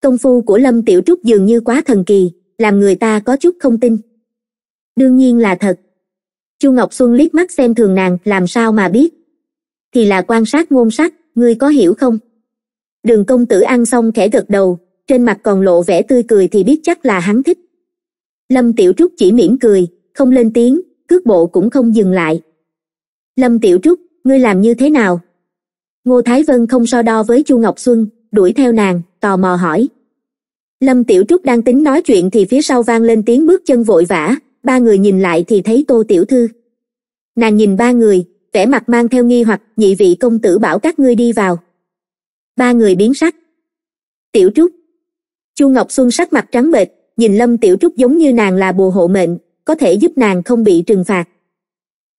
công phu của lâm tiểu trúc dường như quá thần kỳ làm người ta có chút không tin đương nhiên là thật chu ngọc xuân liếc mắt xem thường nàng làm sao mà biết thì là quan sát ngôn sắc, ngươi có hiểu không đường công tử ăn xong khẽ gật đầu trên mặt còn lộ vẻ tươi cười thì biết chắc là hắn thích lâm tiểu trúc chỉ mỉm cười không lên tiếng cước bộ cũng không dừng lại lâm tiểu trúc ngươi làm như thế nào ngô thái vân không so đo với chu ngọc xuân đuổi theo nàng tò mò hỏi lâm tiểu trúc đang tính nói chuyện thì phía sau vang lên tiếng bước chân vội vã ba người nhìn lại thì thấy tô tiểu thư nàng nhìn ba người vẻ mặt mang theo nghi hoặc nhị vị công tử bảo các ngươi đi vào ba người biến sắc tiểu trúc chu ngọc xuân sắc mặt trắng bệch nhìn lâm tiểu trúc giống như nàng là bùa hộ mệnh có thể giúp nàng không bị trừng phạt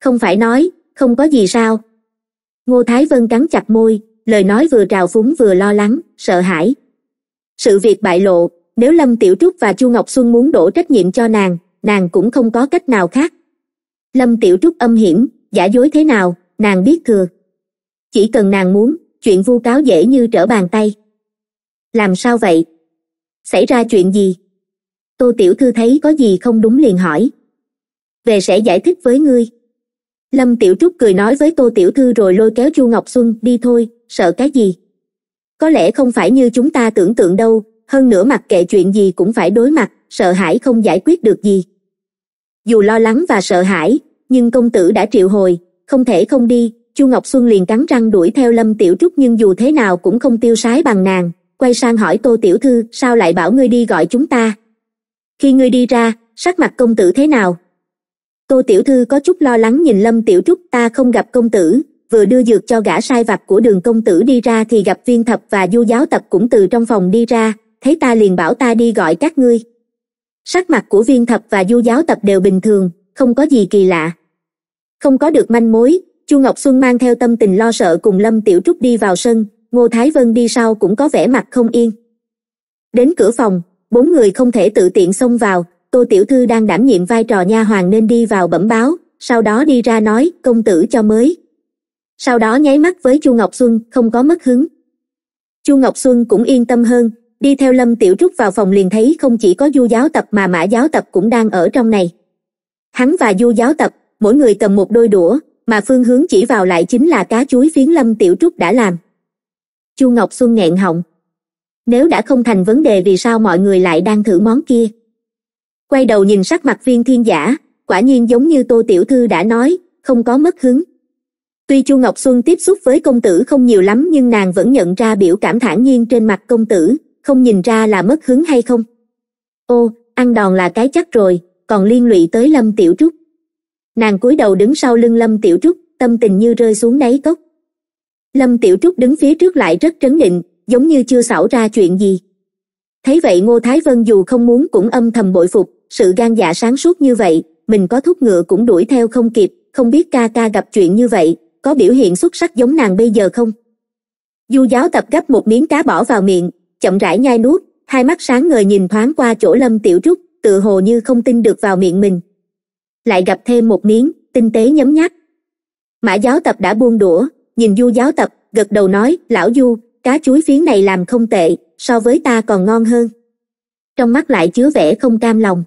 không phải nói không có gì sao ngô thái vân cắn chặt môi lời nói vừa trào phúng vừa lo lắng sợ hãi sự việc bại lộ nếu lâm tiểu trúc và chu ngọc xuân muốn đổ trách nhiệm cho nàng nàng cũng không có cách nào khác lâm tiểu trúc âm hiểm giả dối thế nào nàng biết thừa chỉ cần nàng muốn chuyện vu cáo dễ như trở bàn tay làm sao vậy xảy ra chuyện gì tô tiểu thư thấy có gì không đúng liền hỏi về sẽ giải thích với ngươi lâm tiểu trúc cười nói với tô tiểu thư rồi lôi kéo chu ngọc xuân đi thôi sợ cái gì có lẽ không phải như chúng ta tưởng tượng đâu hơn nữa mặc kệ chuyện gì cũng phải đối mặt sợ hãi không giải quyết được gì dù lo lắng và sợ hãi nhưng công tử đã triệu hồi không thể không đi chu ngọc xuân liền cắn răng đuổi theo lâm tiểu trúc nhưng dù thế nào cũng không tiêu sái bằng nàng quay sang hỏi tô tiểu thư sao lại bảo ngươi đi gọi chúng ta khi ngươi đi ra sắc mặt công tử thế nào tô tiểu thư có chút lo lắng nhìn lâm tiểu trúc ta không gặp công tử vừa đưa dược cho gã sai vặt của đường công tử đi ra thì gặp viên thập và du giáo tập cũng từ trong phòng đi ra thấy ta liền bảo ta đi gọi các ngươi sắc mặt của viên thập và du giáo tập đều bình thường không có gì kỳ lạ không có được manh mối chu ngọc xuân mang theo tâm tình lo sợ cùng lâm tiểu trúc đi vào sân ngô thái vân đi sau cũng có vẻ mặt không yên đến cửa phòng bốn người không thể tự tiện xông vào tô tiểu thư đang đảm nhiệm vai trò nha hoàng nên đi vào bẩm báo sau đó đi ra nói công tử cho mới sau đó nháy mắt với chu ngọc xuân không có mất hứng chu ngọc xuân cũng yên tâm hơn đi theo lâm tiểu trúc vào phòng liền thấy không chỉ có du giáo tập mà mã giáo tập cũng đang ở trong này hắn và du giáo tập mỗi người cầm một đôi đũa mà phương hướng chỉ vào lại chính là cá chuối phiến lâm tiểu trúc đã làm chu ngọc xuân nghẹn họng nếu đã không thành vấn đề vì sao mọi người lại đang thử món kia quay đầu nhìn sắc mặt viên thiên giả quả nhiên giống như tô tiểu thư đã nói không có mất hứng tuy chu ngọc xuân tiếp xúc với công tử không nhiều lắm nhưng nàng vẫn nhận ra biểu cảm thản nhiên trên mặt công tử không nhìn ra là mất hứng hay không ô ăn đòn là cái chắc rồi còn liên lụy tới lâm tiểu trúc nàng cúi đầu đứng sau lưng lâm tiểu trúc tâm tình như rơi xuống đáy cốc lâm tiểu trúc đứng phía trước lại rất trấn định giống như chưa xảo ra chuyện gì thấy vậy ngô thái vân dù không muốn cũng âm thầm bội phục sự gan dạ sáng suốt như vậy mình có thúc ngựa cũng đuổi theo không kịp không biết ca ca gặp chuyện như vậy có biểu hiện xuất sắc giống nàng bây giờ không du giáo tập gấp một miếng cá bỏ vào miệng chậm rãi nhai nuốt hai mắt sáng ngời nhìn thoáng qua chỗ lâm tiểu trúc tự hồ như không tin được vào miệng mình lại gặp thêm một miếng tinh tế nhấm nháp mã giáo tập đã buông đũa nhìn du giáo tập gật đầu nói lão du cá chuối phiến này làm không tệ so với ta còn ngon hơn trong mắt lại chứa vẻ không cam lòng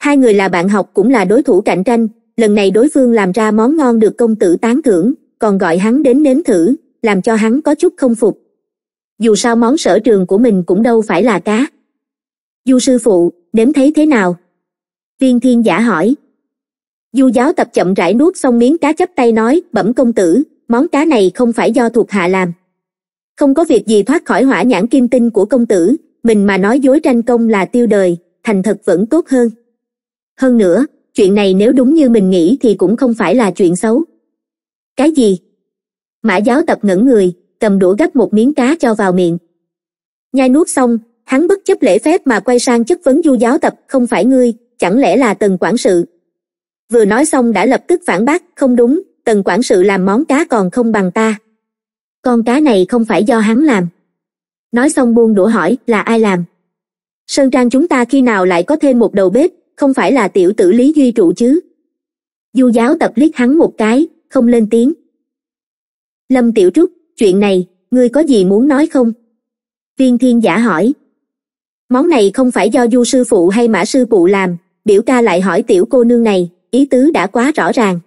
hai người là bạn học cũng là đối thủ cạnh tranh lần này đối phương làm ra món ngon được công tử tán thưởng còn gọi hắn đến nếm thử làm cho hắn có chút không phục dù sao món sở trường của mình cũng đâu phải là cá du sư phụ nếm thấy thế nào viên thiên giả hỏi du giáo tập chậm rãi nuốt xong miếng cá chấp tay nói bẩm công tử món cá này không phải do thuộc hạ làm không có việc gì thoát khỏi hỏa nhãn kim tinh của công tử mình mà nói dối tranh công là tiêu đời thành thật vẫn tốt hơn hơn nữa chuyện này nếu đúng như mình nghĩ thì cũng không phải là chuyện xấu cái gì mã giáo tập ngẩn người cầm đũa gắp một miếng cá cho vào miệng nhai nuốt xong hắn bất chấp lễ phép mà quay sang chất vấn du giáo tập không phải ngươi chẳng lẽ là tần quản sự vừa nói xong đã lập tức phản bác không đúng tần quản sự làm món cá còn không bằng ta con cá này không phải do hắn làm nói xong buông đũa hỏi là ai làm sơn trang chúng ta khi nào lại có thêm một đầu bếp không phải là tiểu tử lý duy trụ chứ du giáo tập liếc hắn một cái không lên tiếng lâm tiểu trúc chuyện này ngươi có gì muốn nói không viên thiên giả hỏi món này không phải do du sư phụ hay mã sư phụ làm biểu ca lại hỏi tiểu cô nương này ý tứ đã quá rõ ràng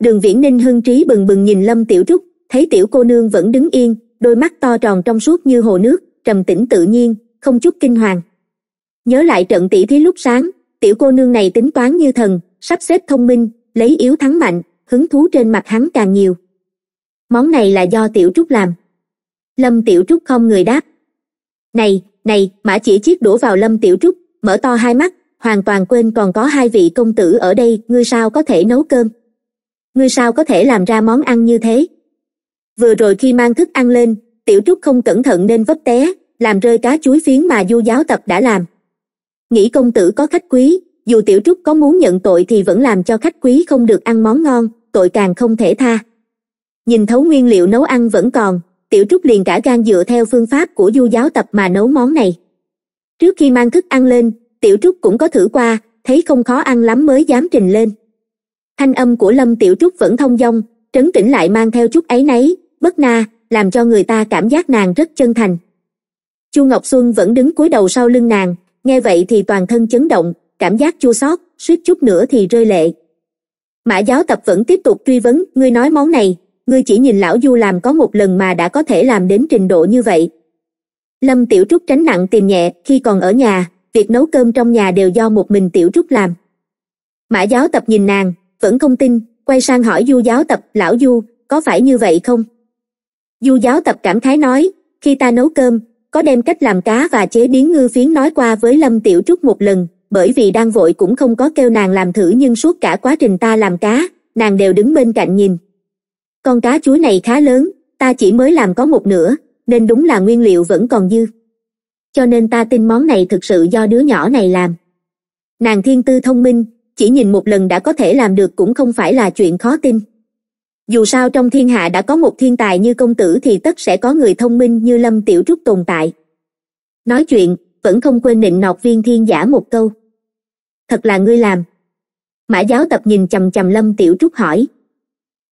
đường viễn ninh hưng trí bừng bừng nhìn lâm tiểu trúc thấy tiểu cô nương vẫn đứng yên đôi mắt to tròn trong suốt như hồ nước trầm tĩnh tự nhiên không chút kinh hoàng nhớ lại trận tỷ thí lúc sáng tiểu cô nương này tính toán như thần sắp xếp thông minh lấy yếu thắng mạnh hứng thú trên mặt hắn càng nhiều món này là do tiểu trúc làm lâm tiểu trúc không người đáp này này mã chỉ chiếc đũa vào lâm tiểu trúc mở to hai mắt hoàn toàn quên còn có hai vị công tử ở đây ngươi sao có thể nấu cơm ngươi sao có thể làm ra món ăn như thế vừa rồi khi mang thức ăn lên tiểu trúc không cẩn thận nên vấp té làm rơi cá chuối phiến mà du giáo tập đã làm nghĩ công tử có khách quý dù tiểu trúc có muốn nhận tội thì vẫn làm cho khách quý không được ăn món ngon tội càng không thể tha nhìn thấu nguyên liệu nấu ăn vẫn còn tiểu trúc liền cả gan dựa theo phương pháp của du giáo tập mà nấu món này trước khi mang thức ăn lên tiểu trúc cũng có thử qua thấy không khó ăn lắm mới dám trình lên thanh âm của lâm tiểu trúc vẫn thông dong trấn tĩnh lại mang theo chút ấy nấy bất na làm cho người ta cảm giác nàng rất chân thành chu ngọc xuân vẫn đứng cúi đầu sau lưng nàng nghe vậy thì toàn thân chấn động cảm giác chua xót suýt chút nữa thì rơi lệ mã giáo tập vẫn tiếp tục truy vấn ngươi nói món này ngươi chỉ nhìn lão du làm có một lần mà đã có thể làm đến trình độ như vậy lâm tiểu trúc tránh nặng tìm nhẹ khi còn ở nhà việc nấu cơm trong nhà đều do một mình tiểu trúc làm mã giáo tập nhìn nàng vẫn không tin quay sang hỏi du giáo tập lão du có phải như vậy không du giáo tập cảm thái nói khi ta nấu cơm có đem cách làm cá và chế biến ngư phiến nói qua với lâm tiểu trúc một lần bởi vì đang vội cũng không có kêu nàng làm thử nhưng suốt cả quá trình ta làm cá nàng đều đứng bên cạnh nhìn con cá chuối này khá lớn ta chỉ mới làm có một nửa nên đúng là nguyên liệu vẫn còn dư cho nên ta tin món này thực sự do đứa nhỏ này làm nàng thiên tư thông minh chỉ nhìn một lần đã có thể làm được cũng không phải là chuyện khó tin dù sao trong thiên hạ đã có một thiên tài như công tử thì tất sẽ có người thông minh như lâm tiểu trúc tồn tại nói chuyện vẫn không quên nịnh nọt viên thiên giả một câu thật là ngươi làm mã giáo tập nhìn chằm chằm lâm tiểu trúc hỏi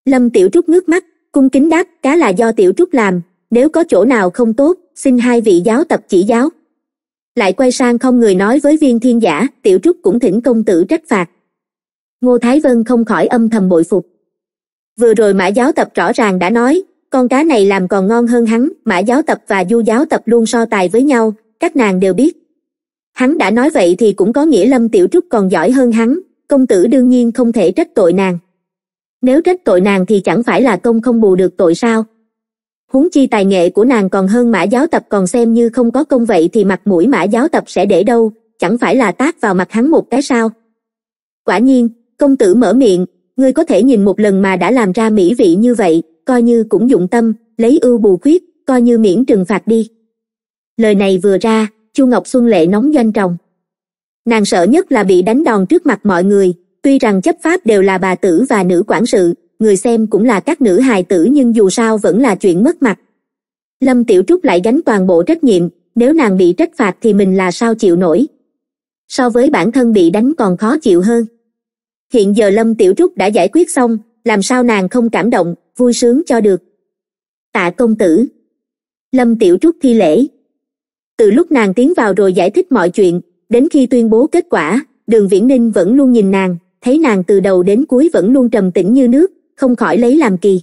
lâm tiểu trúc ngước mắt cung kính đáp cá là do tiểu trúc làm nếu có chỗ nào không tốt xin hai vị giáo tập chỉ giáo lại quay sang không người nói với viên thiên giả tiểu trúc cũng thỉnh công tử trách phạt ngô thái vân không khỏi âm thầm bội phục vừa rồi mã giáo tập rõ ràng đã nói con cá này làm còn ngon hơn hắn mã giáo tập và du giáo tập luôn so tài với nhau các nàng đều biết hắn đã nói vậy thì cũng có nghĩa lâm tiểu trúc còn giỏi hơn hắn công tử đương nhiên không thể trách tội nàng nếu trách tội nàng thì chẳng phải là công không bù được tội sao huống chi tài nghệ của nàng còn hơn mã giáo tập còn xem như không có công vậy thì mặt mũi mã giáo tập sẽ để đâu chẳng phải là tác vào mặt hắn một cái sao quả nhiên công tử mở miệng ngươi có thể nhìn một lần mà đã làm ra mỹ vị như vậy coi như cũng dụng tâm lấy ưu bù khuyết coi như miễn trừng phạt đi lời này vừa ra chu ngọc xuân lệ nóng doanh tròng nàng sợ nhất là bị đánh đòn trước mặt mọi người tuy rằng chấp pháp đều là bà tử và nữ quản sự người xem cũng là các nữ hài tử nhưng dù sao vẫn là chuyện mất mặt lâm tiểu trúc lại gánh toàn bộ trách nhiệm nếu nàng bị trách phạt thì mình là sao chịu nổi so với bản thân bị đánh còn khó chịu hơn hiện giờ lâm tiểu trúc đã giải quyết xong làm sao nàng không cảm động vui sướng cho được tạ công tử lâm tiểu trúc thi lễ từ lúc nàng tiến vào rồi giải thích mọi chuyện đến khi tuyên bố kết quả đường viễn ninh vẫn luôn nhìn nàng thấy nàng từ đầu đến cuối vẫn luôn trầm tĩnh như nước không khỏi lấy làm kỳ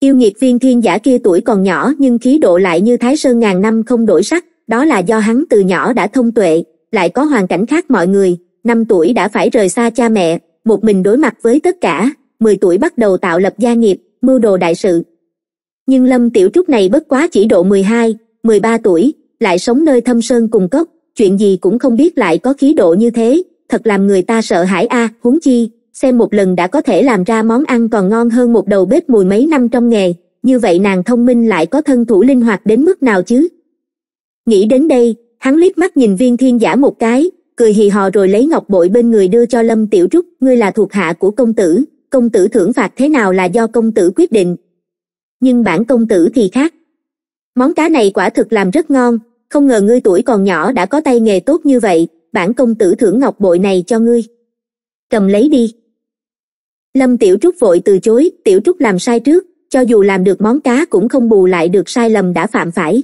yêu nghiệt viên thiên giả kia tuổi còn nhỏ nhưng khí độ lại như thái sơn ngàn năm không đổi sắc đó là do hắn từ nhỏ đã thông tuệ lại có hoàn cảnh khác mọi người năm tuổi đã phải rời xa cha mẹ một mình đối mặt với tất cả 10 tuổi bắt đầu tạo lập gia nghiệp mưu đồ đại sự nhưng lâm tiểu trúc này bất quá chỉ độ 12, 13 tuổi lại sống nơi thâm sơn cùng cốc chuyện gì cũng không biết lại có khí độ như thế thật làm người ta sợ hãi a à, huống chi xem một lần đã có thể làm ra món ăn còn ngon hơn một đầu bếp mùi mấy năm trong nghề như vậy nàng thông minh lại có thân thủ linh hoạt đến mức nào chứ nghĩ đến đây hắn liếc mắt nhìn viên thiên giả một cái cười hì hò rồi lấy ngọc bội bên người đưa cho lâm tiểu trúc ngươi là thuộc hạ của công tử công tử thưởng phạt thế nào là do công tử quyết định nhưng bản công tử thì khác món cá này quả thực làm rất ngon không ngờ ngươi tuổi còn nhỏ đã có tay nghề tốt như vậy bản công tử thưởng ngọc bội này cho ngươi cầm lấy đi lâm tiểu trúc vội từ chối tiểu trúc làm sai trước cho dù làm được món cá cũng không bù lại được sai lầm đã phạm phải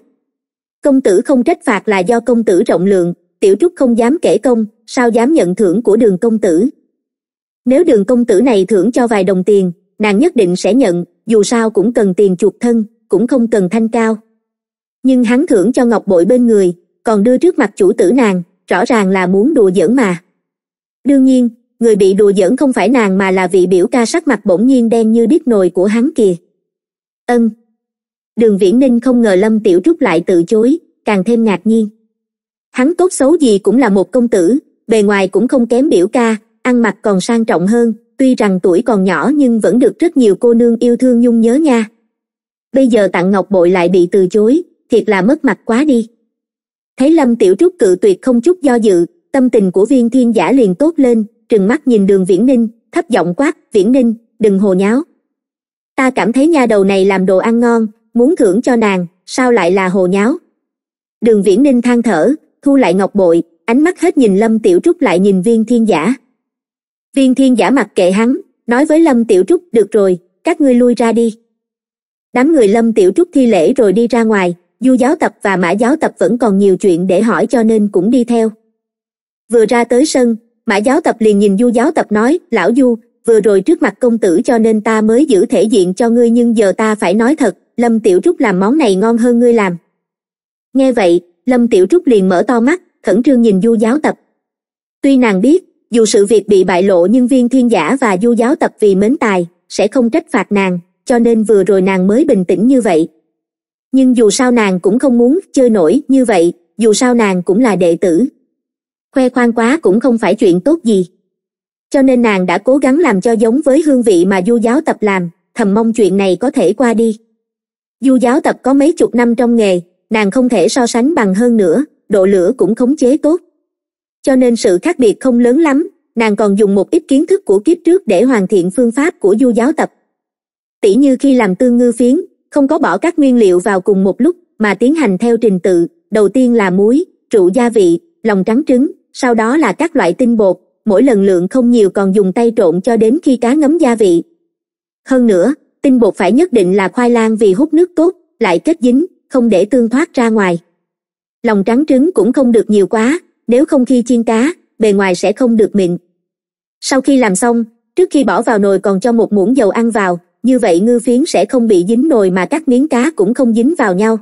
công tử không trách phạt là do công tử rộng lượng tiểu trúc không dám kể công sao dám nhận thưởng của đường công tử nếu đường công tử này thưởng cho vài đồng tiền nàng nhất định sẽ nhận dù sao cũng cần tiền chuộc thân cũng không cần thanh cao nhưng hắn thưởng cho ngọc bội bên người còn đưa trước mặt chủ tử nàng rõ ràng là muốn đùa giỡn mà đương nhiên người bị đùa giỡn không phải nàng mà là vị biểu ca sắc mặt bỗng nhiên đen như đít nồi của hắn kìa ân đường viễn ninh không ngờ lâm tiểu trúc lại từ chối càng thêm ngạc nhiên hắn tốt xấu gì cũng là một công tử bề ngoài cũng không kém biểu ca ăn mặc còn sang trọng hơn tuy rằng tuổi còn nhỏ nhưng vẫn được rất nhiều cô nương yêu thương nhung nhớ nha bây giờ tặng ngọc bội lại bị từ chối thiệt là mất mặt quá đi thấy lâm tiểu trúc cự tuyệt không chút do dự tâm tình của viên thiên giả liền tốt lên trừng mắt nhìn đường viễn ninh thấp giọng quát viễn ninh đừng hồ nháo ta cảm thấy nha đầu này làm đồ ăn ngon muốn thưởng cho nàng sao lại là hồ nháo đường viễn ninh than thở thu lại ngọc bội ánh mắt hết nhìn lâm tiểu trúc lại nhìn viên thiên giả viên thiên giả mặc kệ hắn nói với lâm tiểu trúc được rồi các ngươi lui ra đi đám người lâm tiểu trúc thi lễ rồi đi ra ngoài du giáo tập và mã giáo tập vẫn còn nhiều chuyện để hỏi cho nên cũng đi theo vừa ra tới sân mã giáo tập liền nhìn du giáo tập nói lão du vừa rồi trước mặt công tử cho nên ta mới giữ thể diện cho ngươi nhưng giờ ta phải nói thật lâm tiểu trúc làm món này ngon hơn ngươi làm nghe vậy lâm tiểu trúc liền mở to mắt khẩn trương nhìn du giáo tập tuy nàng biết dù sự việc bị bại lộ nhưng viên thiên giả và du giáo tập vì mến tài sẽ không trách phạt nàng cho nên vừa rồi nàng mới bình tĩnh như vậy nhưng dù sao nàng cũng không muốn chơi nổi như vậy dù sao nàng cũng là đệ tử khoe khoang quá cũng không phải chuyện tốt gì cho nên nàng đã cố gắng làm cho giống với hương vị mà du giáo tập làm thầm mong chuyện này có thể qua đi du giáo tập có mấy chục năm trong nghề nàng không thể so sánh bằng hơn nữa độ lửa cũng khống chế tốt cho nên sự khác biệt không lớn lắm nàng còn dùng một ít kiến thức của kiếp trước để hoàn thiện phương pháp của du giáo tập tỉ như khi làm tương ngư phiến không có bỏ các nguyên liệu vào cùng một lúc mà tiến hành theo trình tự đầu tiên là muối trụ gia vị lòng trắng trứng sau đó là các loại tinh bột mỗi lần lượng không nhiều còn dùng tay trộn cho đến khi cá ngấm gia vị hơn nữa tinh bột phải nhất định là khoai lang vì hút nước tốt lại kết dính không để tương thoát ra ngoài lòng trắng trứng cũng không được nhiều quá nếu không khi chiên cá bề ngoài sẽ không được mịn sau khi làm xong trước khi bỏ vào nồi còn cho một muỗng dầu ăn vào như vậy ngư phiến sẽ không bị dính nồi mà các miếng cá cũng không dính vào nhau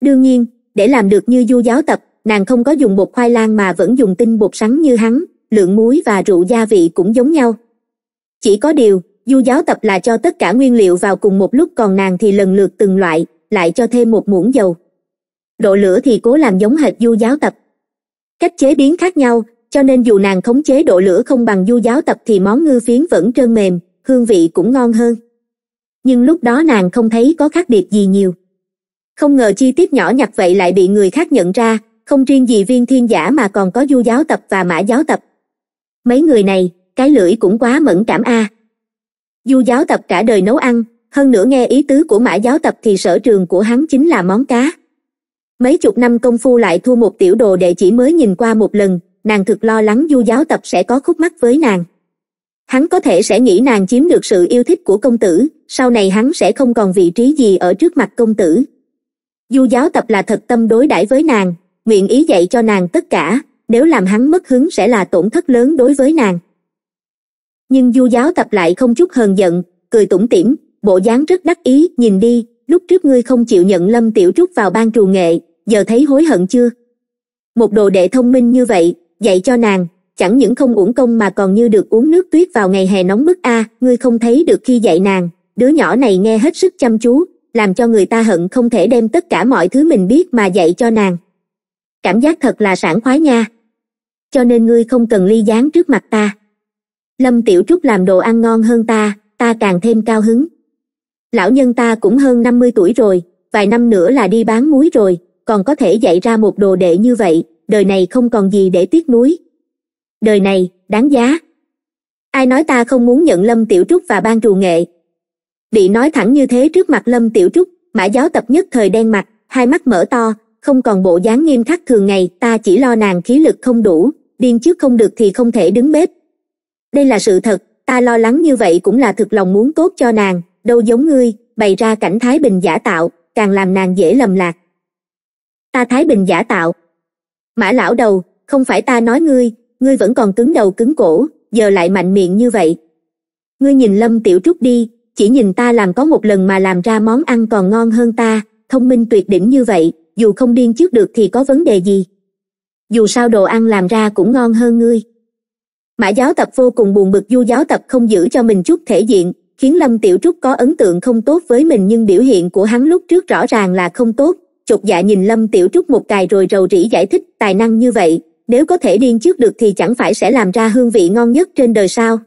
đương nhiên để làm được như du giáo tập nàng không có dùng bột khoai lang mà vẫn dùng tinh bột sắn như hắn lượng muối và rượu gia vị cũng giống nhau chỉ có điều du giáo tập là cho tất cả nguyên liệu vào cùng một lúc còn nàng thì lần lượt từng loại lại cho thêm một muỗng dầu. Độ lửa thì cố làm giống hệt du giáo tập. Cách chế biến khác nhau, cho nên dù nàng khống chế độ lửa không bằng du giáo tập thì món ngư phiến vẫn trơn mềm, hương vị cũng ngon hơn. Nhưng lúc đó nàng không thấy có khác biệt gì nhiều. Không ngờ chi tiết nhỏ nhặt vậy lại bị người khác nhận ra, không riêng gì viên thiên giả mà còn có du giáo tập và mã giáo tập. Mấy người này, cái lưỡi cũng quá mẫn cảm a. Du giáo tập cả đời nấu ăn, hơn nữa nghe ý tứ của mã giáo tập thì sở trường của hắn chính là món cá mấy chục năm công phu lại thua một tiểu đồ đệ chỉ mới nhìn qua một lần nàng thực lo lắng du giáo tập sẽ có khúc mắc với nàng hắn có thể sẽ nghĩ nàng chiếm được sự yêu thích của công tử sau này hắn sẽ không còn vị trí gì ở trước mặt công tử du giáo tập là thật tâm đối đãi với nàng nguyện ý dạy cho nàng tất cả nếu làm hắn mất hứng sẽ là tổn thất lớn đối với nàng nhưng du giáo tập lại không chút hờn giận cười tủm tỉm bộ dáng rất đắc ý nhìn đi lúc trước ngươi không chịu nhận lâm tiểu trúc vào ban trù nghệ giờ thấy hối hận chưa một đồ đệ thông minh như vậy dạy cho nàng chẳng những không uổng công mà còn như được uống nước tuyết vào ngày hè nóng bức a ngươi không thấy được khi dạy nàng đứa nhỏ này nghe hết sức chăm chú làm cho người ta hận không thể đem tất cả mọi thứ mình biết mà dạy cho nàng cảm giác thật là sảng khoái nha cho nên ngươi không cần ly gián trước mặt ta lâm tiểu trúc làm đồ ăn ngon hơn ta ta càng thêm cao hứng lão nhân ta cũng hơn 50 tuổi rồi, vài năm nữa là đi bán muối rồi, còn có thể dạy ra một đồ đệ như vậy, đời này không còn gì để tiếc nuối. Đời này, đáng giá. Ai nói ta không muốn nhận Lâm Tiểu Trúc và ban trù nghệ? Bị nói thẳng như thế trước mặt Lâm Tiểu Trúc, mã giáo tập nhất thời đen mặt, hai mắt mở to, không còn bộ dáng nghiêm khắc thường ngày, ta chỉ lo nàng khí lực không đủ, điên trước không được thì không thể đứng bếp. Đây là sự thật, ta lo lắng như vậy cũng là thực lòng muốn tốt cho nàng, đâu giống ngươi bày ra cảnh thái bình giả tạo càng làm nàng dễ lầm lạc ta thái bình giả tạo mã lão đầu không phải ta nói ngươi ngươi vẫn còn cứng đầu cứng cổ giờ lại mạnh miệng như vậy ngươi nhìn lâm tiểu trúc đi chỉ nhìn ta làm có một lần mà làm ra món ăn còn ngon hơn ta thông minh tuyệt đỉnh như vậy dù không điên trước được thì có vấn đề gì dù sao đồ ăn làm ra cũng ngon hơn ngươi mã giáo tập vô cùng buồn bực du giáo tập không giữ cho mình chút thể diện khiến lâm tiểu trúc có ấn tượng không tốt với mình nhưng biểu hiện của hắn lúc trước rõ ràng là không tốt chột dạ nhìn lâm tiểu trúc một cài rồi rầu rĩ giải thích tài năng như vậy nếu có thể điên trước được thì chẳng phải sẽ làm ra hương vị ngon nhất trên đời sao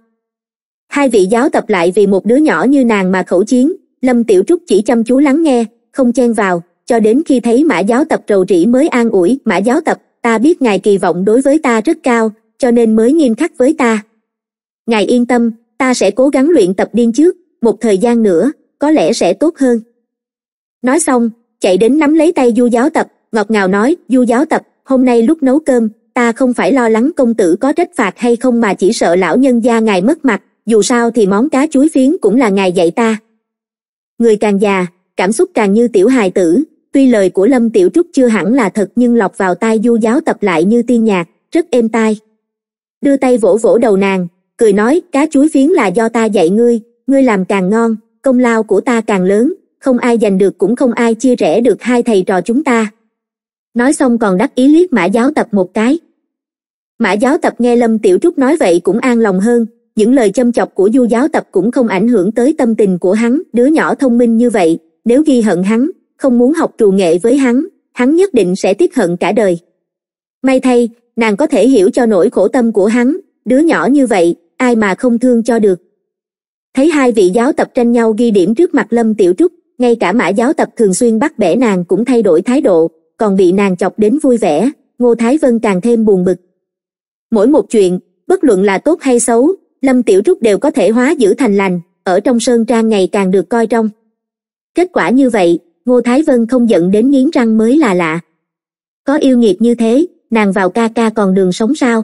hai vị giáo tập lại vì một đứa nhỏ như nàng mà khẩu chiến lâm tiểu trúc chỉ chăm chú lắng nghe không chen vào cho đến khi thấy mã giáo tập rầu rĩ mới an ủi mã giáo tập ta biết ngài kỳ vọng đối với ta rất cao cho nên mới nghiêm khắc với ta ngài yên tâm ta sẽ cố gắng luyện tập điên trước một thời gian nữa có lẽ sẽ tốt hơn nói xong chạy đến nắm lấy tay du giáo tập ngọt ngào nói du giáo tập hôm nay lúc nấu cơm ta không phải lo lắng công tử có trách phạt hay không mà chỉ sợ lão nhân gia ngài mất mặt dù sao thì món cá chuối phiến cũng là ngài dạy ta người càng già cảm xúc càng như tiểu hài tử tuy lời của lâm tiểu trúc chưa hẳn là thật nhưng lọc vào tai du giáo tập lại như tiên nhạc rất êm tai đưa tay vỗ vỗ đầu nàng cười nói cá chuối phiến là do ta dạy ngươi ngươi làm càng ngon công lao của ta càng lớn không ai giành được cũng không ai chia rẽ được hai thầy trò chúng ta nói xong còn đắc ý liếc mã giáo tập một cái mã giáo tập nghe lâm tiểu trúc nói vậy cũng an lòng hơn những lời châm chọc của du giáo tập cũng không ảnh hưởng tới tâm tình của hắn đứa nhỏ thông minh như vậy nếu ghi hận hắn không muốn học trù nghệ với hắn hắn nhất định sẽ tiếc hận cả đời may thay nàng có thể hiểu cho nỗi khổ tâm của hắn đứa nhỏ như vậy ai mà không thương cho được thấy hai vị giáo tập tranh nhau ghi điểm trước mặt lâm tiểu trúc ngay cả mã giáo tập thường xuyên bắt bẻ nàng cũng thay đổi thái độ còn bị nàng chọc đến vui vẻ ngô thái vân càng thêm buồn bực mỗi một chuyện bất luận là tốt hay xấu lâm tiểu trúc đều có thể hóa giữ thành lành ở trong sơn trang ngày càng được coi trong kết quả như vậy ngô thái vân không giận đến nghiến răng mới là lạ có yêu nghiệt như thế nàng vào ca ca còn đường sống sao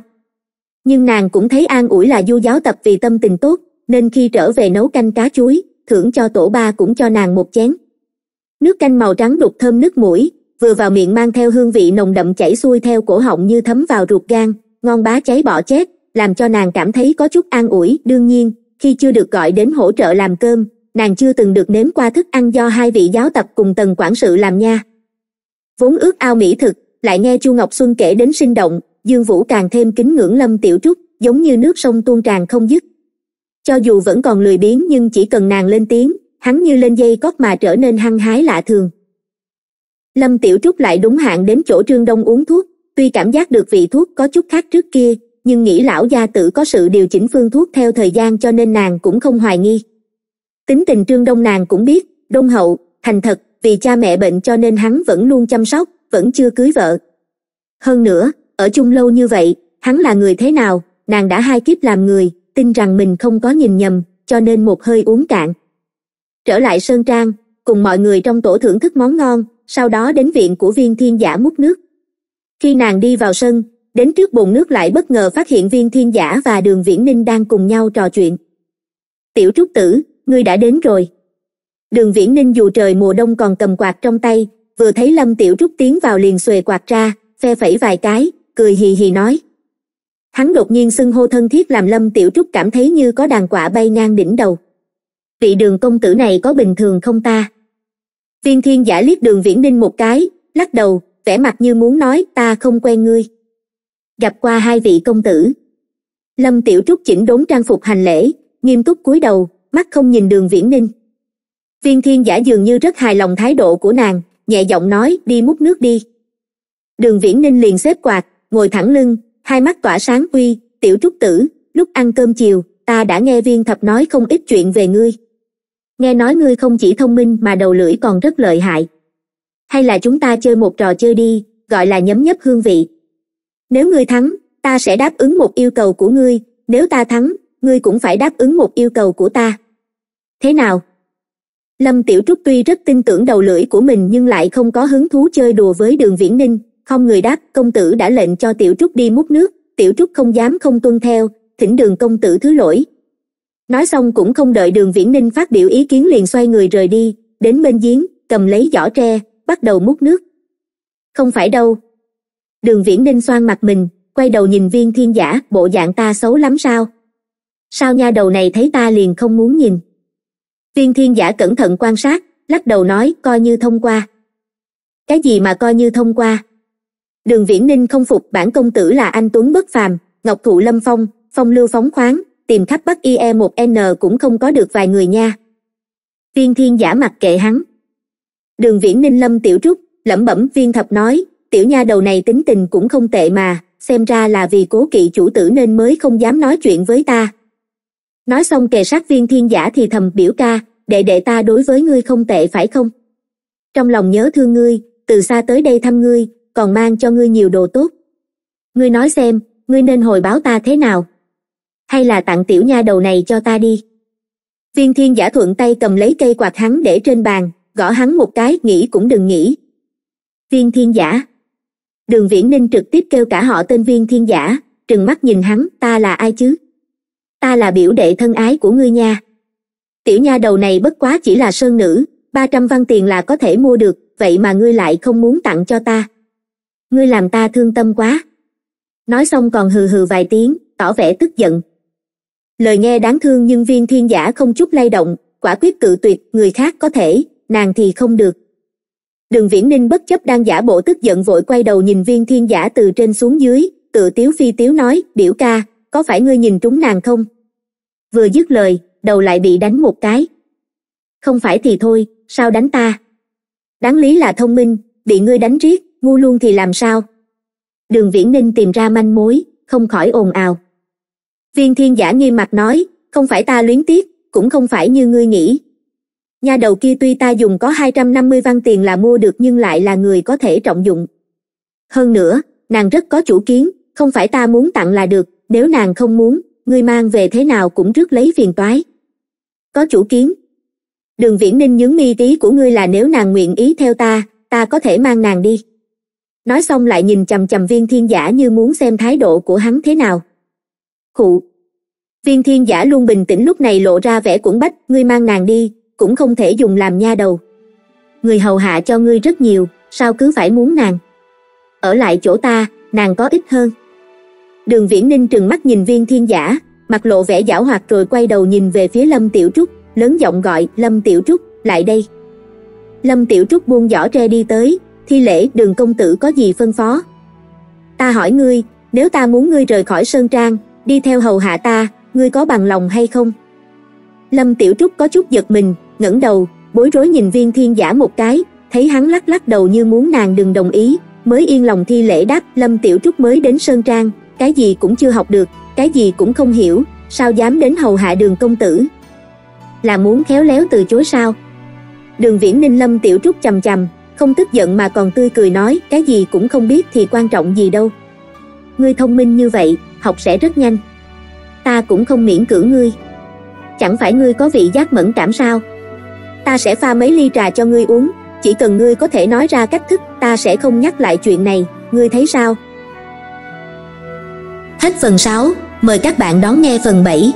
nhưng nàng cũng thấy an ủi là du giáo tập vì tâm tình tốt nên khi trở về nấu canh cá chuối thưởng cho tổ ba cũng cho nàng một chén nước canh màu trắng đục thơm nước mũi vừa vào miệng mang theo hương vị nồng đậm chảy xuôi theo cổ họng như thấm vào ruột gan ngon bá cháy bỏ chết làm cho nàng cảm thấy có chút an ủi đương nhiên khi chưa được gọi đến hỗ trợ làm cơm nàng chưa từng được nếm qua thức ăn do hai vị giáo tập cùng tầng quản sự làm nha vốn ước ao mỹ thực lại nghe chu ngọc xuân kể đến sinh động Dương Vũ càng thêm kính ngưỡng Lâm Tiểu Trúc, giống như nước sông tuôn tràn không dứt. Cho dù vẫn còn lười biếng nhưng chỉ cần nàng lên tiếng, hắn như lên dây cót mà trở nên hăng hái lạ thường. Lâm Tiểu Trúc lại đúng hạn đến chỗ Trương Đông uống thuốc, tuy cảm giác được vị thuốc có chút khác trước kia, nhưng nghĩ lão gia tử có sự điều chỉnh phương thuốc theo thời gian cho nên nàng cũng không hoài nghi. Tính tình Trương Đông nàng cũng biết, đông hậu, thành thật, vì cha mẹ bệnh cho nên hắn vẫn luôn chăm sóc, vẫn chưa cưới vợ. Hơn nữa, ở chung lâu như vậy hắn là người thế nào nàng đã hai kiếp làm người tin rằng mình không có nhìn nhầm cho nên một hơi uống cạn trở lại sơn trang cùng mọi người trong tổ thưởng thức món ngon sau đó đến viện của viên thiên giả múc nước khi nàng đi vào sân đến trước bồn nước lại bất ngờ phát hiện viên thiên giả và đường viễn ninh đang cùng nhau trò chuyện tiểu trúc tử ngươi đã đến rồi đường viễn ninh dù trời mùa đông còn cầm quạt trong tay vừa thấy lâm tiểu trúc tiến vào liền xuề quạt ra phe phẩy vài cái cười hì hì nói hắn đột nhiên xưng hô thân thiết làm lâm tiểu trúc cảm thấy như có đàn quả bay ngang đỉnh đầu vị đường công tử này có bình thường không ta viên thiên giả liếc đường viễn ninh một cái lắc đầu vẻ mặt như muốn nói ta không quen ngươi gặp qua hai vị công tử lâm tiểu trúc chỉnh đốn trang phục hành lễ nghiêm túc cúi đầu mắt không nhìn đường viễn ninh viên thiên giả dường như rất hài lòng thái độ của nàng nhẹ giọng nói đi múc nước đi đường viễn ninh liền xếp quạt ngồi thẳng lưng hai mắt tỏa sáng uy tiểu trúc tử lúc ăn cơm chiều ta đã nghe viên thập nói không ít chuyện về ngươi nghe nói ngươi không chỉ thông minh mà đầu lưỡi còn rất lợi hại hay là chúng ta chơi một trò chơi đi gọi là nhấm nhấp hương vị nếu ngươi thắng ta sẽ đáp ứng một yêu cầu của ngươi nếu ta thắng ngươi cũng phải đáp ứng một yêu cầu của ta thế nào lâm tiểu trúc tuy rất tin tưởng đầu lưỡi của mình nhưng lại không có hứng thú chơi đùa với đường viễn ninh không người đáp công tử đã lệnh cho tiểu trúc đi múc nước tiểu trúc không dám không tuân theo thỉnh đường công tử thứ lỗi nói xong cũng không đợi đường viễn ninh phát biểu ý kiến liền xoay người rời đi đến bên giếng cầm lấy giỏ tre bắt đầu múc nước không phải đâu đường viễn ninh xoan mặt mình quay đầu nhìn viên thiên giả bộ dạng ta xấu lắm sao sao nha đầu này thấy ta liền không muốn nhìn viên thiên giả cẩn thận quan sát lắc đầu nói coi như thông qua cái gì mà coi như thông qua đường viễn ninh không phục bản công tử là anh tuấn bất phàm ngọc thụ lâm phong phong lưu phóng khoáng tìm khắp bắc ie một n cũng không có được vài người nha viên thiên giả mặt kệ hắn đường viễn ninh lâm tiểu trúc lẩm bẩm viên thập nói tiểu nha đầu này tính tình cũng không tệ mà xem ra là vì cố kỵ chủ tử nên mới không dám nói chuyện với ta nói xong kề sát viên thiên giả thì thầm biểu ca đệ đệ ta đối với ngươi không tệ phải không trong lòng nhớ thương ngươi từ xa tới đây thăm ngươi còn mang cho ngươi nhiều đồ tốt ngươi nói xem ngươi nên hồi báo ta thế nào hay là tặng tiểu nha đầu này cho ta đi viên thiên giả thuận tay cầm lấy cây quạt hắn để trên bàn gõ hắn một cái nghĩ cũng đừng nghĩ viên thiên giả đường viễn ninh trực tiếp kêu cả họ tên viên thiên giả trừng mắt nhìn hắn ta là ai chứ ta là biểu đệ thân ái của ngươi nha tiểu nha đầu này bất quá chỉ là sơn nữ ba trăm văn tiền là có thể mua được vậy mà ngươi lại không muốn tặng cho ta ngươi làm ta thương tâm quá nói xong còn hừ hừ vài tiếng tỏ vẻ tức giận lời nghe đáng thương nhưng viên thiên giả không chút lay động quả quyết cự tuyệt người khác có thể nàng thì không được đường viễn ninh bất chấp đang giả bộ tức giận vội quay đầu nhìn viên thiên giả từ trên xuống dưới tự tiếu phi tiếu nói biểu ca có phải ngươi nhìn trúng nàng không vừa dứt lời đầu lại bị đánh một cái không phải thì thôi sao đánh ta đáng lý là thông minh bị ngươi đánh riết ngu luôn thì làm sao đường viễn ninh tìm ra manh mối không khỏi ồn ào viên thiên giả nghiêm mặt nói không phải ta luyến tiếc cũng không phải như ngươi nghĩ nha đầu kia tuy ta dùng có 250 văn tiền là mua được nhưng lại là người có thể trọng dụng hơn nữa nàng rất có chủ kiến không phải ta muốn tặng là được nếu nàng không muốn ngươi mang về thế nào cũng rước lấy phiền toái có chủ kiến đường viễn ninh nhướng mi tí của ngươi là nếu nàng nguyện ý theo ta ta có thể mang nàng đi nói xong lại nhìn chằm chằm viên thiên giả như muốn xem thái độ của hắn thế nào khụ viên thiên giả luôn bình tĩnh lúc này lộ ra vẻ cuộn bách ngươi mang nàng đi cũng không thể dùng làm nha đầu người hầu hạ cho ngươi rất nhiều sao cứ phải muốn nàng ở lại chỗ ta nàng có ít hơn đường viễn ninh trừng mắt nhìn viên thiên giả mặt lộ vẻ giảo hoạt rồi quay đầu nhìn về phía lâm tiểu trúc lớn giọng gọi lâm tiểu trúc lại đây lâm tiểu trúc buông giỏ tre đi tới thi lễ đường công tử có gì phân phó ta hỏi ngươi nếu ta muốn ngươi rời khỏi sơn trang đi theo hầu hạ ta ngươi có bằng lòng hay không lâm tiểu trúc có chút giật mình ngẩng đầu bối rối nhìn viên thiên giả một cái thấy hắn lắc lắc đầu như muốn nàng đừng đồng ý mới yên lòng thi lễ đáp lâm tiểu trúc mới đến sơn trang cái gì cũng chưa học được cái gì cũng không hiểu sao dám đến hầu hạ đường công tử là muốn khéo léo từ chối sao đường viễn ninh lâm tiểu trúc chầm chầm không tức giận mà còn tươi cười nói cái gì cũng không biết thì quan trọng gì đâu ngươi thông minh như vậy học sẽ rất nhanh ta cũng không miễn cưỡng ngươi chẳng phải ngươi có vị giác mẫn cảm sao ta sẽ pha mấy ly trà cho ngươi uống chỉ cần ngươi có thể nói ra cách thức ta sẽ không nhắc lại chuyện này ngươi thấy sao hết phần 6 mời các bạn đón nghe phần 7